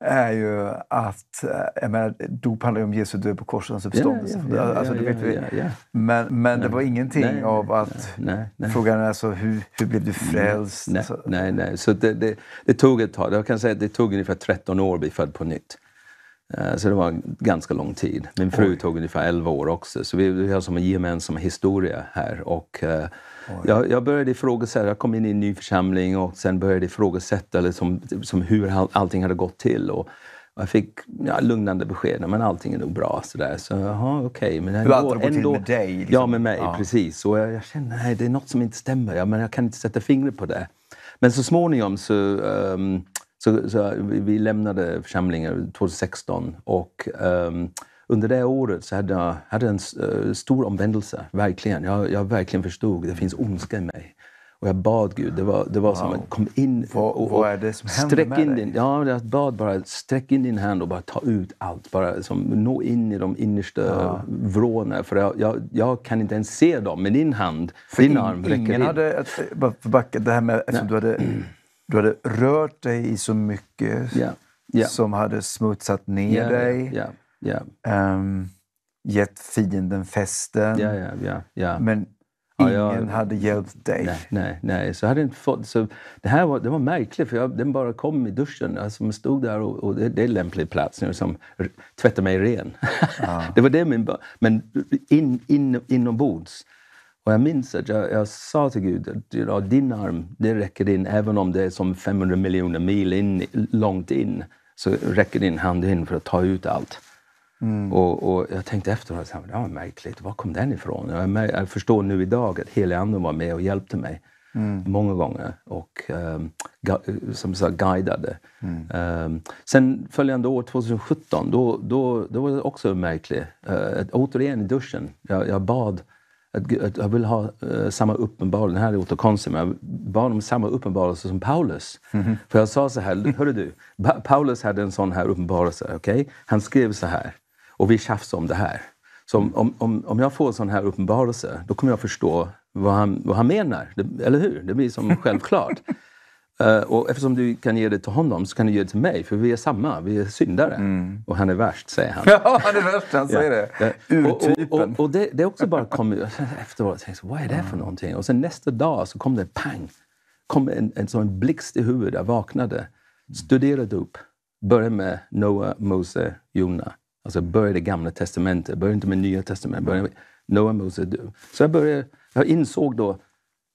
är ju att, eh, menar, dop handlar ju om Jesu död på korset och hans uppståndelse. Ja, ja, alltså, ja, alltså, men, men det var ingenting nej, av att nej, nej, frågan är alltså, hur, hur blev du mm, frälst? Nej, alltså. nej, nej. Så det, det, det, tog ett tag. Jag kan säga att det tog ungefär 13 år att bli född på nytt. Eh, så det var ganska lång tid. Min fru Oj. tog ungefär 11 år också, så vi, vi har som en gemensam historia här. Och, eh, jag, jag började ifrågasätta. Jag kom in i en ny församling och sen började ifrågasätta liksom, liksom hur allting hade gått till. Och, jag fick ja, lugnande besked. Men allting är nog bra. Så där. Så, aha, okay. men ändå, Hur allt har till med dig? Liksom. Ja, med mig. Ja. Precis. Och jag, jag kände att det är något som inte stämmer. Jag, men jag kan inte sätta fingret på det. Men så småningom så, um, så, så vi, vi lämnade församlingen 2016. Och, um, under det året så hade jag hade en eh, stor omvändelse, verkligen. Jag, jag verkligen förstod, det finns ondska i mig. Och jag bad Gud. Det var, det var wow. som att kom in och, och, vad är det som sträck med in dig? din, Ja, jag bad bara sträck in din hand och bara ta ut allt. Bara som, nå in i de innersta ja. vrårna. För jag, jag, jag, kan inte ens se dem, men din hand, för din in, arm räcker ingen in. Hade, bara för backa, det här med alltså, eftersom du hade, du hade rört dig i så mycket yeah. Yeah. som hade smutsat ner yeah, dig. Yeah. Um, gett fienden festen. Yeah, yeah, yeah, yeah. Men ingen ja, jag, hade hjälpt dig. Nej, nej, nej, så hade inte fått. Så det här var, det var märkligt, för jag, den bara kom i duschen. Alltså, man stod där och, och det, det, är en lämplig plats nu, som tvätta mig ren. Ja. det var det min... Men in, in, inombords. Och jag minns att jag, jag sa till Gud att din arm, det räcker in, även om det är som 500 miljoner mil in, långt in, så räcker din hand in för att ta ut allt. Mm. Och, och, jag tänkte efteråt, det var märkligt, var kom den ifrån? Jag, jag förstår nu idag att anden var med och hjälpte mig mm. många gånger och um, som sagt guidade. Mm. Um, sen följande år, 2017, då, då, då var det också märkligt. Uh, återigen i duschen, jag, jag bad att, att, jag vill ha uh, samma uppenbarelse, det här låter konstigt, men jag bad om samma uppenbarelse som Paulus. Mm. För jag sa så här, hörru du, ba Paulus hade en sån här uppenbarelse, okej? Okay? Han skrev så här. Och vi tjafsar om det här. Så om, om, om jag får en sån här uppenbarelse, då kommer jag förstå vad han, vad han menar. Det, eller hur? Det blir som självklart. uh, och eftersom du kan ge det till honom så kan du ge det till mig, för vi är samma. Vi är syndare. Mm. Och han är värst, säger han. ja, han är värst, han säger det. Urtypen. Och, och, och, och det, det, också bara kom efteråt. Jag tänkte, vad är det för någonting? Och sen nästa dag så kom det pang. kom en, en sån blixt i huvudet. Jag vaknade, studerade upp. Började med Noah, Mose, Jona. Alltså börja det gamla testamentet, börja inte med nya testamentet. Börja med Noah, Mose, du. Så jag, började, jag insåg då,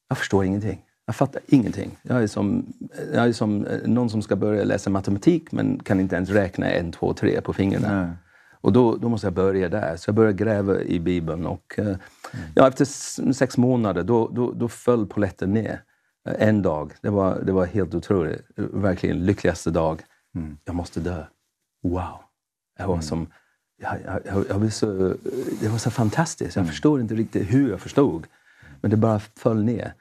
jag förstår ingenting. Jag fattar ingenting. Jag är, som, jag är som eh, någon som ska börja läsa matematik men kan inte ens räkna en, två, tre på fingrarna. Nej. Och då, då, måste jag börja där. Så jag började gräva i Bibeln. Och, eh, mm. ja, efter sex månader då, då, då föll poletten ner. Eh, en dag. Det var, det var helt otroligt. Verkligen lyckligaste dag. Mm. Jag måste dö. Wow! Jag var mm. som jag, jag, jag, blev så, det var så fantastiskt. Jag mm. förstod inte riktigt hur jag förstod. Men det bara föll ner.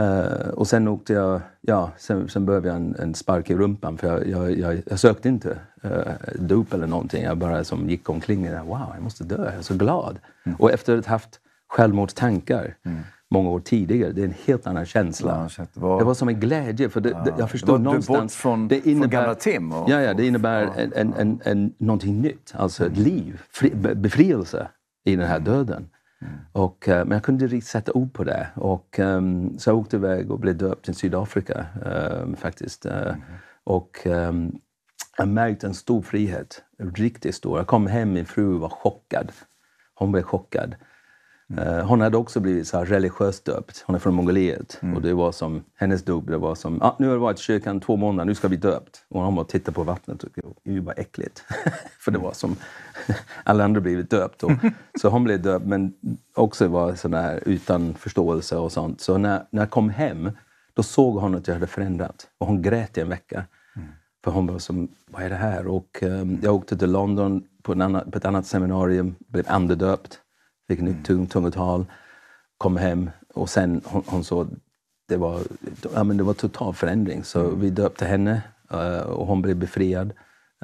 Uh, och sen åkte jag... Ja, sen, sen behövde jag en, en spark i rumpan för jag, jag, jag sökte inte uh, dop eller någonting. Jag bara som gick omkring och wow, jag måste dö. Jag är så glad. Mm. Och efter att ha haft självmordstankar mm många år tidigare. Det är en helt annan känsla. Ja, det, var... det var som en glädje. För det, ja. jag förstod det var, någonstans... Bort från, det innebär, från gamla Tim? Och, ja, ja, det innebär och, en, en, en, en, någonting nytt. Alltså ett liv, fri, befrielse i den här döden. Mm. Och, eh, men jag kunde inte riktigt sätta ord på det. Och, um, så jag åkte iväg och blev döpt i Sydafrika um, faktiskt. Eh. Mm. Och um, jag märkte en stor frihet. Riktigt stor. Jag kom hem, min fru var chockad. Hon blev chockad. Mm. Eh, hon hade också blivit så här religiöst döpt. Hon är från Mongoliet. Mm. Och det var som, hennes dop var som, ah, nu har du varit i kyrkan två månader, nu ska vi döpt. Och hon bara tittade på vattnet och tyckte det var äckligt. För det var som alla andra blivit döpt. Och, så hon blev döpt, men också var sån där utan förståelse och sånt. Så när, när jag kom hem, då såg hon att jag hade förändrat. Och hon grät i en vecka. Mm. För hon var som, vad är det här? Och um, jag åkte till London på, annan, på ett annat seminarium, blev andedöpt. Fick nytt mm. tungt tungotal, kom hem och sen hon, hon såg det var, ja, men det var total förändring. Så mm. vi döpte henne eh, och hon blev befriad.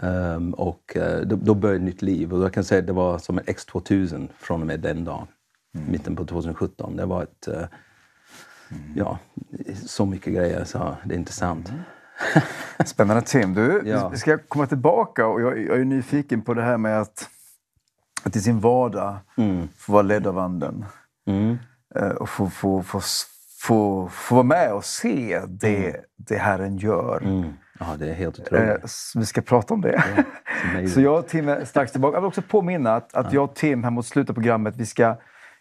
Um, och eh, då, då började ett nytt liv. Och jag kan säga att det var som en X2000 från och med den dagen. Mm. Mitten på 2017. Det var ett... Uh, mm. Ja, så mycket grejer så det är intressant. sant. Mm. Spännande Tim. Du, ja. vi ska komma tillbaka och jag, jag är nyfiken på det här med att att i sin vardag mm. få vara ledd av Anden. Mm. Eh, och få, få, få, få, få vara med och se det, mm. det Herren gör. Mm. Ja, det är helt eh, otroligt. Vi ska prata om det. Ja, så jag och Tim är strax tillbaka. Jag vill också påminna att, att jag och Tim här mot slutet av programmet, vi ska,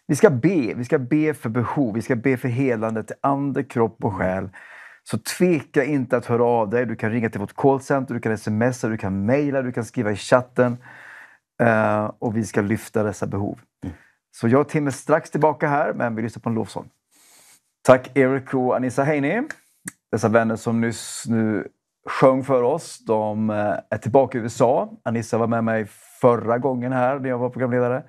vi ska be. Vi ska be för behov, vi ska be för helande till ande, kropp och mm. själ. Så tveka inte att höra av dig. Du kan ringa till vårt callcenter, du kan smsa, du kan mejla, du kan skriva i chatten. Eh, och vi ska lyfta dessa behov. Mm. Så jag och Tim är strax tillbaka här, men vi lyssnar på en lovsång. Tack Erik och Anissa Heini. Dessa vänner som nyss nu sjöng för oss, de eh, är tillbaka i USA. Anissa var med mig förra gången här när jag var programledare.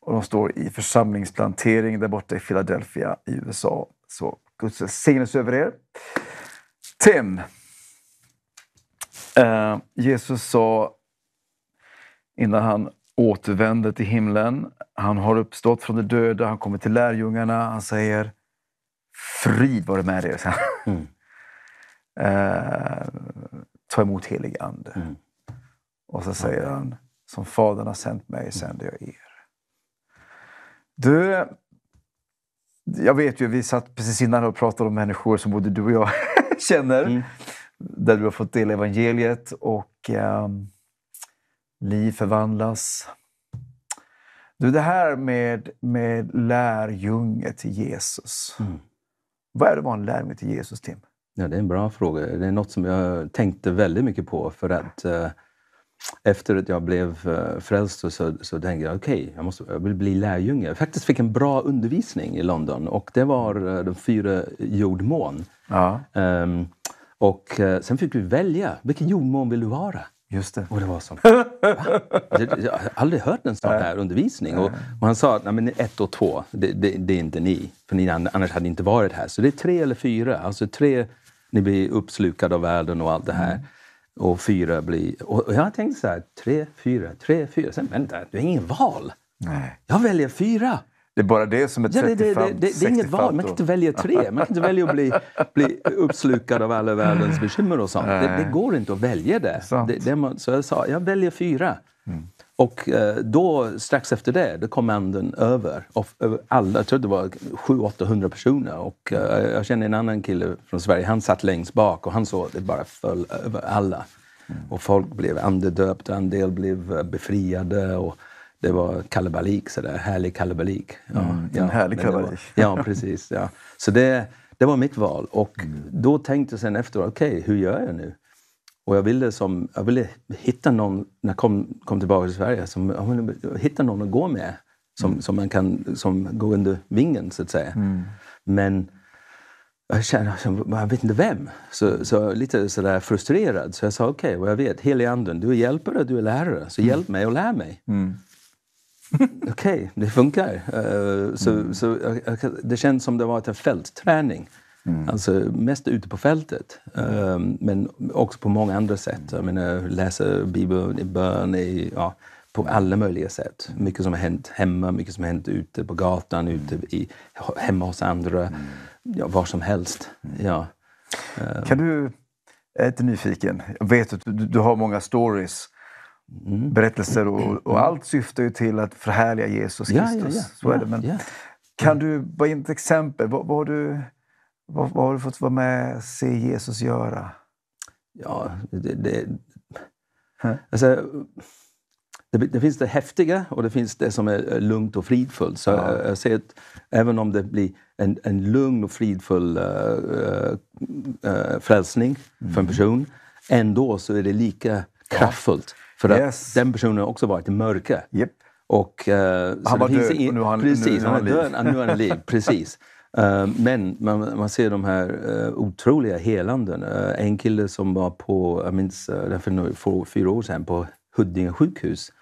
Och de står i församlingsplantering där borta i Philadelphia i USA. Så Guds välsignelse över er. Tim. Eh, Jesus sa innan han återvänder till himlen. Han har uppstått från de döda, han kommer till lärjungarna. Han säger Frid vare med er, mm. Eh, ta emot helig ande. Mm. Och så säger han, som Fadern har sänt mig sänder jag er. Du, jag vet ju, vi satt precis innan och pratade om människor som både du och jag känner. Mm. Där du har fått dela evangeliet. Och, um, liv förvandlas. Du, det här med, med lärjunge till Jesus. Mm. Vad är det att vara en lärjunge till Jesus, Tim? Ja, det är en bra fråga. Det är något som jag tänkte väldigt mycket på. För att eh, efter att jag blev eh, frälst så, så tänkte jag okej, okay, jag, måste, jag vill bli lärjunge. Jag faktiskt fick en bra undervisning i London och det var eh, de fyra jordmån. Ja. Um, och sen fick vi välja. Vilken jordmån vill du vara? Just det. Och det var som, Jag har aldrig hört en sån här undervisning. Och, och, han sa, att men ett och två, det, det, det, är inte ni. För ni annars hade ni inte varit här. Så det är tre eller fyra. Alltså tre, ni blir uppslukade av världen och allt det här. Mm. Och fyra blir... Och, och jag tänkte så här, tre, fyra, tre, fyra. Sen vänta, du har ingen val. Nej. Jag väljer fyra. Det är bara det som är 35, ja, det, det, det, det är inget val. Man kan inte välja tre. Man kan inte välja att bli, bli uppslukad av alla världens bekymmer och sånt. Det, går inte att välja det. så jag sa, jag väljer fyra. Mm. Och eh, då, strax efter det, då kom anden över. Och eh, alla, jag tror det var 700-800 personer. Och eh, jag känner en annan kille från Sverige, han satt längst bak och han såg att det bara föll över alla. Mm. Och folk blev andedöpta, en del blev befriade. Och det var kalabalik, så där, härlig kalabalik. Ja, mm, ja, en härlig kalabalik. ja, precis. Ja. Så det, det var mitt val. Och mm. då tänkte jag sen efteråt, okej, okay, hur gör jag nu? Och jag ville, som, jag ville hitta någon, när jag kom, kom tillbaka till Sverige, som, hitta någon att gå med. Som, mm. som man kan som gå under vingen, så att säga. Mm. Men jag kände, jag vet inte vem. Så, så lite sådär frustrerad. Så jag sa, okej, okay, vad jag vet, helig anden, du är hjälpare, du är lärare. Så mm. hjälp mig och lär mig. Mm. Okej, okay, det funkar. Eh, så, mm. så eh, det känns som det var en fältträning. Mm. Alltså mest ute på fältet, mm. men också på många andra sätt. Jag menar, läsa Bibeln i bön, i, ja, på alla möjliga sätt. Mycket som har hänt hemma, mycket som har hänt ute på gatan, ute mm. i, hemma hos andra, mm. ja, var som helst. Mm. Ja. Kan du, jag är lite nyfiken, jag vet att du, du har många stories Mm. berättelser och, och, mm. allt syftar ju till att förhärliga Jesus Kristus. Ja, ja, ja. Så är det. Men Kan du bara ge ett exempel? Vad, vad, har du, vad, vad, har du fått vara med och se Jesus göra? Ja, det... det alltså, det, det, finns det häftiga och det finns det som är lugnt och fridfullt. Så jag, eh, jag ser att även om det blir en, en lugn och fridfull uh, uh, frälsning mm. för en mm. person, ändå så är det lika kraftfullt. För att yes. den personen har också varit i mörker. Yep. Och, uh, han var död och nu har han, precis, nu, nu han död, nu är han liv. Precis. Uh, men man, man, ser de här uh, otroliga helanden. Uh, en kille som var på, jag minns uh, för, för fyra år sedan, på Huddinge sjukhus.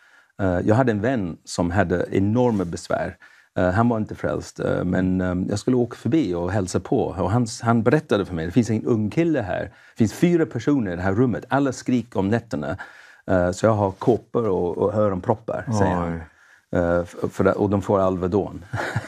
jag hade en vän som hade enorma besvär. han var inte frälst, men jag skulle åka förbi och hälsa på. Och han, han berättade för mig, det finns en ung kille här. Det finns fyra personer i det här rummet. Alla skriker om nätterna. Eh, så jag har kåpor och, och öronproppar, säger han. Eh, för, och de får Alvedon.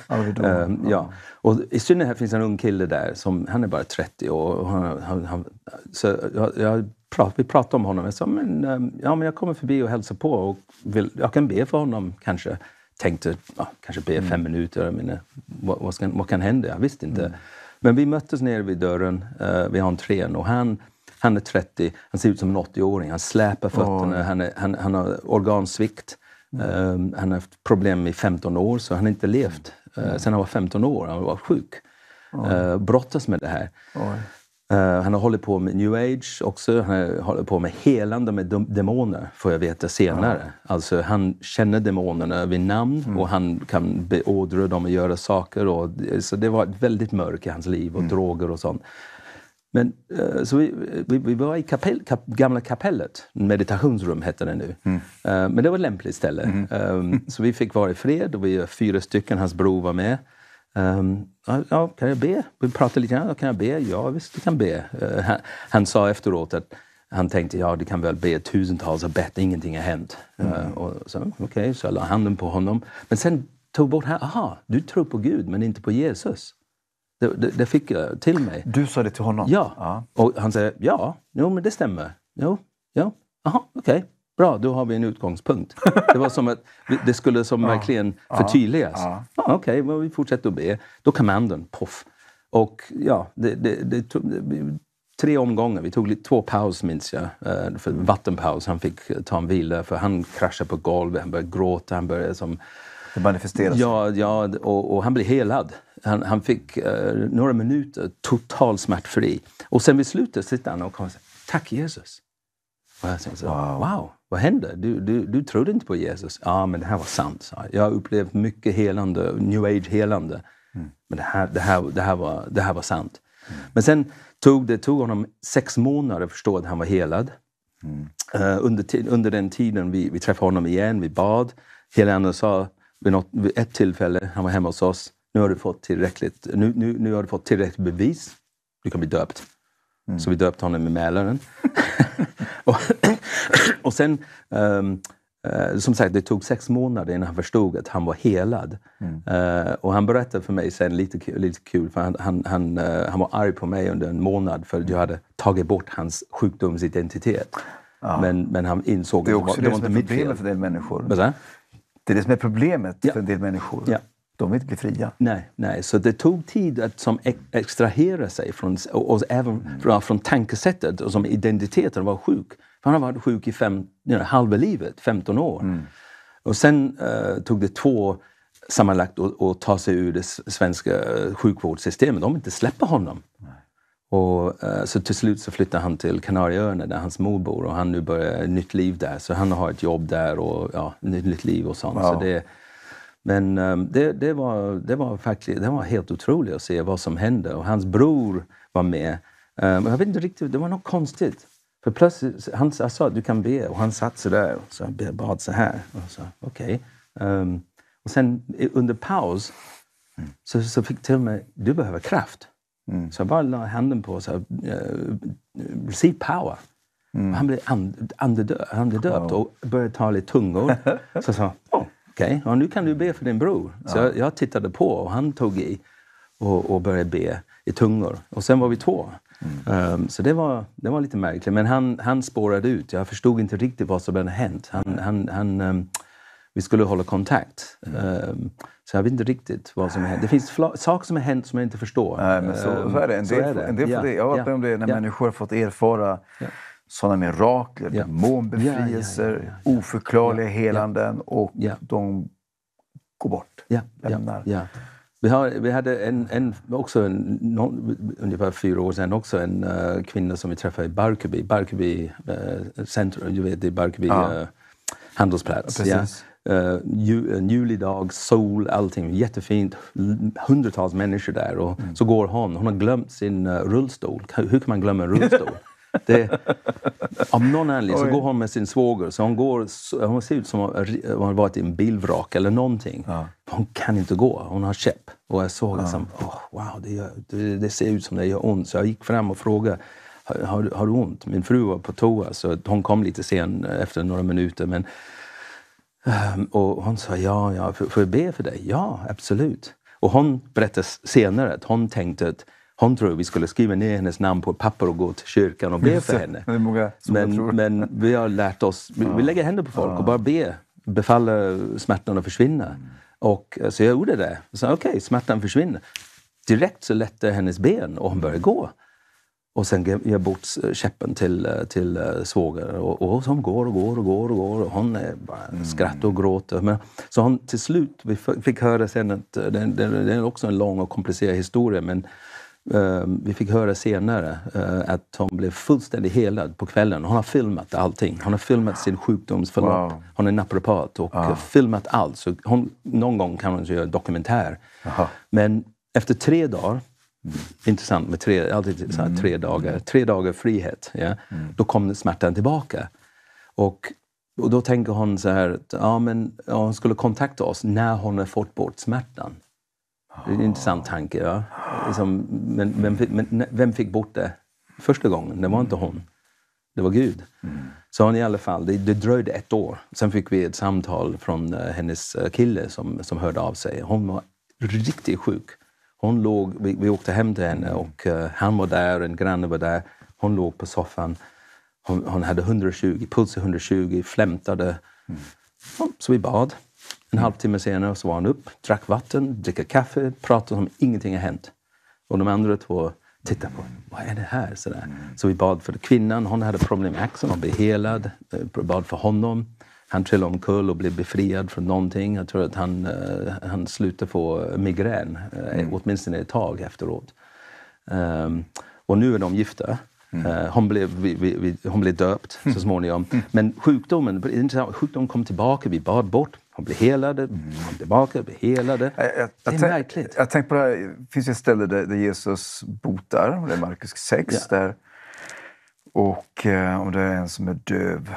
Alvedon eh, ja. ja. Och I synnerhet finns en ung kille där, som, han är bara 30 och han, han, han så jag, jag prat, vi pratade om honom. Jag sa, men, ja, men jag kommer förbi och hälsar på och vill, jag kan be för honom kanske. Tänkte, ja, kanske be mm. fem minuter, jag vad, vad, ska, vad kan hända? Jag visste inte. Mm. Men vi möttes nere vid dörren, uh, vid entrén och han han är 30, han ser ut som en 80-åring. Han släpar fötterna, han, är, han, han, har organsvikt. Mm. Um, han har haft problem i 15 år, så han har inte levt. Mm. Uh, sen han var 15 år, han var sjuk. Oh. Uh, brottas med det här. Uh, han har hållit på med new age också. Han har hållit på med helande med de demoner, får jag veta senare. Ja. Alltså, han känner demonerna vid namn mm. och han kan beordra dem att göra saker. Och, så det var väldigt mörkt i hans liv och mm. droger och sånt. Men, eh, så vi, vi, vi var i kapell, kap, gamla kapellet, meditationsrum hette det nu. Mm. Eh, men det var ett lämpligt ställe. Mm. Ehm, så vi fick vara i fred och vi var eh, fyra stycken, hans bror var med. Ehm, ja, kan jag be? Vi pratade lite grann. Kan jag be? Ja, visst du kan be. Han, han sa efteråt att han tänkte, ja du kan väl be tusentals och bett, ingenting har hänt. Mm. Och så, Okej, okay, så jag la handen på honom. Men sen tog bort aha, du tror på Gud men inte på Jesus. Det, det, det, fick jag till mig. Du sa det till honom? Ja. ja. Och han säger ja, jo, men det stämmer. Jo, ja, aha, okej. Okay. Bra, då har vi en utgångspunkt. Det var som att det skulle som ja. verkligen förtydligas. Ja. ja. Ah, okej, okay, vi fortsätter att be. Då kommandon, poff. Och ja, det, det tog tre omgångar. Vi tog två paus, minns jag. Eh, för mm. vattenpaus. Han fick eh, ta en vila, för han kraschade på golvet. Han började gråta. Han började som... Det manifesteras? Ja, ja och, och han blev helad. Han, han fick eh, några minuter totalt smärtfri. Och sen vid slutet sitter han och kommer och säger Tack Jesus. Och jag tänkte, wow. wow, vad hände? Du, du, du trodde inte på Jesus? Ja, men det här var sant. sa jag Jag har upplevt mycket helande, new age-helande. Mm. Men det här, det, här, det, här var, det här var sant. Mm. Men sen tog det tog honom sex månader att förstå att han var helad. Mm. Uh, under, under den tiden vi, vi träffade honom igen, vi bad. Helena sa vid, något, vid ett tillfälle, han var hemma hos oss, nu har du fått tillräckligt, nu, nu, nu har du fått tillräckligt bevis. Du kan bli döpt. Mm. Så vi döpte honom i Mälaren. och, och sen, um, uh, som sagt, det tog sex månader innan han förstod att han var helad. Mm. Uh, och han berättade för mig sen, lite, lite kul, för han, han, han, uh, han var arg på mig under en månad för att jag hade tagit bort hans sjukdomsidentitet. Ja. Men, men han insåg att det, var, var inte mitt fel. Det är det som är problemet för en del människor. för en del människor. Ja. De vill inte bli fria. Nej, nej. så det tog tid att som extrahera sig från, och, och även mm. från, från tankesättet och som identiteten var sjuk. För han har varit sjuk i fem, you know, halva livet, 15 år. Mm. Och sen uh, tog det två sammanlagt att ta sig ur det svenska eh, sjukvårdssystemet. De inte släppa honom. Nej. Och, uh, så till slut så flyttar han till Kanarieöarna där hans mor bor och han nu börjar ett nytt liv där. Så han har ett jobb där och ja, ett nytt liv och sånt. Wow. Så det, men ehm, det, det, var, det, var faktiskt, det var helt otroligt att se vad som hände. Och hans bror var med. Ehm, jag vet inte riktigt, det var något konstigt. För plötsligt, han, jag sa du kan be och han satt så där. Så bad så här. Och sa okej. Okay. Ehm, och sen under paus mm, så, så fick till mig, du behöver kraft. Mm. Så jag bara la handen på och eh, sa, receive power. Mm. Han blev and, andedöpt, andedöpt wow. och började tala i tungor. så jag sa, oh. Okej, okay. nu kan du be för din bror. Så jag, jag tittade på och han tog i och, och, började be i tungor. Och sen var vi två. Mm. Um, så det var, det var lite märkligt. Men han, han spårade ut. Jag förstod inte riktigt vad som hade hänt. Han, mm. han, han, um, vi skulle hålla kontakt. Mm. Um, så jag vet inte riktigt vad som hände. Det finns saker som har hänt som jag inte förstår. Nej, men så, så är det. En del, en del ja, Jag har varit med om det när ja. människor har fått erfara ja sådana mirakler, yeah. demonbefrielser, yeah, yeah, yeah, oförklarliga helanden och de går bort, ja. lämnar. Vi, har, vi hade en, en, också en, någon, ungefär fyra år sedan också en uh, kvinna som vi träffade i Barkarby, Barkarby uh, centrum, du vet, det är Barkarby ja. uh, handelsplats. Precis. Ja. Uh, ju, en julidag, sol, allting. Jättefint. Hundratals människor där. Och mm. Så går hon. Hon har glömt sin rullstol. Hur kan man glömma en rullstol? Det, av någon anledning så går hon med sin svåger. Så hon, går, hon ser ut som om hon varit i en bilvrak eller någonting. Ja. Hon kan inte gå. Hon har käpp. Och jag såg ja. liksom, oh, wow, det, gör, det, det, ser ut som det gör ont. Så jag gick fram och frågade, har, har du ont? Min fru var på toa, så hon kom lite sen efter några minuter. Men, ehm, och hon sa, ja, ja, får jag be för dig? Ja, absolut. Och hon berättade senare att hon tänkte att hon tror vi skulle skriva ner hennes namn på ett papper och gå till kyrkan och be för henne. Men, men vi har lärt oss, vi lägger händer på folk och bara ber. Befalla smärtan att försvinna. Mm. Och, eh, så jag gjorde det. Okej, okay, smärtan försvinner. Direkt så lättade hennes ben och hon började gå. Och sen ger jag bort käppen till, eh, till eh, svåger. Och, och hon går och går och går och går. Och hon är bara mm. skrattar och gråter. Men, så hon till slut, vi fick höra sen att det, det, det är också en lång och komplicerad historia, men Ehm, vi fick höra senare eh, att hon blev fullständigt helad på kvällen. Hon har filmat allting. Hon har filmat sin sjukdomsförlopp. Wow. Hon är naprapat och ah. Eh, filmat allt. Så hon, någon gång kan hon göra dokumentär. Aha. Men efter tre dagar, mm. intressant med tre, alltid så här, mm. tre dagar, tre dagar frihet, ja, mm. då kom smärtan tillbaka. Och, och då tänker hon så här, att, ja, men, ja, hon skulle kontakta oss när hon har fått bort smärtan. Det är en intressant tanke. Ja. Liksom, men, vem, men, vem fick bort det första gången? Det var inte hon. Det var Gud. Mm. Så hon i alla fall, det, det, dröjde ett år. Sen fick vi ett samtal från eh, hennes eh, kille som, som hörde av sig. Hon var riktigt sjuk. Hon låg, vi, vi åkte hem till henne och eh, han var där, en granne var där. Hon låg på soffan. Hon, hon hade 120, puls 120, flämtade. Mm. Så vi bad. En mm. halvtimme senare så var han upp, drack vatten, dricker kaffe, pratade som ingenting har hänt. Och de andra två tittade på vad är det här? Sådär. Mm. Så vi bad för kvinnan, hon hade problem med axeln, hon blev helad. Vi eh, bad för honom. Han trillade omkull och blev befriad från någonting. Jag tror att han, eh, han slutade få eh, migrän, mm. åtminstone ett tag efteråt. Um, och nu är de gifta. Mm. Hon, blev, vi, vi, hon blev döpt så mm. småningom. Mm. Men sjukdomen, sjukdomen kom tillbaka, vi bad bort de blir helade, mm. kom tillbaka, blir helade. Jag, jag, det är jag, märkligt. Jag, jag tänkte på det här, finns ett ställe där, där Jesus botar, och det är Markus 6. Ja. Där, och, eh, om det är en som är döv,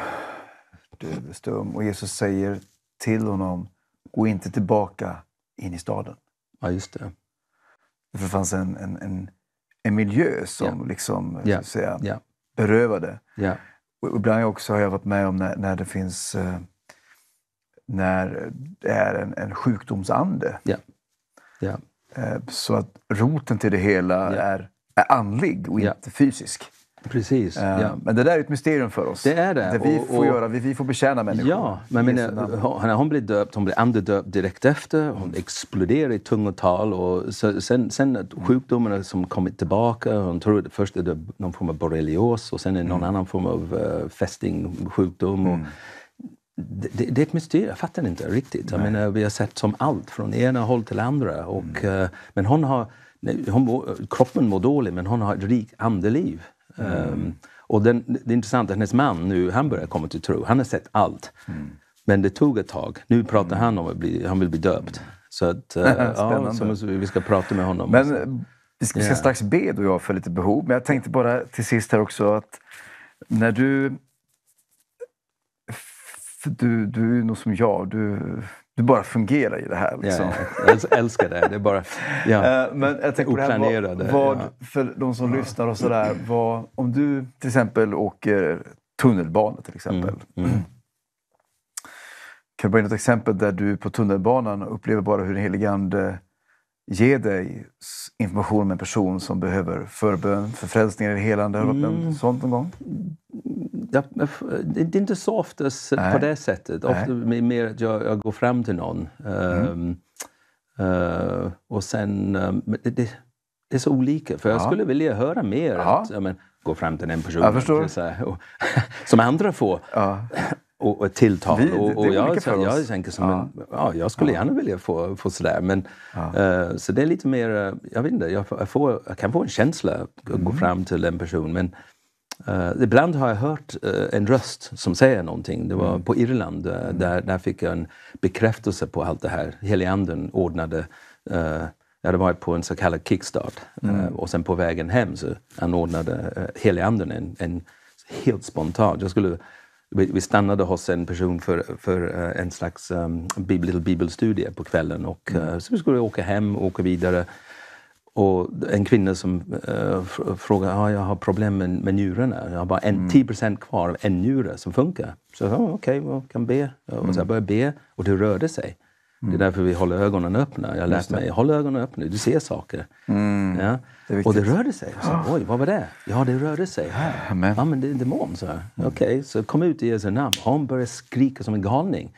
döv stum. Och Jesus säger till honom, gå inte tillbaka in i staden. Ja, just det. För det fanns en, en, en, en miljö som ja. liksom, ja. Säga, ja. berövade. Ja. Och ibland också har jag varit med om när, när det finns eh, när det är en, en sjukdomsande. Yeah. Yeah. Så att roten till det hela yeah. är, är andlig och inte fysisk. Precis. Eh, ja. Men det där är ett mysterium för oss. Det är det. det vi, och, och, får göra, vi, vi får betjäna människor. Ja, men menar, när hon blir döpt, hon blir andedöpt direkt efter. Hon exploderar i tungotal. Och så, sen, sen sjukdomarna som kommit tillbaka. Hon tror att först är det någon form av borrelios och sen är det någon mm. annan form av uh, fästingsjukdom. Och, mm det, det, är ett mysterium, jag fattar inte riktigt. Jag menar, vi har sett som allt, från ena håll till andra. Och, mm. uh, men hon har, hon, kroppen mår dåligt, men hon har ett rikt andeliv. Mm. Um, och den, det är intressant, att hennes man nu, han börjar komma till tro. Han har sett allt. Mm. Men det tog ett tag. Nu pratar mm. han om att bli, han vill bli döpt. Så att, uh, ja, så vi, vi ska prata med honom. Men vi ska yeah. strax be du och jag för lite behov. Men jag tänkte bara till sist här också att när du du, du är nog som jag. Du, du bara fungerar i det här. Liksom. Ja, jag älskar det. Det är bara ja, eh, Men jag tänker oplanerade. På vad, vad, för de som ja. lyssnar och sådär. Vad, om du till exempel åker tunnelbana till exempel. Mm, mm. Kan du bara ge något exempel där du på tunnelbanan upplever bara hur den helige Ande ge dig information om en person som behöver förbön, förfrälsning eller helande? Har du mm. sånt någon gång? Ja, det är inte så ofta på det sättet. Ofta Nej. mer att jag, jag, går fram till någon. Mm. Uh, och sen... Ehm, det, det, det, är så olika, för ja. jag skulle vilja höra mer. Ja. Att, men, gå fram till den personen. Så här, och, som andra får. Ja och, ett tilltal. Vi, och, och jag, jag, jag, tänker som ja. En, ja, jag skulle gärna vilja få, få sådär. Men, ja. uh, så det är lite mer, eh, jag vet inte, jag, får, jag kan få en känsla att mm. gå fram till en person. Men uh, ibland har jag hört uh, en röst som säger någonting. Det var mm. på Irland, mm. där, där fick jag en bekräftelse på allt det här. Helianden ordnade jag hade varit på en så kallad kickstart mm. och sen på vägen hem så anordnade uh, Helianden en, en helt spontan... Jag skulle vi stannade hos en person för, för eh, en slags um, ehm, bibel, bibelstudie på kvällen. Och, mm. Eh, så vi skulle åka hem och åka vidare. Och en kvinna som uh, frågade ah, jag har problem med, med njurarna. Jag har bara en, mm. 10 kvar av en njure som funkar. Så jag sa okej, okay, well, kan be. Och så mm. jag började be och det rörde sig. Mm. Det är mm. därför vi håller ögonen öppna. Jag har lärt mig, håll ögonen öppna, du ser saker. Mm. Ja. Det och det rörde sig. Så, ah. Oj, vad var det? Ja, det rörde sig. Amen. Ja, men det är en demon, så här. Mm. Okej, okay. så kom ut i Jesu namn. Hon började skrika som en galning.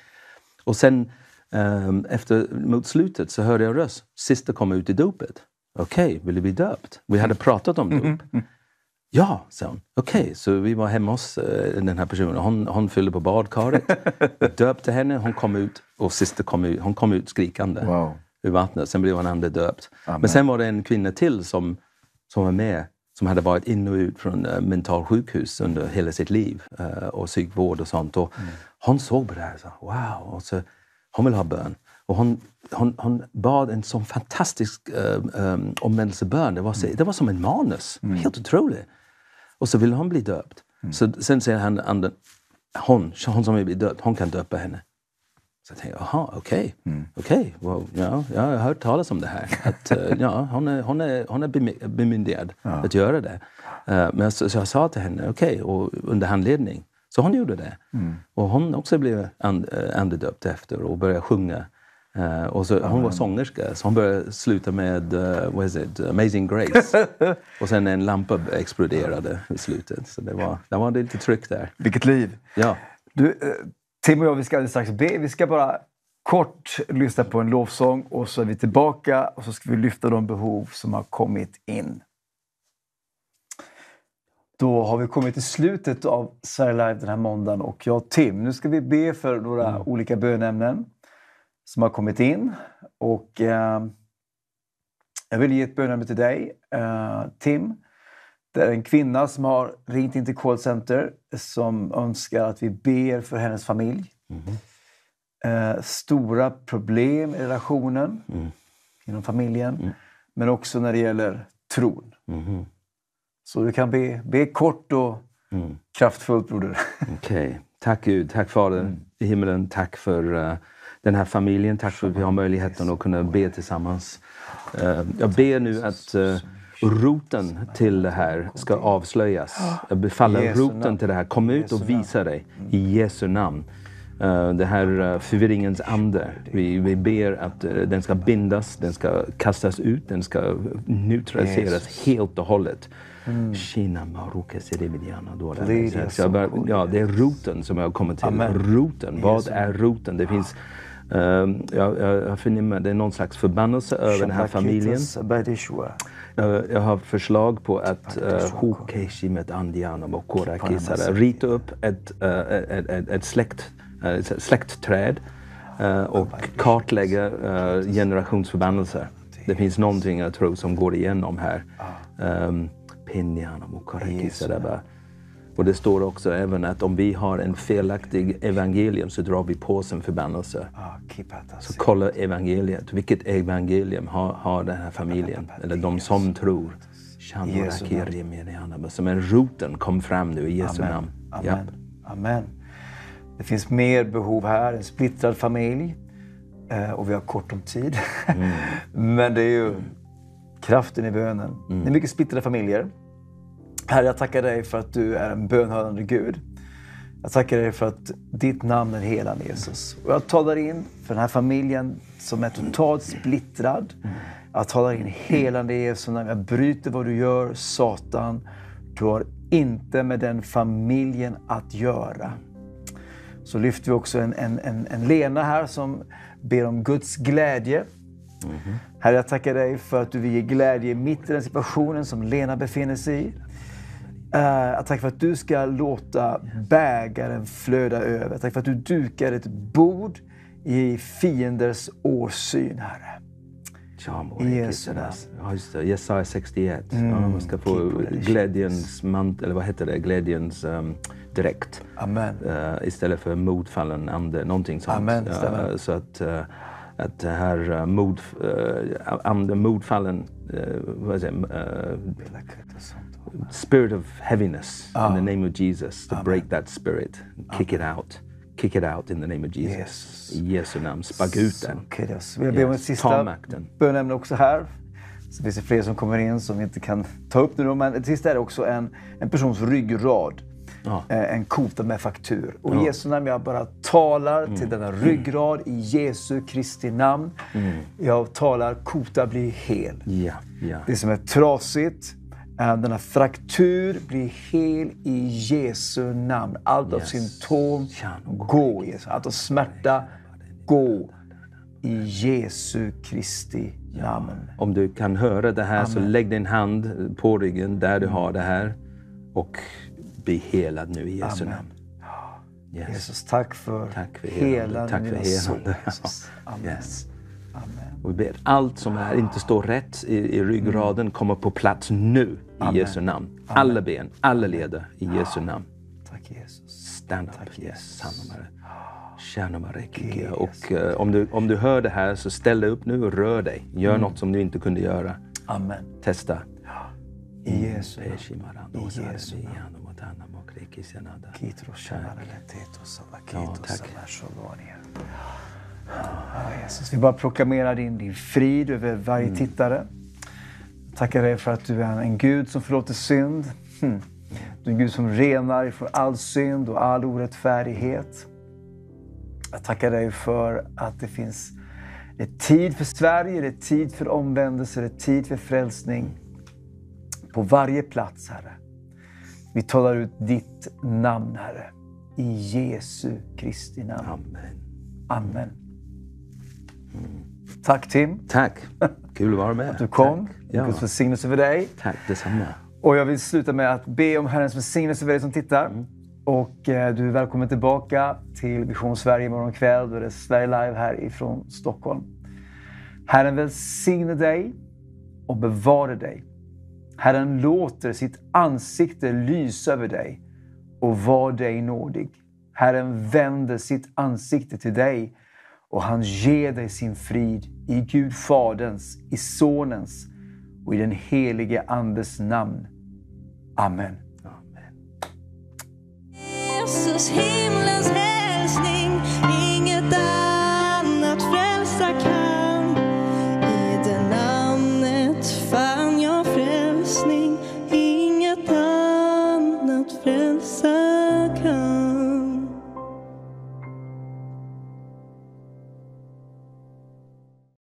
Och sen um, efter, mot slutet så hörde jag en röst. Sista kom ut i dopet. Okej, okay, vill du bli döpt? Vi hade pratat om dop. Mm-hmm. Ja, sa hon. Okej, okay, så vi var hemma hos eh, den här personen. Hon, hon fyllde på badkaret. döpte henne. Hon kom ut och syster kom ut, hon kom ut skrikande wow. ur vattnet. Sen blev hon andedöpt. Amen. Men sen var det en kvinna till som, som var med som hade varit in och ut från eh, mentalsjukhus under hela sitt liv eh, och psykvård och sånt. Och mm. Hon såg på det här och sa wow. Och så, hon vill ha bön. Och hon, hon, hon bad en sån fantastisk uh, um, omvändelsebön. Det var, så, mm. det var som en manus. Mm. Helt otroligt. Och så vill hon bli döpt. Mm. Så, sen säger han, anden, hon, hon som vill bli döpt, hon kan döpa henne. Så jag tänkte, jaha, okej. Okay. Mm. Okay, well, ja, jag har hört talas om det här. Att, eh, ja, hon, är, hon, är, hon är bemyndigad ja. att göra det. Uh, men så, så, jag sa till henne, okej, okay, under handledning. Så hon gjorde det. Mm. Och hon också blev and, eh, andedöpt efter och började sjunga Uh, och så, hon var sångerska, så hon började sluta med uh, what is it? Amazing Grace. och sen en lampa exploderade i slutet. Så det var, det var lite tryck där. Vilket liv! Ja. Du, eh, Tim och jag, vi ska strax be. Vi ska bara kort lyssna på en lovsång och så är vi tillbaka och så ska vi lyfta de behov som har kommit in. Då har vi kommit till slutet av Sverige Live den här måndagen och jag och Tim, nu ska vi be för några mm. olika bönämnen som har kommit in. Och, eh, jag vill ge ett bönämne till dig, eh, Tim. Det är en kvinna som har ringt in till callcenter som önskar att vi ber för hennes familj. Mm. Eh, stora problem i relationen, mm. inom familjen, mm. men också när det gäller tron. Mm-hmm. Så du kan be, be kort och mm. kraftfullt, broder. Okej. Okay. Tack Gud, tack Fader mm. i himmelen. Tack för uh den här familjen. Tack för att vi har möjligheten att kunna be tillsammans. Eh, jag ber nu att eh, roten till det här ska avslöjas. Jag befaller roten till det här. Kom ut och visa dig i Jesu namn. Eh, det här förvirringens ande. Vi, vi ber att den ska bindas, den ska kastas ut, den ska neutraliseras helt och hållet. Kina, mm. Ja, det är roten som jag kommer till. Roten, vad är roten? Det finns ah. Ehm, jag, jag förnimmer, det är någon slags förbannelse över den här familjen. Jag har förslag på att eh, Hokeshi med Andiano och Korakisare rita upp eh, ett, ett, ett, ett släkt, eh, släktträd och kartlägga generationsförbannelser. Det finns någonting jag tror som går igenom här. Ah. Ehm, Pinjano och Korakisare. Och det står också även att om vi har en felaktig evangelium så drar vi på oss en förbannelse. Ah, så kolla evangeliet. Vilket evangelium har, har den här familjen? Eller de som tror. Som är roten kom fram nu i Jesu namn. Amen. Amen. Det finns mer behov här. En splittrad familj. Eh, och vi har kort om tid. Mm. Men det är ju kraften i bönen. Det är mm. mycket splittrade familjer. Herre, jag tackar dig för att du är en bönhörande Gud. Jag tackar dig för att ditt namn är helande, Jesus. Och jag talar in för den här familjen som är totalt splittrad. Jag talar in helande Jesus. Jag bryter vad du gör, Satan. Du har inte med den familjen att göra. Så lyfter vi också en, en, en, en Lena här som ber om Guds glädje. Mm -hmm. Herre, jag tackar dig för att du vill ge glädje mitt i den situationen som Lena befinner sig i. Uh, tack för att du ska låta mm. bägaren flöda över. Tack för att du dukar ett bord i fienders åsyn, Herre. I Jesu namn. Ja, just det. Jesaja 61. Mm. Ja, man ska få glädjens mantel, eller vad heter det? Glädjens um, dräkt. Amen. Uh, istället för modfallen ande, någonting sånt. Amen, uh, så att, uh, att det här mod, uh, ande, modfallen... Uh, vad säger jag? Uh, spirit of heaviness oh. in the ah. name of Jesus to Amen. break that spirit, kick Amen. it out. Kick it out in the name of Jesus. Yes. I Jesu namn, sparka ut den. Okay, yes. Jag ber om ett sista Ta bönämne också här. Så finns det fler som kommer in som vi inte kan ta upp nu. Men det sista är också en, en persons ryggrad. Ja. Eh, en kota med faktur. Och ja. Jesu namn, jag bara talar mm. till denna ryggrad i Jesu Kristi namn. Mm. Jag talar, kota blir hel. Ja. Ja. Det som är trasigt, Eh, denna fraktur blir hel i Jesu namn. Allt av yes. symptom, gå. Jesus. Allt av smärta, gå. I Jesu Kristi namn. Om du kan höra det här, Amen. så lägg din hand på ryggen där du mm. har det här. Och bli helad nu i Jesu Amen. namn. Yes. Jesus, tack för, tack för helande. Tack för helande. Amen. Yes. Amen. Och vi ber att allt som är, inte står rätt i, i ryggraden mm. kommer på plats nu. Amen. i Jesu namn. Amen. Alla ben, alla leder i Jesu ah. namn. Tack Jesus. Stand up. Tack, yes. Jesus. Och uh, om, du, om du hör det här, så ställ dig upp nu och rör dig. Gör mm. något som du inte kunde göra. Amen. Testa. I mm. Jesu namn. I Jesu namn. Ah, Jesus, vi bara proklamerar in din frid över varje mm. tittare. Tackar dig för att du är en Gud som förlåter synd. Hm. Du är en Gud som renar ifrån all synd och all orättfärdighet. Jag tackar dig för att det finns det tid för Sverige, det är tid för omvändelse, det är tid för frälsning. På varje plats, Herre. Vi talar ut ditt namn, Herre. I Jesu Kristi namn. Amen. Amen. Mm. Tack Tim. Tack. Kul att vara med. Att du kom. Tack. Ja. Guds välsignelse för dig. Tack detsamma. Och jag vill sluta med att be om Herrens välsignelse för dig som tittar. Mm. Och eh, du är välkommen tillbaka till Vision Sverige imorgon kväll. Då är det Sverige Live här ifrån Stockholm. Herren välsigne dig och bevare dig. Herren låter sitt ansikte lysa över dig och var dig nådig. Herren vänder sitt ansikte till dig och han ger dig sin frid i Gud Faderns, i Sonens och i den helige Andes namn. Amen. Amen.